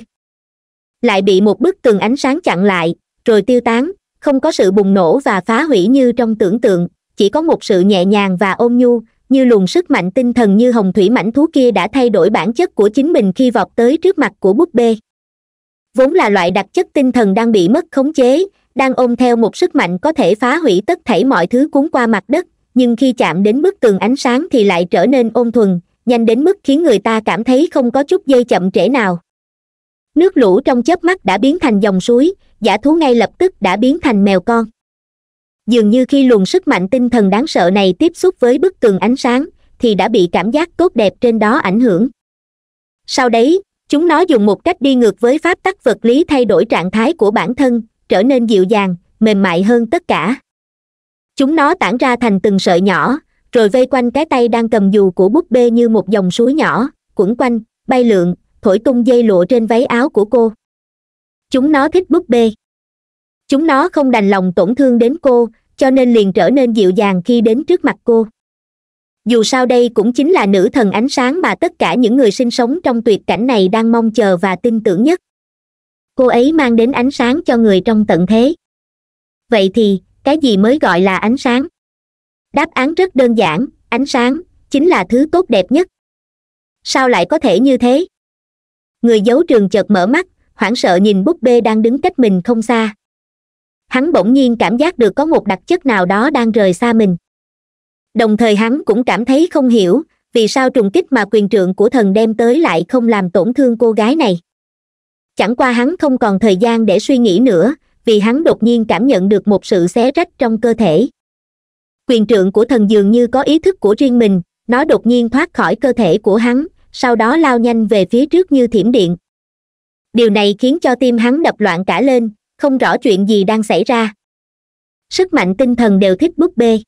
lại bị một bức tường ánh sáng chặn lại rồi tiêu tán không có sự bùng nổ và phá hủy như trong tưởng tượng chỉ có một sự nhẹ nhàng và ôn nhu như luồng sức mạnh tinh thần như hồng thủy mảnh thú kia đã thay đổi bản chất của chính mình khi vọt tới trước mặt của búp bê vốn là loại đặc chất tinh thần đang bị mất khống chế đang ôm theo một sức mạnh có thể phá hủy tất thảy mọi thứ cuốn qua mặt đất nhưng khi chạm đến bức tường ánh sáng thì lại trở nên ôn thuần nhanh đến mức khiến người ta cảm thấy không có chút dây chậm trễ nào nước lũ trong chớp mắt đã biến thành dòng suối giả thú ngay lập tức đã biến thành mèo con dường như khi luồng sức mạnh tinh thần đáng sợ này tiếp xúc với bức tường ánh sáng thì đã bị cảm giác tốt đẹp trên đó ảnh hưởng sau đấy chúng nó dùng một cách đi ngược với pháp tắc vật lý thay đổi trạng thái của bản thân trở nên dịu dàng mềm mại hơn tất cả chúng nó tản ra thành từng sợi nhỏ rồi vây quanh cái tay đang cầm dù của búp bê như một dòng suối nhỏ quẩn quanh bay lượn thổi tung dây lụa trên váy áo của cô chúng nó thích búp bê chúng nó không đành lòng tổn thương đến cô cho nên liền trở nên dịu dàng khi đến trước mặt cô dù sao đây cũng chính là nữ thần ánh sáng mà tất cả những người sinh sống trong tuyệt cảnh này đang mong chờ và tin tưởng nhất cô ấy mang đến ánh sáng cho người trong tận thế vậy thì cái gì mới gọi là ánh sáng đáp án rất đơn giản ánh sáng chính là thứ tốt đẹp nhất sao lại có thể như thế người giấu trường chợt mở mắt hoảng sợ nhìn búp bê đang đứng cách mình không xa hắn bỗng nhiên cảm giác được có một đặc chất nào đó đang rời xa mình đồng thời hắn cũng cảm thấy không hiểu vì sao trùng kích mà quyền trượng của thần đem tới lại không làm tổn thương cô gái này chẳng qua hắn không còn thời gian để suy nghĩ nữa vì hắn đột nhiên cảm nhận được một sự xé rách trong cơ thể quyền trượng của thần dường như có ý thức của riêng mình nó đột nhiên thoát khỏi cơ thể của hắn sau đó lao nhanh về phía trước như thiểm điện điều này khiến cho tim hắn đập loạn cả lên không rõ chuyện gì đang xảy ra sức mạnh tinh thần đều thích búp bê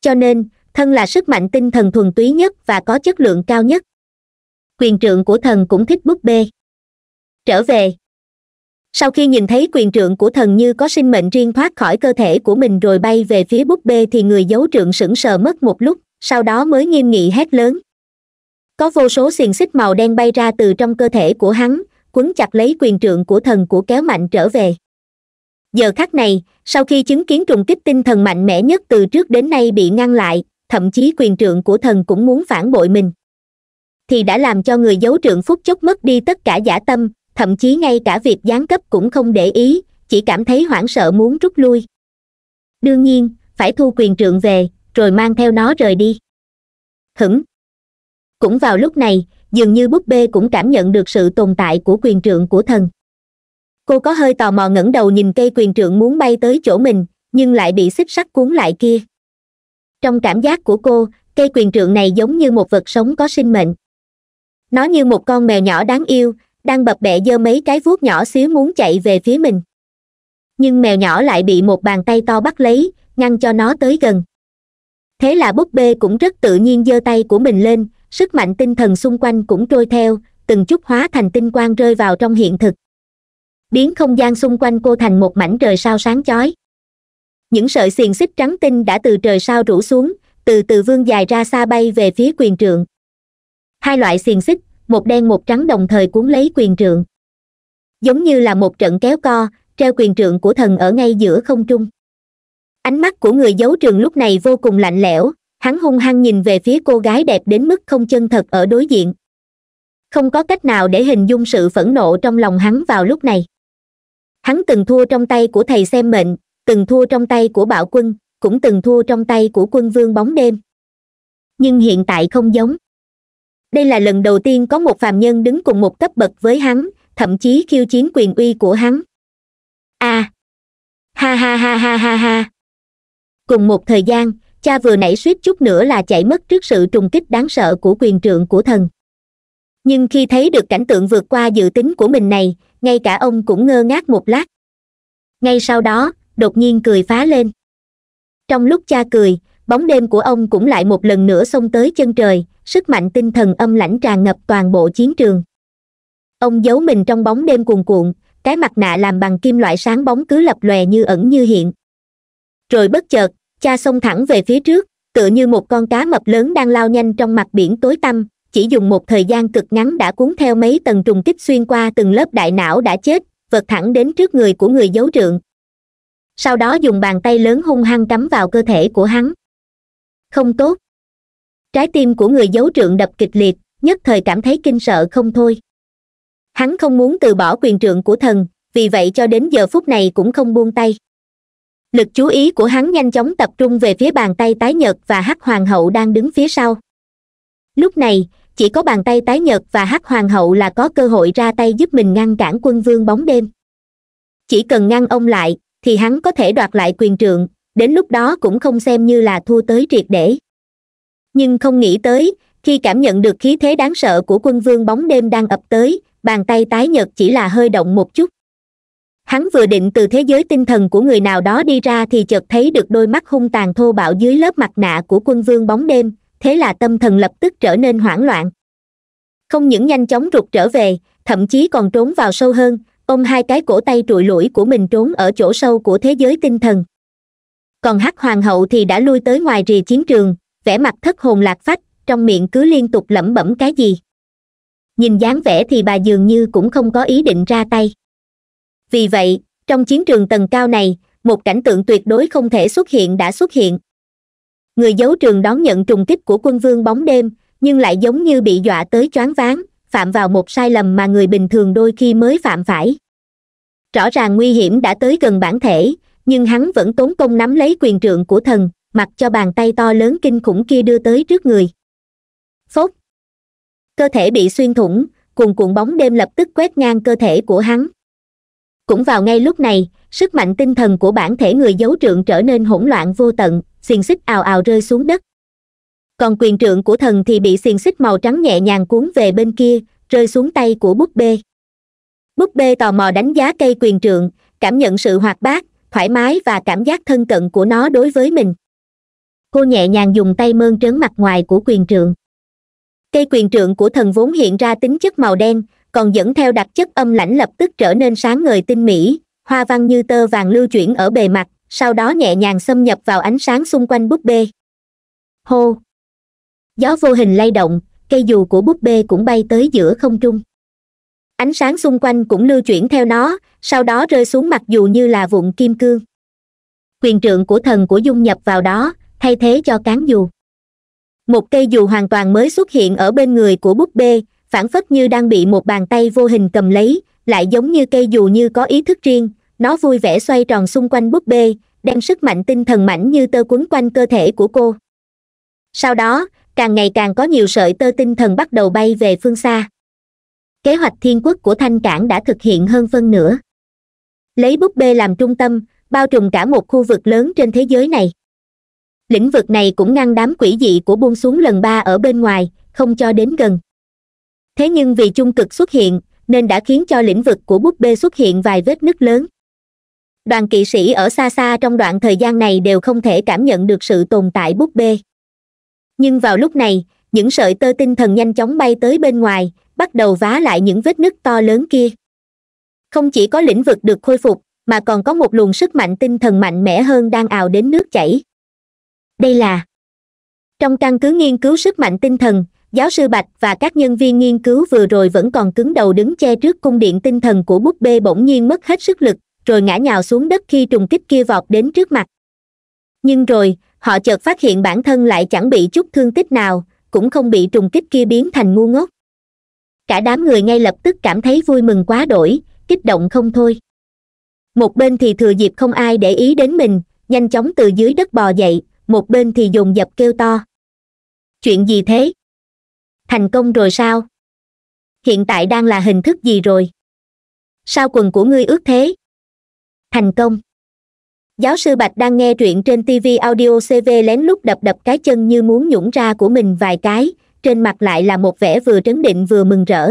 cho nên thân là sức mạnh tinh thần thuần túy nhất và có chất lượng cao nhất quyền trượng của thần cũng thích búp bê trở về sau khi nhìn thấy quyền trượng của thần như có sinh mệnh riêng thoát khỏi cơ thể của mình rồi bay về phía búp bê thì người giấu trượng sững sờ mất một lúc sau đó mới nghiêm nghị hét lớn có vô số xiềng xích màu đen bay ra từ trong cơ thể của hắn quấn chặt lấy quyền trượng của thần của kéo mạnh trở về giờ khắc này sau khi chứng kiến trùng kích tinh thần mạnh mẽ nhất từ trước đến nay bị ngăn lại thậm chí quyền trượng của thần cũng muốn phản bội mình thì đã làm cho người giấu trượng phút chốc mất đi tất cả giả tâm thậm chí ngay cả việc gián cấp cũng không để ý chỉ cảm thấy hoảng sợ muốn rút lui đương nhiên phải thu quyền trượng về rồi mang theo nó rời đi hửng cũng vào lúc này dường như búp bê cũng cảm nhận được sự tồn tại của quyền trượng của thần cô có hơi tò mò ngẩng đầu nhìn cây quyền trượng muốn bay tới chỗ mình nhưng lại bị xích sắt cuốn lại kia trong cảm giác của cô cây quyền trượng này giống như một vật sống có sinh mệnh nó như một con mèo nhỏ đáng yêu đang bập bẹ giơ mấy cái vuốt nhỏ xíu muốn chạy về phía mình nhưng mèo nhỏ lại bị một bàn tay to bắt lấy ngăn cho nó tới gần thế là búp bê cũng rất tự nhiên giơ tay của mình lên sức mạnh tinh thần xung quanh cũng trôi theo từng chút hóa thành tinh quang rơi vào trong hiện thực biến không gian xung quanh cô thành một mảnh trời sao sáng chói những sợi xiềng xích trắng tinh đã từ trời sao rủ xuống từ từ vương dài ra xa bay về phía quyền trượng hai loại xiềng xích một đen một trắng đồng thời cuốn lấy quyền trượng giống như là một trận kéo co treo quyền trượng của thần ở ngay giữa không trung ánh mắt của người giấu trường lúc này vô cùng lạnh lẽo hắn hung hăng nhìn về phía cô gái đẹp đến mức không chân thật ở đối diện không có cách nào để hình dung sự phẫn nộ trong lòng hắn vào lúc này hắn từng thua trong tay của thầy xem mệnh từng thua trong tay của bạo quân cũng từng thua trong tay của quân vương bóng đêm nhưng hiện tại không giống đây là lần đầu tiên có một phàm nhân đứng cùng một cấp bậc với hắn thậm chí khiêu chiến quyền uy của hắn a à. ha ha ha ha ha ha cùng một thời gian cha vừa nảy suýt chút nữa là chạy mất trước sự trùng kích đáng sợ của quyền trượng của thần nhưng khi thấy được cảnh tượng vượt qua dự tính của mình này ngay cả ông cũng ngơ ngác một lát ngay sau đó đột nhiên cười phá lên trong lúc cha cười bóng đêm của ông cũng lại một lần nữa xông tới chân trời sức mạnh tinh thần âm lãnh tràn ngập toàn bộ chiến trường ông giấu mình trong bóng đêm cuồn cuộn cái mặt nạ làm bằng kim loại sáng bóng cứ lập lòe như ẩn như hiện rồi bất chợt cha xông thẳng về phía trước tựa như một con cá mập lớn đang lao nhanh trong mặt biển tối tăm chỉ dùng một thời gian cực ngắn đã cuốn theo mấy tầng trùng kích xuyên qua từng lớp đại não đã chết vật thẳng đến trước người của người giấu trượng sau đó dùng bàn tay lớn hung hăng cắm vào cơ thể của hắn không tốt trái tim của người giấu trượng đập kịch liệt nhất thời cảm thấy kinh sợ không thôi hắn không muốn từ bỏ quyền trượng của thần vì vậy cho đến giờ phút này cũng không buông tay lực chú ý của hắn nhanh chóng tập trung về phía bàn tay tái nhật và hắc hoàng hậu đang đứng phía sau lúc này chỉ có bàn tay tái nhật và hắc hoàng hậu là có cơ hội ra tay giúp mình ngăn cản quân vương bóng đêm chỉ cần ngăn ông lại thì hắn có thể đoạt lại quyền trượng đến lúc đó cũng không xem như là thua tới triệt để nhưng không nghĩ tới khi cảm nhận được khí thế đáng sợ của quân vương bóng đêm đang ập tới bàn tay tái nhợt chỉ là hơi động một chút hắn vừa định từ thế giới tinh thần của người nào đó đi ra thì chợt thấy được đôi mắt hung tàn thô bạo dưới lớp mặt nạ của quân vương bóng đêm thế là tâm thần lập tức trở nên hoảng loạn không những nhanh chóng rụt trở về thậm chí còn trốn vào sâu hơn ôm hai cái cổ tay trụi lũi của mình trốn ở chỗ sâu của thế giới tinh thần còn hắc hoàng hậu thì đã lui tới ngoài rìa chiến trường vẻ mặt thất hồn lạc phách trong miệng cứ liên tục lẩm bẩm cái gì nhìn dáng vẻ thì bà dường như cũng không có ý định ra tay vì vậy trong chiến trường tầng cao này một cảnh tượng tuyệt đối không thể xuất hiện đã xuất hiện người giấu trường đón nhận trùng kích của quân vương bóng đêm nhưng lại giống như bị dọa tới choáng váng phạm vào một sai lầm mà người bình thường đôi khi mới phạm phải rõ ràng nguy hiểm đã tới gần bản thể nhưng hắn vẫn tốn công nắm lấy quyền trượng của thần mặc cho bàn tay to lớn kinh khủng kia đưa tới trước người Phốt! cơ thể bị xuyên thủng cuồn cuộn bóng đêm lập tức quét ngang cơ thể của hắn cũng vào ngay lúc này sức mạnh tinh thần của bản thể người giấu trượng trở nên hỗn loạn vô tận xiềng xích ào ào rơi xuống đất còn quyền trượng của thần thì bị xiềng xích màu trắng nhẹ nhàng cuốn về bên kia rơi xuống tay của búp bê búp bê tò mò đánh giá cây quyền trượng cảm nhận sự hoạt bát thoải mái và cảm giác thân cận của nó đối với mình cô nhẹ nhàng dùng tay mơn trớn mặt ngoài của quyền trượng cây quyền trượng của thần vốn hiện ra tính chất màu đen còn dẫn theo đặc chất âm lãnh lập tức trở nên sáng ngời tinh mỹ hoa văn như tơ vàng lưu chuyển ở bề mặt sau đó nhẹ nhàng xâm nhập vào ánh sáng xung quanh búp bê hô gió vô hình lay động cây dù của búp bê cũng bay tới giữa không trung ánh sáng xung quanh cũng lưu chuyển theo nó sau đó rơi xuống mặc dù như là vụn kim cương quyền trượng của thần của dung nhập vào đó thay thế cho cán dù một cây dù hoàn toàn mới xuất hiện ở bên người của búp bê phản phất như đang bị một bàn tay vô hình cầm lấy lại giống như cây dù như có ý thức riêng nó vui vẻ xoay tròn xung quanh búp bê đem sức mạnh tinh thần mảnh như tơ quấn quanh cơ thể của cô sau đó càng ngày càng có nhiều sợi tơ tinh thần bắt đầu bay về phương xa kế hoạch thiên quốc của thanh cảng đã thực hiện hơn phân nửa lấy búp bê làm trung tâm bao trùm cả một khu vực lớn trên thế giới này lĩnh vực này cũng ngăn đám quỷ dị của buông xuống lần ba ở bên ngoài không cho đến gần thế nhưng vì trung cực xuất hiện nên đã khiến cho lĩnh vực của búp bê xuất hiện vài vết nứt lớn đoàn kỵ sĩ ở xa xa trong đoạn thời gian này đều không thể cảm nhận được sự tồn tại búp bê nhưng vào lúc này những sợi tơ tinh thần nhanh chóng bay tới bên ngoài bắt đầu vá lại những vết nứt to lớn kia không chỉ có lĩnh vực được khôi phục mà còn có một luồng sức mạnh tinh thần mạnh mẽ hơn đang ào đến nước chảy đây là trong căn cứ nghiên cứu sức mạnh tinh thần giáo sư bạch và các nhân viên nghiên cứu vừa rồi vẫn còn cứng đầu đứng che trước cung điện tinh thần của búp bê bỗng nhiên mất hết sức lực rồi ngã nhào xuống đất khi trùng kích kia vọt đến trước mặt nhưng rồi họ chợt phát hiện bản thân lại chẳng bị chút thương tích nào cũng không bị trùng kích kia biến thành ngu ngốc cả đám người ngay lập tức cảm thấy vui mừng quá đổi kích động không thôi một bên thì thừa dịp không ai để ý đến mình nhanh chóng từ dưới đất bò dậy một bên thì dồn dập kêu to chuyện gì thế thành công rồi sao hiện tại đang là hình thức gì rồi sao quần của ngươi ước thế thành công giáo sư bạch đang nghe truyện trên tv audio cv lén lút đập đập cái chân như muốn nhũng ra của mình vài cái trên mặt lại là một vẻ vừa trấn định vừa mừng rỡ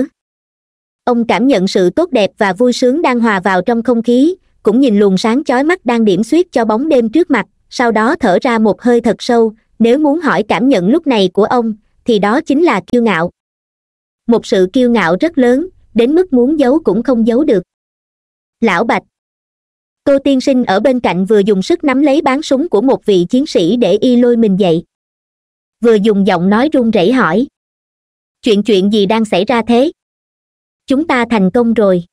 ông cảm nhận sự tốt đẹp và vui sướng đang hòa vào trong không khí cũng nhìn luồng sáng chói mắt đang điểm xuyết cho bóng đêm trước mặt sau đó thở ra một hơi thật sâu nếu muốn hỏi cảm nhận lúc này của ông thì đó chính là kiêu ngạo một sự kiêu ngạo rất lớn đến mức muốn giấu cũng không giấu được lão bạch cô tiên sinh ở bên cạnh vừa dùng sức nắm lấy bán súng của một vị chiến sĩ để y lôi mình dậy vừa dùng giọng nói run rẩy hỏi chuyện chuyện gì đang xảy ra thế chúng ta thành công rồi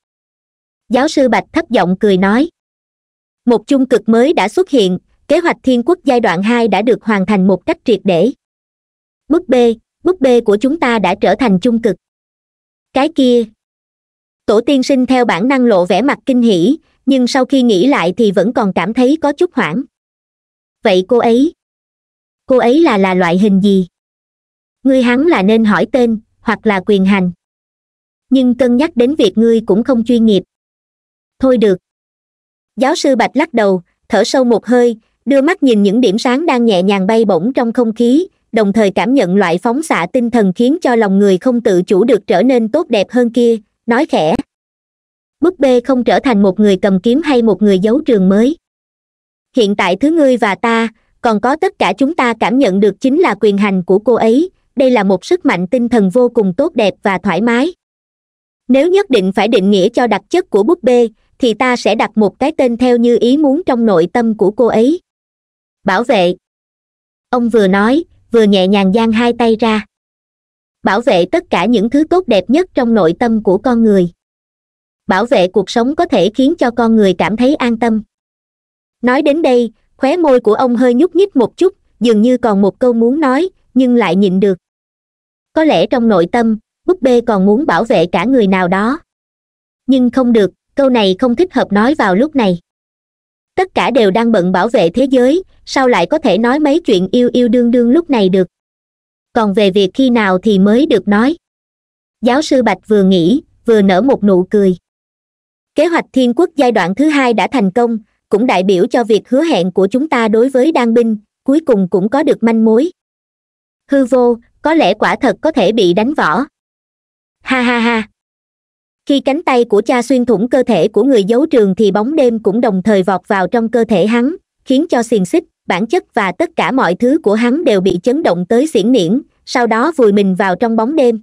giáo sư bạch thất vọng cười nói một chung cực mới đã xuất hiện kế hoạch thiên quốc giai đoạn hai đã được hoàn thành một cách triệt để búp bê búp bê của chúng ta đã trở thành chung cực cái kia tổ tiên sinh theo bản năng lộ vẻ mặt kinh hỉ nhưng sau khi nghĩ lại thì vẫn còn cảm thấy có chút hoảng vậy cô ấy cô ấy là là loại hình gì ngươi hắn là nên hỏi tên hoặc là quyền hành nhưng cân nhắc đến việc ngươi cũng không chuyên nghiệp thôi được giáo sư bạch lắc đầu thở sâu một hơi đưa mắt nhìn những điểm sáng đang nhẹ nhàng bay bổng trong không khí đồng thời cảm nhận loại phóng xạ tinh thần khiến cho lòng người không tự chủ được trở nên tốt đẹp hơn kia nói khẽ búp bê không trở thành một người cầm kiếm hay một người giấu trường mới hiện tại thứ ngươi và ta còn có tất cả chúng ta cảm nhận được chính là quyền hành của cô ấy đây là một sức mạnh tinh thần vô cùng tốt đẹp và thoải mái nếu nhất định phải định nghĩa cho đặc chất của búp bê thì ta sẽ đặt một cái tên theo như ý muốn trong nội tâm của cô ấy bảo vệ ông vừa nói vừa nhẹ nhàng giang hai tay ra bảo vệ tất cả những thứ tốt đẹp nhất trong nội tâm của con người bảo vệ cuộc sống có thể khiến cho con người cảm thấy an tâm nói đến đây khóe môi của ông hơi nhúc nhích một chút dường như còn một câu muốn nói nhưng lại nhịn được có lẽ trong nội tâm búp bê còn muốn bảo vệ cả người nào đó nhưng không được câu này không thích hợp nói vào lúc này tất cả đều đang bận bảo vệ thế giới sao lại có thể nói mấy chuyện yêu yêu đương đương lúc này được còn về việc khi nào thì mới được nói giáo sư bạch vừa nghĩ vừa nở một nụ cười kế hoạch thiên quốc giai đoạn thứ hai đã thành công cũng đại biểu cho việc hứa hẹn của chúng ta đối với đan binh cuối cùng cũng có được manh mối hư vô có lẽ quả thật có thể bị đánh võ ha ha ha khi cánh tay của cha xuyên thủng cơ thể của người giấu trường thì bóng đêm cũng đồng thời vọt vào trong cơ thể hắn khiến cho xiềng xích bản chất và tất cả mọi thứ của hắn đều bị chấn động tới xiển niễn sau đó vùi mình vào trong bóng đêm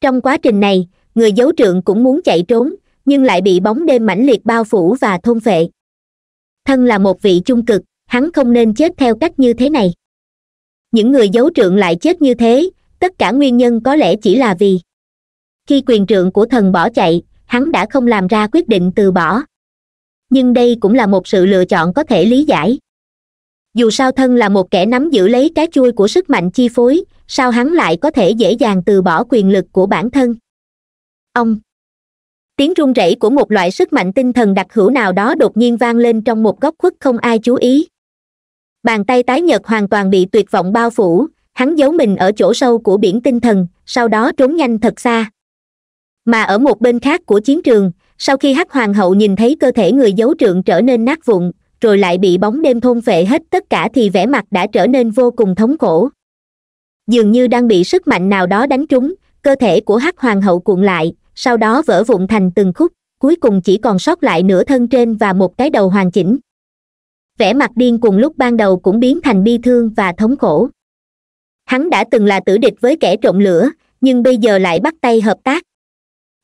trong quá trình này người giấu trường cũng muốn chạy trốn nhưng lại bị bóng đêm mãnh liệt bao phủ và thôn phệ thân là một vị trung cực hắn không nên chết theo cách như thế này những người giấu trượng lại chết như thế tất cả nguyên nhân có lẽ chỉ là vì khi quyền trượng của thần bỏ chạy hắn đã không làm ra quyết định từ bỏ nhưng đây cũng là một sự lựa chọn có thể lý giải dù sao thân là một kẻ nắm giữ lấy cái chui của sức mạnh chi phối sao hắn lại có thể dễ dàng từ bỏ quyền lực của bản thân ông tiếng rung rẩy của một loại sức mạnh tinh thần đặc hữu nào đó đột nhiên vang lên trong một góc khuất không ai chú ý bàn tay tái nhợt hoàn toàn bị tuyệt vọng bao phủ hắn giấu mình ở chỗ sâu của biển tinh thần sau đó trốn nhanh thật xa mà ở một bên khác của chiến trường sau khi hắc hoàng hậu nhìn thấy cơ thể người giấu trượng trở nên nát vụn rồi lại bị bóng đêm thôn phệ hết tất cả thì vẻ mặt đã trở nên vô cùng thống khổ dường như đang bị sức mạnh nào đó đánh trúng cơ thể của hắc hoàng hậu cuộn lại sau đó vỡ vụn thành từng khúc cuối cùng chỉ còn sót lại nửa thân trên và một cái đầu hoàn chỉnh vẻ mặt điên cùng lúc ban đầu cũng biến thành bi thương và thống khổ hắn đã từng là tử địch với kẻ trộm lửa nhưng bây giờ lại bắt tay hợp tác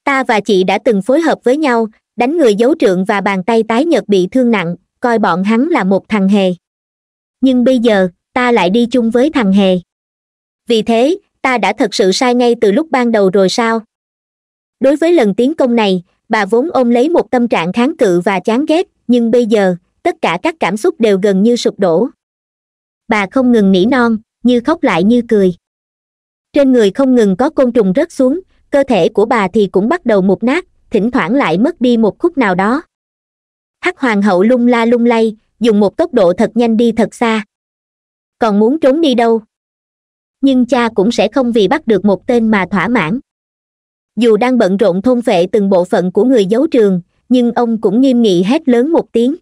ta và chị đã từng phối hợp với nhau đánh người giấu trượng và bàn tay tái nhợt bị thương nặng coi bọn hắn là một thằng hề nhưng bây giờ ta lại đi chung với thằng hề vì thế ta đã thật sự sai ngay từ lúc ban đầu rồi sao đối với lần tiến công này bà vốn ôm lấy một tâm trạng kháng cự và chán ghét nhưng bây giờ tất cả các cảm xúc đều gần như sụp đổ bà không ngừng nỉ non như khóc lại như cười trên người không ngừng có côn trùng rớt xuống cơ thể của bà thì cũng bắt đầu mục nát thỉnh thoảng lại mất đi một khúc nào đó hắc hoàng hậu lung la lung lay dùng một tốc độ thật nhanh đi thật xa còn muốn trốn đi đâu nhưng cha cũng sẽ không vì bắt được một tên mà thỏa mãn dù đang bận rộn thôn vệ từng bộ phận của người giấu trường nhưng ông cũng nghiêm nghị hét lớn một tiếng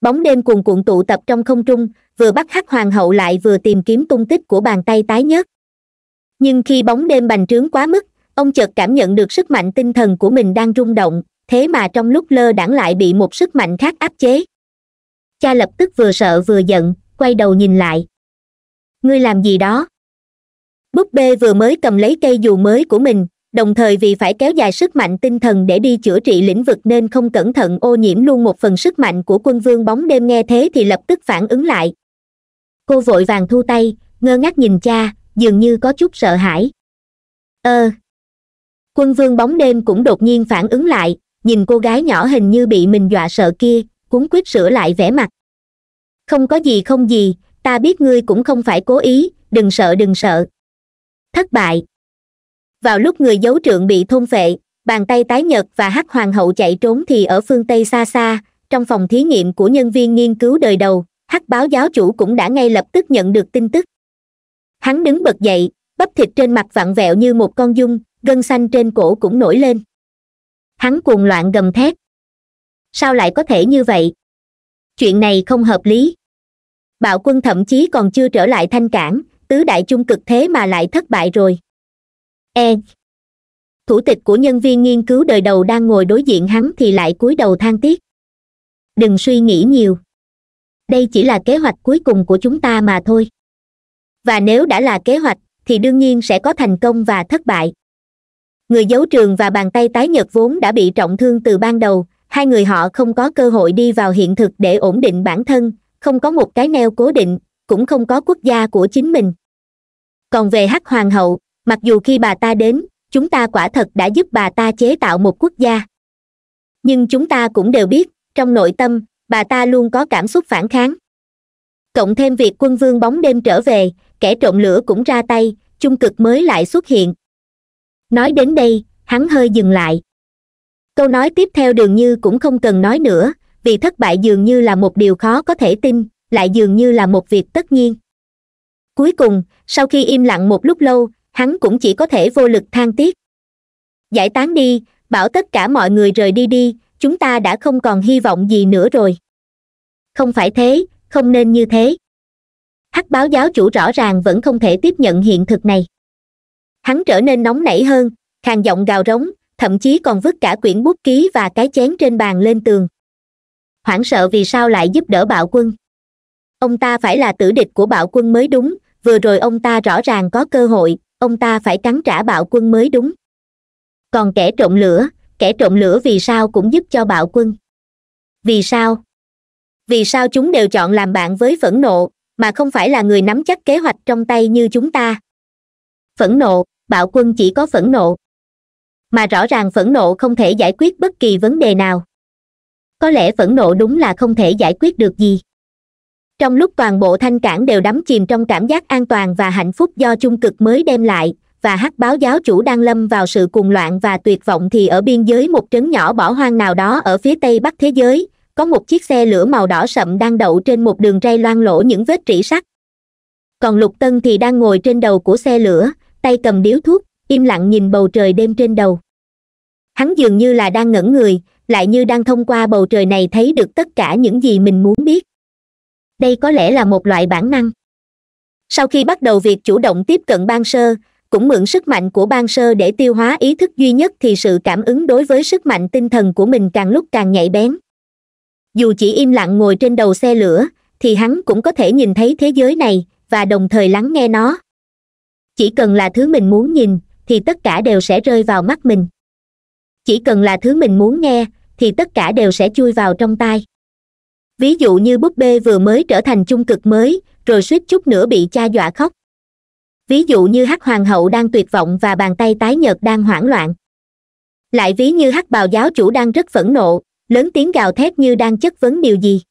bóng đêm cuồn cuộn tụ tập trong không trung vừa bắt hắc hoàng hậu lại vừa tìm kiếm tung tích của bàn tay tái nhất nhưng khi bóng đêm bành trướng quá mức ông chợt cảm nhận được sức mạnh tinh thần của mình đang rung động thế mà trong lúc lơ đãng lại bị một sức mạnh khác áp chế cha lập tức vừa sợ vừa giận quay đầu nhìn lại ngươi làm gì đó búp bê vừa mới cầm lấy cây dù mới của mình đồng thời vì phải kéo dài sức mạnh tinh thần để đi chữa trị lĩnh vực nên không cẩn thận ô nhiễm luôn một phần sức mạnh của quân vương bóng đêm nghe thế thì lập tức phản ứng lại cô vội vàng thu tay ngơ ngác nhìn cha dường như có chút sợ hãi ơ quân vương bóng đêm cũng đột nhiên phản ứng lại nhìn cô gái nhỏ hình như bị mình dọa sợ kia cuống quýt sửa lại vẻ mặt không có gì không gì ta biết ngươi cũng không phải cố ý đừng sợ đừng sợ thất bại vào lúc người giấu trượng bị thôn vệ bàn tay tái nhật và hắc hoàng hậu chạy trốn thì ở phương tây xa xa trong phòng thí nghiệm của nhân viên nghiên cứu đời đầu hắc báo giáo chủ cũng đã ngay lập tức nhận được tin tức hắn đứng bật dậy bắp thịt trên mặt vặn vẹo như một con dung gân xanh trên cổ cũng nổi lên hắn cuồng loạn gầm thét sao lại có thể như vậy chuyện này không hợp lý bạo quân thậm chí còn chưa trở lại thanh cản tứ đại chung cực thế mà lại thất bại rồi e thủ tịch của nhân viên nghiên cứu đời đầu đang ngồi đối diện hắn thì lại cúi đầu than tiếc đừng suy nghĩ nhiều đây chỉ là kế hoạch cuối cùng của chúng ta mà thôi và nếu đã là kế hoạch thì đương nhiên sẽ có thành công và thất bại người giấu trường và bàn tay tái nhật vốn đã bị trọng thương từ ban đầu hai người họ không có cơ hội đi vào hiện thực để ổn định bản thân không có một cái neo cố định cũng không có quốc gia của chính mình còn về hắc hoàng hậu mặc dù khi bà ta đến chúng ta quả thật đã giúp bà ta chế tạo một quốc gia nhưng chúng ta cũng đều biết trong nội tâm bà ta luôn có cảm xúc phản kháng cộng thêm việc quân vương bóng đêm trở về kẻ trộm lửa cũng ra tay trung cực mới lại xuất hiện nói đến đây hắn hơi dừng lại câu nói tiếp theo đường như cũng không cần nói nữa vì thất bại dường như là một điều khó có thể tin lại dường như là một việc tất nhiên cuối cùng sau khi im lặng một lúc lâu hắn cũng chỉ có thể vô lực than tiếc giải tán đi bảo tất cả mọi người rời đi đi chúng ta đã không còn hy vọng gì nữa rồi không phải thế không nên như thế hắc báo giáo chủ rõ ràng vẫn không thể tiếp nhận hiện thực này hắn trở nên nóng nảy hơn khàn giọng gào rống thậm chí còn vứt cả quyển bút ký và cái chén trên bàn lên tường hoảng sợ vì sao lại giúp đỡ bạo quân ông ta phải là tử địch của bạo quân mới đúng vừa rồi ông ta rõ ràng có cơ hội ông ta phải cắn trả bạo quân mới đúng còn kẻ trộm lửa kẻ trộm lửa vì sao cũng giúp cho bạo quân vì sao vì sao chúng đều chọn làm bạn với phẫn nộ mà không phải là người nắm chắc kế hoạch trong tay như chúng ta phẫn nộ bạo quân chỉ có phẫn nộ mà rõ ràng phẫn nộ không thể giải quyết bất kỳ vấn đề nào có lẽ phẫn nộ đúng là không thể giải quyết được gì trong lúc toàn bộ thanh cảng đều đắm chìm trong cảm giác an toàn và hạnh phúc do chung cực mới đem lại và hắc báo giáo chủ đang lâm vào sự cuồng loạn và tuyệt vọng thì ở biên giới một trấn nhỏ bỏ hoang nào đó ở phía tây bắc thế giới có một chiếc xe lửa màu đỏ sậm đang đậu trên một đường ray loang lỗ những vết rỉ sắt còn lục tân thì đang ngồi trên đầu của xe lửa tay cầm điếu thuốc im lặng nhìn bầu trời đêm trên đầu hắn dường như là đang ngẩn người lại như đang thông qua bầu trời này thấy được tất cả những gì mình muốn biết đây có lẽ là một loại bản năng sau khi bắt đầu việc chủ động tiếp cận ban sơ cũng mượn sức mạnh của ban sơ để tiêu hóa ý thức duy nhất thì sự cảm ứng đối với sức mạnh tinh thần của mình càng lúc càng nhạy bén dù chỉ im lặng ngồi trên đầu xe lửa thì hắn cũng có thể nhìn thấy thế giới này và đồng thời lắng nghe nó chỉ cần là thứ mình muốn nhìn thì tất cả đều sẽ rơi vào mắt mình chỉ cần là thứ mình muốn nghe thì tất cả đều sẽ chui vào trong tai ví dụ như búp bê vừa mới trở thành chung cực mới rồi suýt chút nữa bị cha dọa khóc ví dụ như hắc hoàng hậu đang tuyệt vọng và bàn tay tái nhợt đang hoảng loạn lại ví như hắc bào giáo chủ đang rất phẫn nộ lớn tiếng gào thét như đang chất vấn điều gì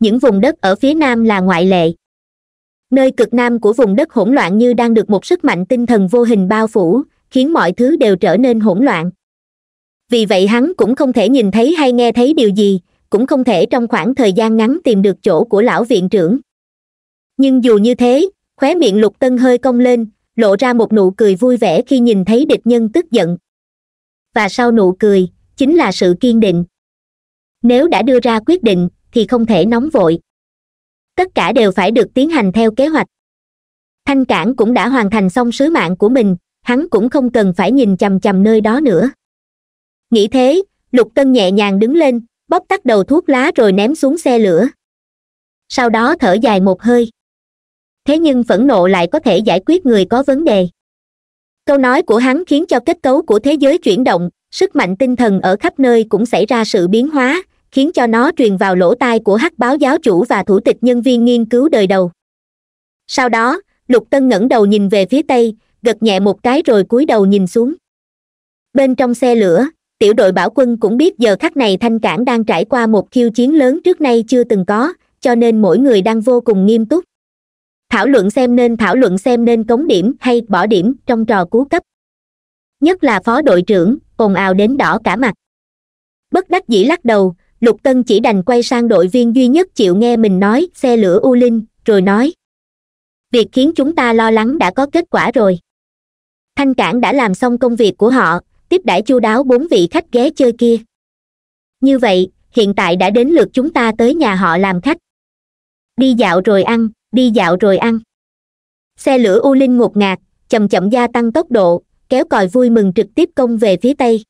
những vùng đất ở phía nam là ngoại lệ nơi cực nam của vùng đất hỗn loạn như đang được một sức mạnh tinh thần vô hình bao phủ khiến mọi thứ đều trở nên hỗn loạn vì vậy hắn cũng không thể nhìn thấy hay nghe thấy điều gì cũng không thể trong khoảng thời gian ngắn tìm được chỗ của lão viện trưởng nhưng dù như thế khóe miệng lục tân hơi cong lên lộ ra một nụ cười vui vẻ khi nhìn thấy địch nhân tức giận và sau nụ cười chính là sự kiên định nếu đã đưa ra quyết định thì không thể nóng vội tất cả đều phải được tiến hành theo kế hoạch thanh cản cũng đã hoàn thành xong sứ mạng của mình hắn cũng không cần phải nhìn chằm chằm nơi đó nữa nghĩ thế lục tân nhẹ nhàng đứng lên bóp tắt đầu thuốc lá rồi ném xuống xe lửa sau đó thở dài một hơi thế nhưng phẫn nộ lại có thể giải quyết người có vấn đề câu nói của hắn khiến cho kết cấu của thế giới chuyển động sức mạnh tinh thần ở khắp nơi cũng xảy ra sự biến hóa khiến cho nó truyền vào lỗ tai của hắc báo giáo chủ và thủ tịch nhân viên nghiên cứu đời đầu sau đó lục tân ngẩng đầu nhìn về phía tây gật nhẹ một cái rồi cúi đầu nhìn xuống bên trong xe lửa tiểu đội bảo quân cũng biết giờ khắc này thanh cảng đang trải qua một khiêu chiến lớn trước nay chưa từng có cho nên mỗi người đang vô cùng nghiêm túc thảo luận xem nên thảo luận xem nên cống điểm hay bỏ điểm trong trò cứu cấp nhất là phó đội trưởng ồn ào đến đỏ cả mặt bất đắc dĩ lắc đầu lục tân chỉ đành quay sang đội viên duy nhất chịu nghe mình nói xe lửa u linh rồi nói việc khiến chúng ta lo lắng đã có kết quả rồi thanh cảng đã làm xong công việc của họ tiếp đãi chu đáo bốn vị khách ghé chơi kia như vậy hiện tại đã đến lượt chúng ta tới nhà họ làm khách đi dạo rồi ăn đi dạo rồi ăn xe lửa u linh ngột ngạt chậm chậm gia tăng tốc độ kéo còi vui mừng trực tiếp công về phía tây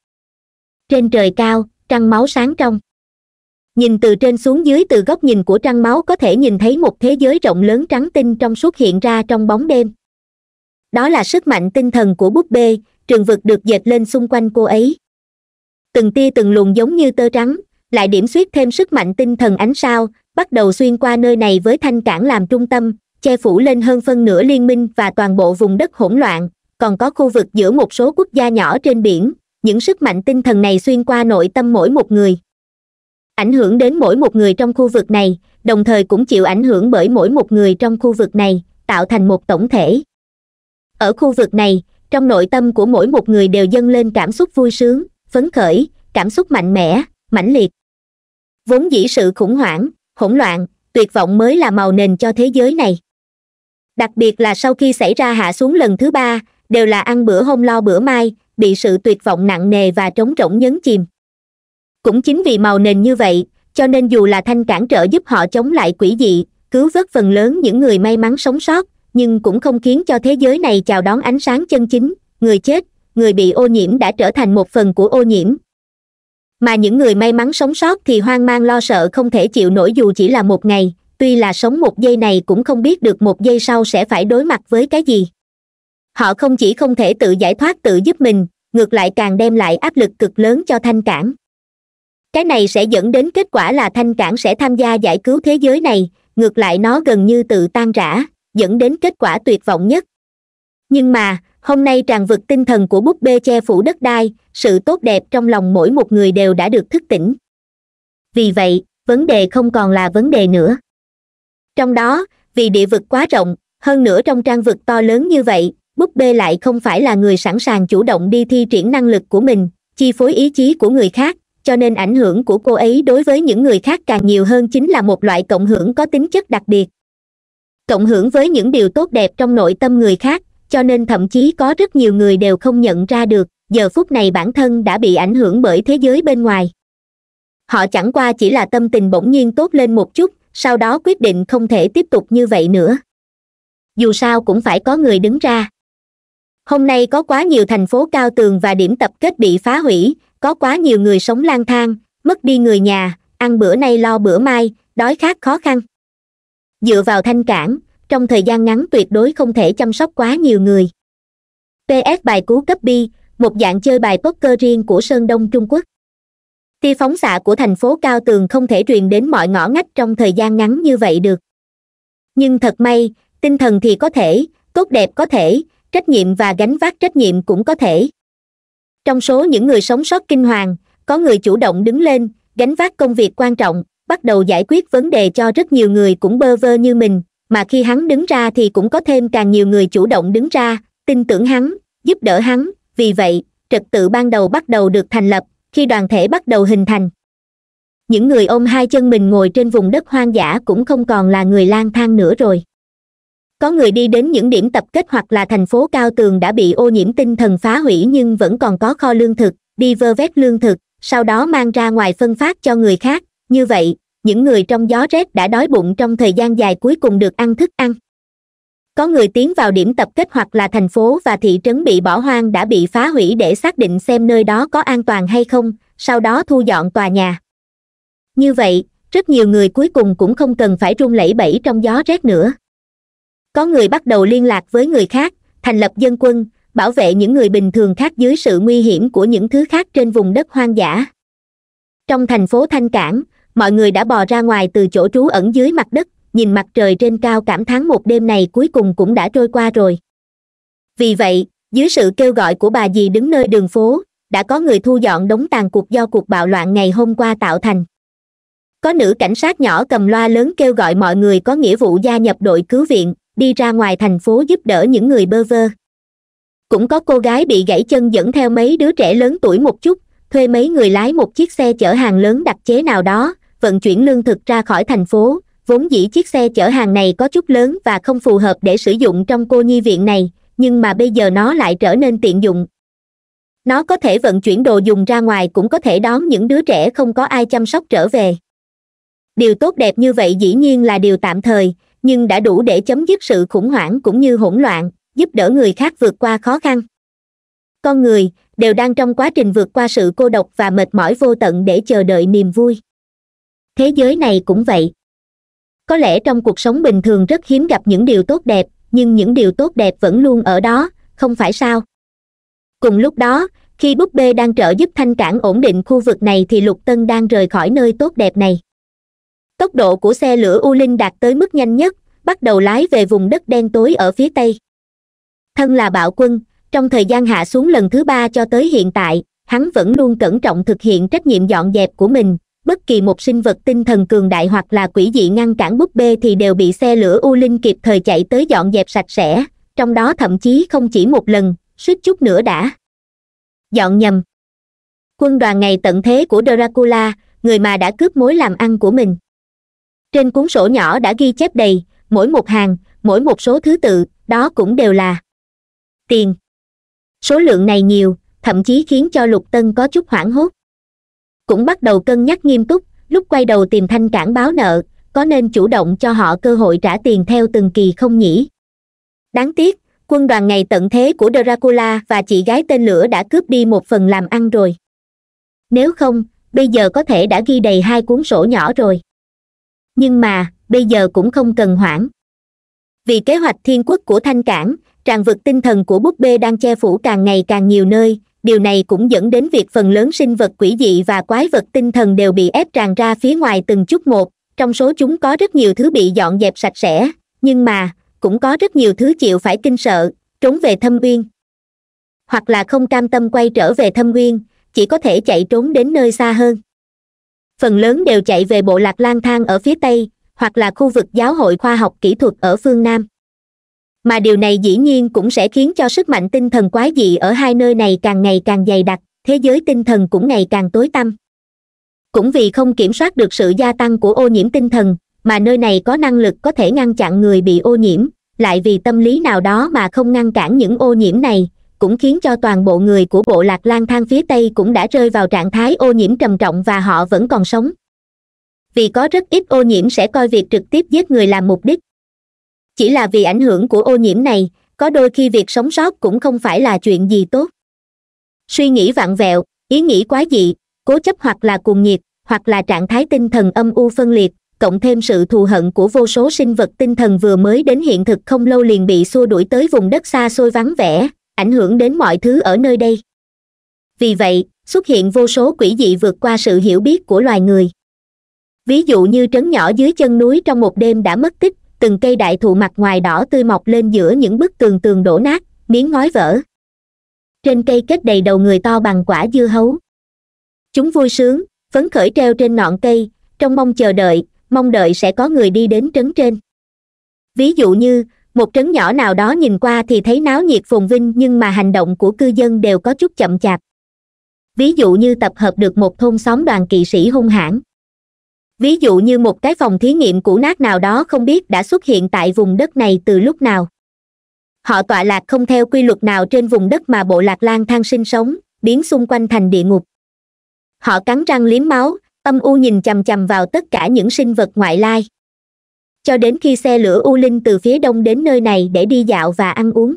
trên trời cao trăng máu sáng trong nhìn từ trên xuống dưới từ góc nhìn của trăng máu có thể nhìn thấy một thế giới rộng lớn trắng tinh trong suốt hiện ra trong bóng đêm đó là sức mạnh tinh thần của búp bê trường vực được dệt lên xung quanh cô ấy từng tia từng luồng giống như tơ trắng lại điểm suyết thêm sức mạnh tinh thần ánh sao bắt đầu xuyên qua nơi này với thanh cảng làm trung tâm che phủ lên hơn phân nửa liên minh và toàn bộ vùng đất hỗn loạn còn có khu vực giữa một số quốc gia nhỏ trên biển những sức mạnh tinh thần này xuyên qua nội tâm mỗi một người ảnh hưởng đến mỗi một người trong khu vực này đồng thời cũng chịu ảnh hưởng bởi mỗi một người trong khu vực này tạo thành một tổng thể ở khu vực này trong nội tâm của mỗi một người đều dâng lên cảm xúc vui sướng phấn khởi cảm xúc mạnh mẽ mãnh liệt vốn dĩ sự khủng hoảng hỗn loạn tuyệt vọng mới là màu nền cho thế giới này đặc biệt là sau khi xảy ra hạ xuống lần thứ ba đều là ăn bữa hôm lo bữa mai bị sự tuyệt vọng nặng nề và trống rỗng nhấn chìm cũng chính vì màu nền như vậy cho nên dù là thanh cản trợ giúp họ chống lại quỷ dị cứu vớt phần lớn những người may mắn sống sót nhưng cũng không khiến cho thế giới này chào đón ánh sáng chân chính người chết người bị ô nhiễm đã trở thành một phần của ô nhiễm mà những người may mắn sống sót thì hoang mang lo sợ không thể chịu nổi dù chỉ là một ngày tuy là sống một giây này cũng không biết được một giây sau sẽ phải đối mặt với cái gì họ không chỉ không thể tự giải thoát tự giúp mình ngược lại càng đem lại áp lực cực lớn cho thanh cản cái này sẽ dẫn đến kết quả là thanh cản sẽ tham gia giải cứu thế giới này ngược lại nó gần như tự tan rã dẫn đến kết quả tuyệt vọng nhất nhưng mà hôm nay tràn vực tinh thần của búp bê che phủ đất đai sự tốt đẹp trong lòng mỗi một người đều đã được thức tỉnh vì vậy vấn đề không còn là vấn đề nữa trong đó vì địa vực quá rộng hơn nữa trong trang vực to lớn như vậy búp bê lại không phải là người sẵn sàng chủ động đi thi triển năng lực của mình chi phối ý chí của người khác cho nên ảnh hưởng của cô ấy đối với những người khác càng nhiều hơn chính là một loại cộng hưởng có tính chất đặc biệt cộng hưởng với những điều tốt đẹp trong nội tâm người khác cho nên thậm chí có rất nhiều người đều không nhận ra được giờ phút này bản thân đã bị ảnh hưởng bởi thế giới bên ngoài họ chẳng qua chỉ là tâm tình bỗng nhiên tốt lên một chút sau đó quyết định không thể tiếp tục như vậy nữa dù sao cũng phải có người đứng ra hôm nay có quá nhiều thành phố cao tường và điểm tập kết bị phá hủy có quá nhiều người sống lang thang mất đi người nhà ăn bữa nay lo bữa mai đói khát khó khăn dựa vào thanh cản trong thời gian ngắn tuyệt đối không thể chăm sóc quá nhiều người ps bài cú cấp bi một dạng chơi bài poker riêng của sơn đông trung quốc tia phóng xạ của thành phố cao tường không thể truyền đến mọi ngõ ngách trong thời gian ngắn như vậy được nhưng thật may tinh thần thì có thể tốt đẹp có thể trách nhiệm và gánh vác trách nhiệm cũng có thể trong số những người sống sót kinh hoàng có người chủ động đứng lên gánh vác công việc quan trọng bắt đầu giải quyết vấn đề cho rất nhiều người cũng bơ vơ như mình mà khi hắn đứng ra thì cũng có thêm càng nhiều người chủ động đứng ra tin tưởng hắn giúp đỡ hắn vì vậy trật tự ban đầu bắt đầu được thành lập khi đoàn thể bắt đầu hình thành những người ôm hai chân mình ngồi trên vùng đất hoang dã cũng không còn là người lang thang nữa rồi có người đi đến những điểm tập kết hoặc là thành phố cao tường đã bị ô nhiễm tinh thần phá hủy nhưng vẫn còn có kho lương thực đi vơ vét lương thực sau đó mang ra ngoài phân phát cho người khác như vậy những người trong gió rét đã đói bụng trong thời gian dài cuối cùng được ăn thức ăn có người tiến vào điểm tập kết hoặc là thành phố và thị trấn bị bỏ hoang đã bị phá hủy để xác định xem nơi đó có an toàn hay không sau đó thu dọn tòa nhà như vậy rất nhiều người cuối cùng cũng không cần phải run lẩy bẩy trong gió rét nữa có người bắt đầu liên lạc với người khác thành lập dân quân bảo vệ những người bình thường khác dưới sự nguy hiểm của những thứ khác trên vùng đất hoang dã trong thành phố thanh cảng mọi người đã bò ra ngoài từ chỗ trú ẩn dưới mặt đất nhìn mặt trời trên cao cảm thán một đêm này cuối cùng cũng đã trôi qua rồi vì vậy dưới sự kêu gọi của bà dì đứng nơi đường phố đã có người thu dọn đống tàn cuộc do cuộc bạo loạn ngày hôm qua tạo thành có nữ cảnh sát nhỏ cầm loa lớn kêu gọi mọi người có nghĩa vụ gia nhập đội cứu viện đi ra ngoài thành phố giúp đỡ những người bơ vơ cũng có cô gái bị gãy chân dẫn theo mấy đứa trẻ lớn tuổi một chút thuê mấy người lái một chiếc xe chở hàng lớn đặc chế nào đó vận chuyển lương thực ra khỏi thành phố vốn dĩ chiếc xe chở hàng này có chút lớn và không phù hợp để sử dụng trong cô nhi viện này nhưng mà bây giờ nó lại trở nên tiện dụng nó có thể vận chuyển đồ dùng ra ngoài cũng có thể đón những đứa trẻ không có ai chăm sóc trở về điều tốt đẹp như vậy dĩ nhiên là điều tạm thời nhưng đã đủ để chấm dứt sự khủng hoảng cũng như hỗn loạn giúp đỡ người khác vượt qua khó khăn con người đều đang trong quá trình vượt qua sự cô độc và mệt mỏi vô tận để chờ đợi niềm vui thế giới này cũng vậy có lẽ trong cuộc sống bình thường rất hiếm gặp những điều tốt đẹp nhưng những điều tốt đẹp vẫn luôn ở đó không phải sao cùng lúc đó khi búp bê đang trợ giúp thanh cản ổn định khu vực này thì lục tân đang rời khỏi nơi tốt đẹp này tốc độ của xe lửa u linh đạt tới mức nhanh nhất bắt đầu lái về vùng đất đen tối ở phía tây thân là bạo quân trong thời gian hạ xuống lần thứ ba cho tới hiện tại hắn vẫn luôn cẩn trọng thực hiện trách nhiệm dọn dẹp của mình bất kỳ một sinh vật tinh thần cường đại hoặc là quỷ dị ngăn cản búp bê thì đều bị xe lửa u linh kịp thời chạy tới dọn dẹp sạch sẽ trong đó thậm chí không chỉ một lần suýt chút nữa đã dọn nhầm quân đoàn ngày tận thế của dracula người mà đã cướp mối làm ăn của mình trên cuốn sổ nhỏ đã ghi chép đầy mỗi một hàng mỗi một số thứ tự đó cũng đều là tiền số lượng này nhiều thậm chí khiến cho lục tân có chút hoảng hốt cũng bắt đầu cân nhắc nghiêm túc lúc quay đầu tìm thanh cản báo nợ có nên chủ động cho họ cơ hội trả tiền theo từng kỳ không nhỉ đáng tiếc quân đoàn ngày tận thế của dracula và chị gái tên lửa đã cướp đi một phần làm ăn rồi nếu không bây giờ có thể đã ghi đầy hai cuốn sổ nhỏ rồi nhưng mà bây giờ cũng không cần hoãn vì kế hoạch thiên quốc của thanh cản tràn vực tinh thần của búp bê đang che phủ càng ngày càng nhiều nơi điều này cũng dẫn đến việc phần lớn sinh vật quỷ dị và quái vật tinh thần đều bị ép tràn ra phía ngoài từng chút một trong số chúng có rất nhiều thứ bị dọn dẹp sạch sẽ nhưng mà cũng có rất nhiều thứ chịu phải kinh sợ trốn về thâm uyên hoặc là không cam tâm quay trở về thâm uyên chỉ có thể chạy trốn đến nơi xa hơn phần lớn đều chạy về bộ lạc lang thang ở phía tây hoặc là khu vực giáo hội khoa học kỹ thuật ở phương nam mà điều này dĩ nhiên cũng sẽ khiến cho sức mạnh tinh thần quái dị ở hai nơi này càng ngày càng dày đặc thế giới tinh thần cũng ngày càng tối tăm cũng vì không kiểm soát được sự gia tăng của ô nhiễm tinh thần mà nơi này có năng lực có thể ngăn chặn người bị ô nhiễm lại vì tâm lý nào đó mà không ngăn cản những ô nhiễm này cũng khiến cho toàn bộ người của bộ lạc lang thang phía tây cũng đã rơi vào trạng thái ô nhiễm trầm trọng và họ vẫn còn sống vì có rất ít ô nhiễm sẽ coi việc trực tiếp giết người làm mục đích chỉ là vì ảnh hưởng của ô nhiễm này có đôi khi việc sống sót cũng không phải là chuyện gì tốt suy nghĩ vặn vẹo ý nghĩ quá dị cố chấp hoặc là cuồng nhiệt hoặc là trạng thái tinh thần âm u phân liệt cộng thêm sự thù hận của vô số sinh vật tinh thần vừa mới đến hiện thực không lâu liền bị xua đuổi tới vùng đất xa xôi vắng vẻ ảnh hưởng đến mọi thứ ở nơi đây vì vậy xuất hiện vô số quỷ dị vượt qua sự hiểu biết của loài người ví dụ như trấn nhỏ dưới chân núi trong một đêm đã mất tích từng cây đại thụ mặt ngoài đỏ tươi mọc lên giữa những bức tường tường đổ nát miếng ngói vỡ trên cây kết đầy đầu người to bằng quả dưa hấu chúng vui sướng phấn khởi treo trên ngọn cây trong mong chờ đợi mong đợi sẽ có người đi đến trấn trên ví dụ như một trấn nhỏ nào đó nhìn qua thì thấy náo nhiệt phồn vinh nhưng mà hành động của cư dân đều có chút chậm chạp ví dụ như tập hợp được một thôn xóm đoàn kỵ sĩ hung hãn ví dụ như một cái phòng thí nghiệm cũ nát nào đó không biết đã xuất hiện tại vùng đất này từ lúc nào họ tọa lạc không theo quy luật nào trên vùng đất mà bộ lạc lang thang sinh sống biến xung quanh thành địa ngục họ cắn răng liếm máu âm u nhìn chằm chằm vào tất cả những sinh vật ngoại lai cho đến khi xe lửa u linh từ phía đông đến nơi này để đi dạo và ăn uống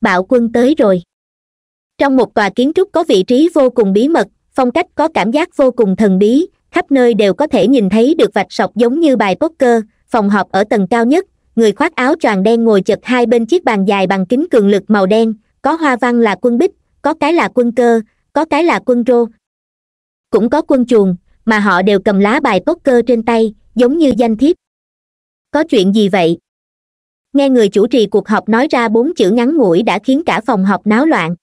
bạo quân tới rồi trong một tòa kiến trúc có vị trí vô cùng bí mật phong cách có cảm giác vô cùng thần bí khắp nơi đều có thể nhìn thấy được vạch sọc giống như bài poker phòng họp ở tầng cao nhất người khoác áo choàng đen ngồi chật hai bên chiếc bàn dài bằng kính cường lực màu đen có hoa văn là quân bích có cái là quân cơ có cái là quân rô cũng có quân chuồng mà họ đều cầm lá bài poker trên tay giống như danh thiếp có chuyện gì vậy nghe người chủ trì cuộc họp nói ra bốn chữ ngắn ngủi đã khiến cả phòng họp náo loạn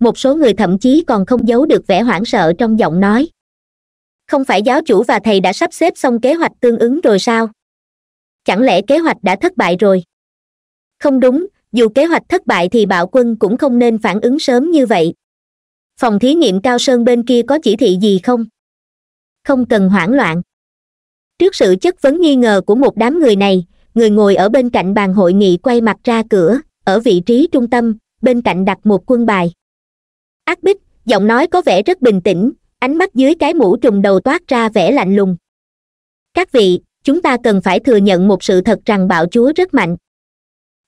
một số người thậm chí còn không giấu được vẻ hoảng sợ trong giọng nói không phải giáo chủ và thầy đã sắp xếp xong kế hoạch tương ứng rồi sao chẳng lẽ kế hoạch đã thất bại rồi không đúng dù kế hoạch thất bại thì bạo quân cũng không nên phản ứng sớm như vậy phòng thí nghiệm cao sơn bên kia có chỉ thị gì không không cần hoảng loạn trước sự chất vấn nghi ngờ của một đám người này người ngồi ở bên cạnh bàn hội nghị quay mặt ra cửa ở vị trí trung tâm bên cạnh đặt một quân bài ác bích giọng nói có vẻ rất bình tĩnh ánh mắt dưới cái mũ trùm đầu toát ra vẻ lạnh lùng các vị chúng ta cần phải thừa nhận một sự thật rằng bạo chúa rất mạnh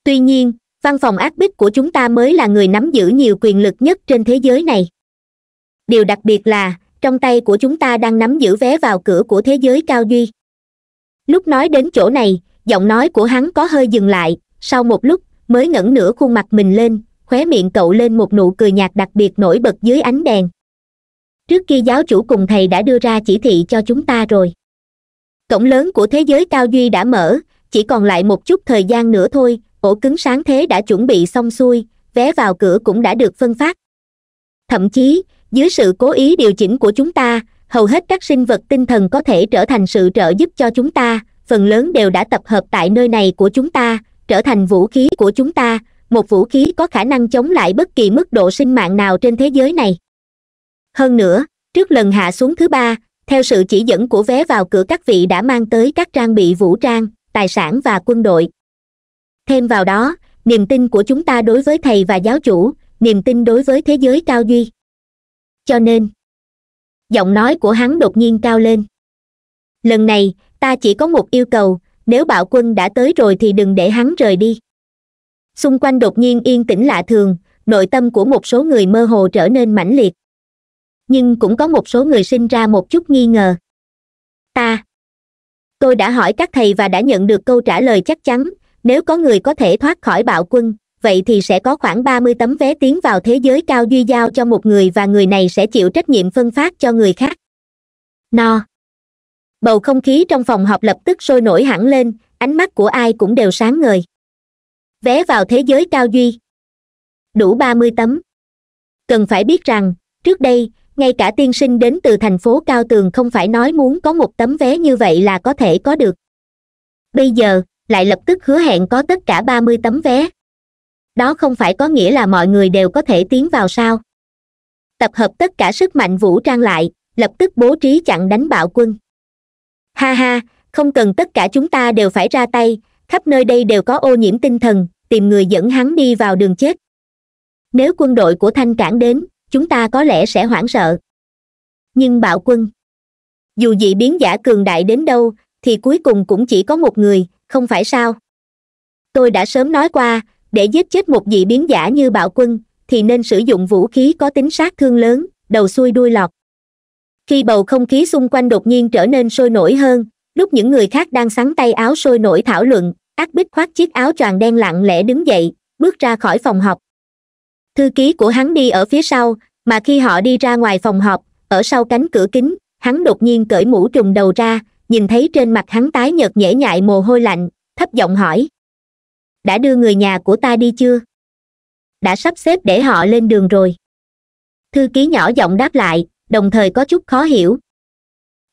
tuy nhiên văn phòng ác bích của chúng ta mới là người nắm giữ nhiều quyền lực nhất trên thế giới này điều đặc biệt là trong tay của chúng ta đang nắm giữ vé vào cửa của thế giới cao duy lúc nói đến chỗ này giọng nói của hắn có hơi dừng lại sau một lúc mới ngẩng nửa khuôn mặt mình lên khóe miệng cậu lên một nụ cười nhạt đặc biệt nổi bật dưới ánh đèn trước kia giáo chủ cùng thầy đã đưa ra chỉ thị cho chúng ta rồi cổng lớn của thế giới cao duy đã mở chỉ còn lại một chút thời gian nữa thôi ổ cứng sáng thế đã chuẩn bị xong xuôi vé vào cửa cũng đã được phân phát thậm chí dưới sự cố ý điều chỉnh của chúng ta hầu hết các sinh vật tinh thần có thể trở thành sự trợ giúp cho chúng ta phần lớn đều đã tập hợp tại nơi này của chúng ta trở thành vũ khí của chúng ta một vũ khí có khả năng chống lại bất kỳ mức độ sinh mạng nào trên thế giới này hơn nữa trước lần hạ xuống thứ ba theo sự chỉ dẫn của vé vào cửa các vị đã mang tới các trang bị vũ trang tài sản và quân đội thêm vào đó niềm tin của chúng ta đối với thầy và giáo chủ niềm tin đối với thế giới cao duy cho nên giọng nói của hắn đột nhiên cao lên lần này ta chỉ có một yêu cầu nếu bạo quân đã tới rồi thì đừng để hắn rời đi xung quanh đột nhiên yên tĩnh lạ thường nội tâm của một số người mơ hồ trở nên mãnh liệt nhưng cũng có một số người sinh ra một chút nghi ngờ ta tôi đã hỏi các thầy và đã nhận được câu trả lời chắc chắn nếu có người có thể thoát khỏi bạo quân vậy thì sẽ có khoảng ba mươi tấm vé tiến vào thế giới cao duy giao cho một người và người này sẽ chịu trách nhiệm phân phát cho người khác no bầu không khí trong phòng họp lập tức sôi nổi hẳn lên ánh mắt của ai cũng đều sáng ngời vé vào thế giới cao duy đủ ba mươi tấm cần phải biết rằng trước đây ngay cả tiên sinh đến từ thành phố cao tường không phải nói muốn có một tấm vé như vậy là có thể có được bây giờ lại lập tức hứa hẹn có tất cả ba mươi tấm vé đó không phải có nghĩa là mọi người đều có thể tiến vào sao tập hợp tất cả sức mạnh vũ trang lại lập tức bố trí chặn đánh bạo quân ha ha không cần tất cả chúng ta đều phải ra tay khắp nơi đây đều có ô nhiễm tinh thần tìm người dẫn hắn đi vào đường chết nếu quân đội của thanh cản đến chúng ta có lẽ sẽ hoảng sợ nhưng bạo quân dù dị biến giả cường đại đến đâu thì cuối cùng cũng chỉ có một người không phải sao tôi đã sớm nói qua để giết chết một dị biến giả như bạo quân thì nên sử dụng vũ khí có tính sát thương lớn đầu xuôi đuôi lọt khi bầu không khí xung quanh đột nhiên trở nên sôi nổi hơn lúc những người khác đang sắn tay áo sôi nổi thảo luận ác bích khoác chiếc áo choàng đen lặng lẽ đứng dậy bước ra khỏi phòng học thư ký của hắn đi ở phía sau mà khi họ đi ra ngoài phòng họp ở sau cánh cửa kính hắn đột nhiên cởi mũ trùng đầu ra nhìn thấy trên mặt hắn tái nhợt nhễ nhại mồ hôi lạnh thấp giọng hỏi đã đưa người nhà của ta đi chưa đã sắp xếp để họ lên đường rồi thư ký nhỏ giọng đáp lại đồng thời có chút khó hiểu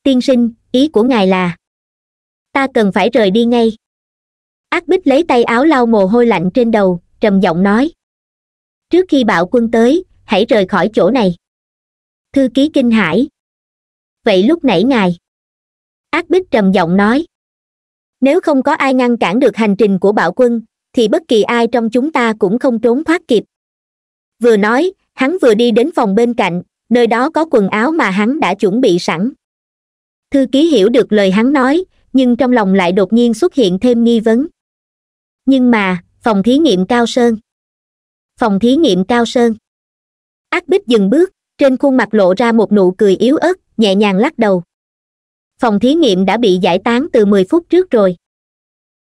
tiên sinh ý của ngài là ta cần phải rời đi ngay ác bích lấy tay áo lau mồ hôi lạnh trên đầu trầm giọng nói trước khi bạo quân tới hãy rời khỏi chỗ này thư ký kinh hãi vậy lúc nãy ngài ác bích trầm giọng nói nếu không có ai ngăn cản được hành trình của bạo quân thì bất kỳ ai trong chúng ta cũng không trốn thoát kịp vừa nói hắn vừa đi đến phòng bên cạnh nơi đó có quần áo mà hắn đã chuẩn bị sẵn thư ký hiểu được lời hắn nói nhưng trong lòng lại đột nhiên xuất hiện thêm nghi vấn nhưng mà phòng thí nghiệm cao sơn phòng thí nghiệm cao sơn ác bích dừng bước trên khuôn mặt lộ ra một nụ cười yếu ớt nhẹ nhàng lắc đầu phòng thí nghiệm đã bị giải tán từ mười phút trước rồi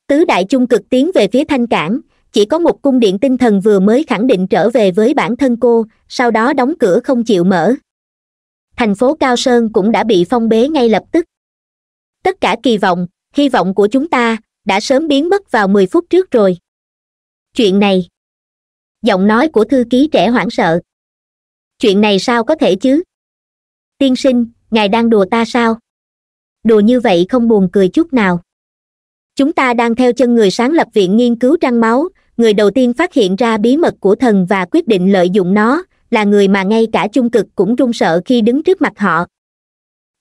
tứ đại trung cực tiến về phía thanh cảng chỉ có một cung điện tinh thần vừa mới khẳng định trở về với bản thân cô sau đó đóng cửa không chịu mở thành phố cao sơn cũng đã bị phong bế ngay lập tức tất cả kỳ vọng hy vọng của chúng ta đã sớm biến mất vào mười phút trước rồi chuyện này giọng nói của thư ký trẻ hoảng sợ chuyện này sao có thể chứ tiên sinh ngài đang đùa ta sao đùa như vậy không buồn cười chút nào chúng ta đang theo chân người sáng lập viện nghiên cứu trăng máu người đầu tiên phát hiện ra bí mật của thần và quyết định lợi dụng nó là người mà ngay cả trung cực cũng run sợ khi đứng trước mặt họ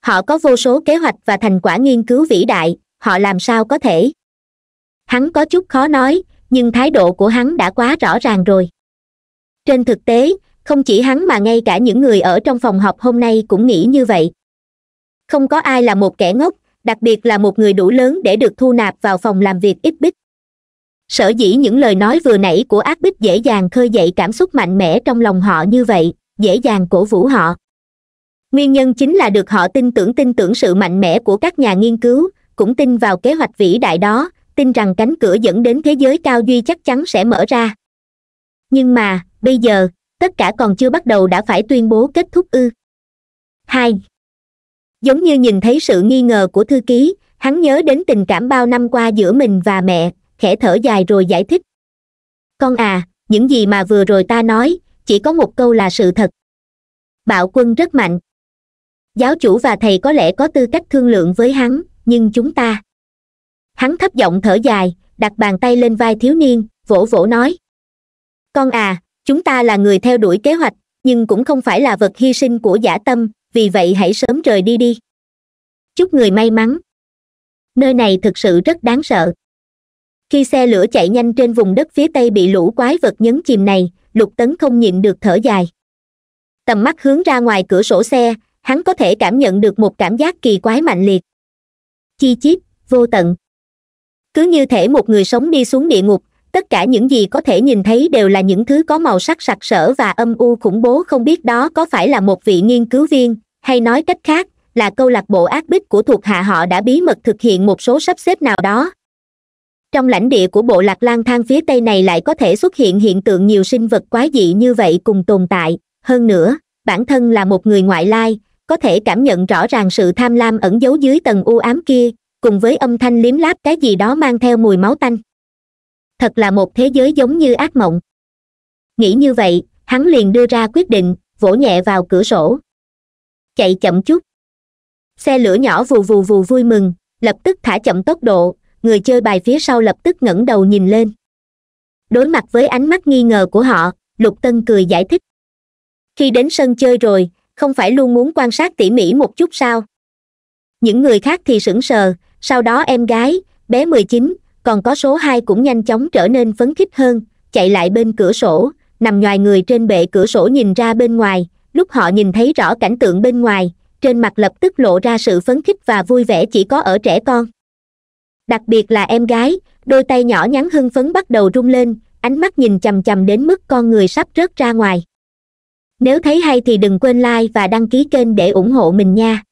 họ có vô số kế hoạch và thành quả nghiên cứu vĩ đại họ làm sao có thể hắn có chút khó nói nhưng thái độ của hắn đã quá rõ ràng rồi trên thực tế không chỉ hắn mà ngay cả những người ở trong phòng họp hôm nay cũng nghĩ như vậy không có ai là một kẻ ngốc đặc biệt là một người đủ lớn để được thu nạp vào phòng làm việc ít bích sở dĩ những lời nói vừa nãy của ác bích dễ dàng khơi dậy cảm xúc mạnh mẽ trong lòng họ như vậy dễ dàng cổ vũ họ nguyên nhân chính là được họ tin tưởng tin tưởng sự mạnh mẽ của các nhà nghiên cứu cũng tin vào kế hoạch vĩ đại đó tin rằng cánh cửa dẫn đến thế giới cao duy chắc chắn sẽ mở ra nhưng mà bây giờ tất cả còn chưa bắt đầu đã phải tuyên bố kết thúc ư hai giống như nhìn thấy sự nghi ngờ của thư ký hắn nhớ đến tình cảm bao năm qua giữa mình và mẹ khẽ thở dài rồi giải thích con à những gì mà vừa rồi ta nói chỉ có một câu là sự thật bạo quân rất mạnh giáo chủ và thầy có lẽ có tư cách thương lượng với hắn nhưng chúng ta hắn thấp giọng thở dài đặt bàn tay lên vai thiếu niên vỗ vỗ nói con à chúng ta là người theo đuổi kế hoạch nhưng cũng không phải là vật hy sinh của giả tâm vì vậy hãy sớm rời đi đi chúc người may mắn nơi này thực sự rất đáng sợ khi xe lửa chạy nhanh trên vùng đất phía tây bị lũ quái vật nhấn chìm này lục tấn không nhịn được thở dài tầm mắt hướng ra ngoài cửa sổ xe hắn có thể cảm nhận được một cảm giác kỳ quái mạnh liệt chi chít vô tận cứ như thể một người sống đi xuống địa ngục tất cả những gì có thể nhìn thấy đều là những thứ có màu sắc sặc sỡ và âm u khủng bố không biết đó có phải là một vị nghiên cứu viên hay nói cách khác là câu lạc bộ ác bích của thuộc hạ họ đã bí mật thực hiện một số sắp xếp nào đó trong lãnh địa của bộ lạc lang thang phía tây này lại có thể xuất hiện hiện tượng nhiều sinh vật quái dị như vậy cùng tồn tại hơn nữa bản thân là một người ngoại lai có thể cảm nhận rõ ràng sự tham lam ẩn giấu dưới tầng u ám kia cùng với âm thanh liếm láp cái gì đó mang theo mùi máu tanh thật là một thế giới giống như ác mộng nghĩ như vậy hắn liền đưa ra quyết định vỗ nhẹ vào cửa sổ chạy chậm chút xe lửa nhỏ vù vù vù vui mừng lập tức thả chậm tốc độ người chơi bài phía sau lập tức ngẩng đầu nhìn lên đối mặt với ánh mắt nghi ngờ của họ lục tân cười giải thích khi đến sân chơi rồi không phải luôn muốn quan sát tỉ mỉ một chút sao những người khác thì sững sờ sau đó em gái bé mười chín còn có số hai cũng nhanh chóng trở nên phấn khích hơn chạy lại bên cửa sổ nằm ngoài người trên bệ cửa sổ nhìn ra bên ngoài lúc họ nhìn thấy rõ cảnh tượng bên ngoài trên mặt lập tức lộ ra sự phấn khích và vui vẻ chỉ có ở trẻ con đặc biệt là em gái đôi tay nhỏ nhắn hưng phấn bắt đầu rung lên ánh mắt nhìn chầm chầm đến mức con người sắp rớt ra ngoài nếu thấy hay thì đừng quên like và đăng ký kênh để ủng hộ mình nha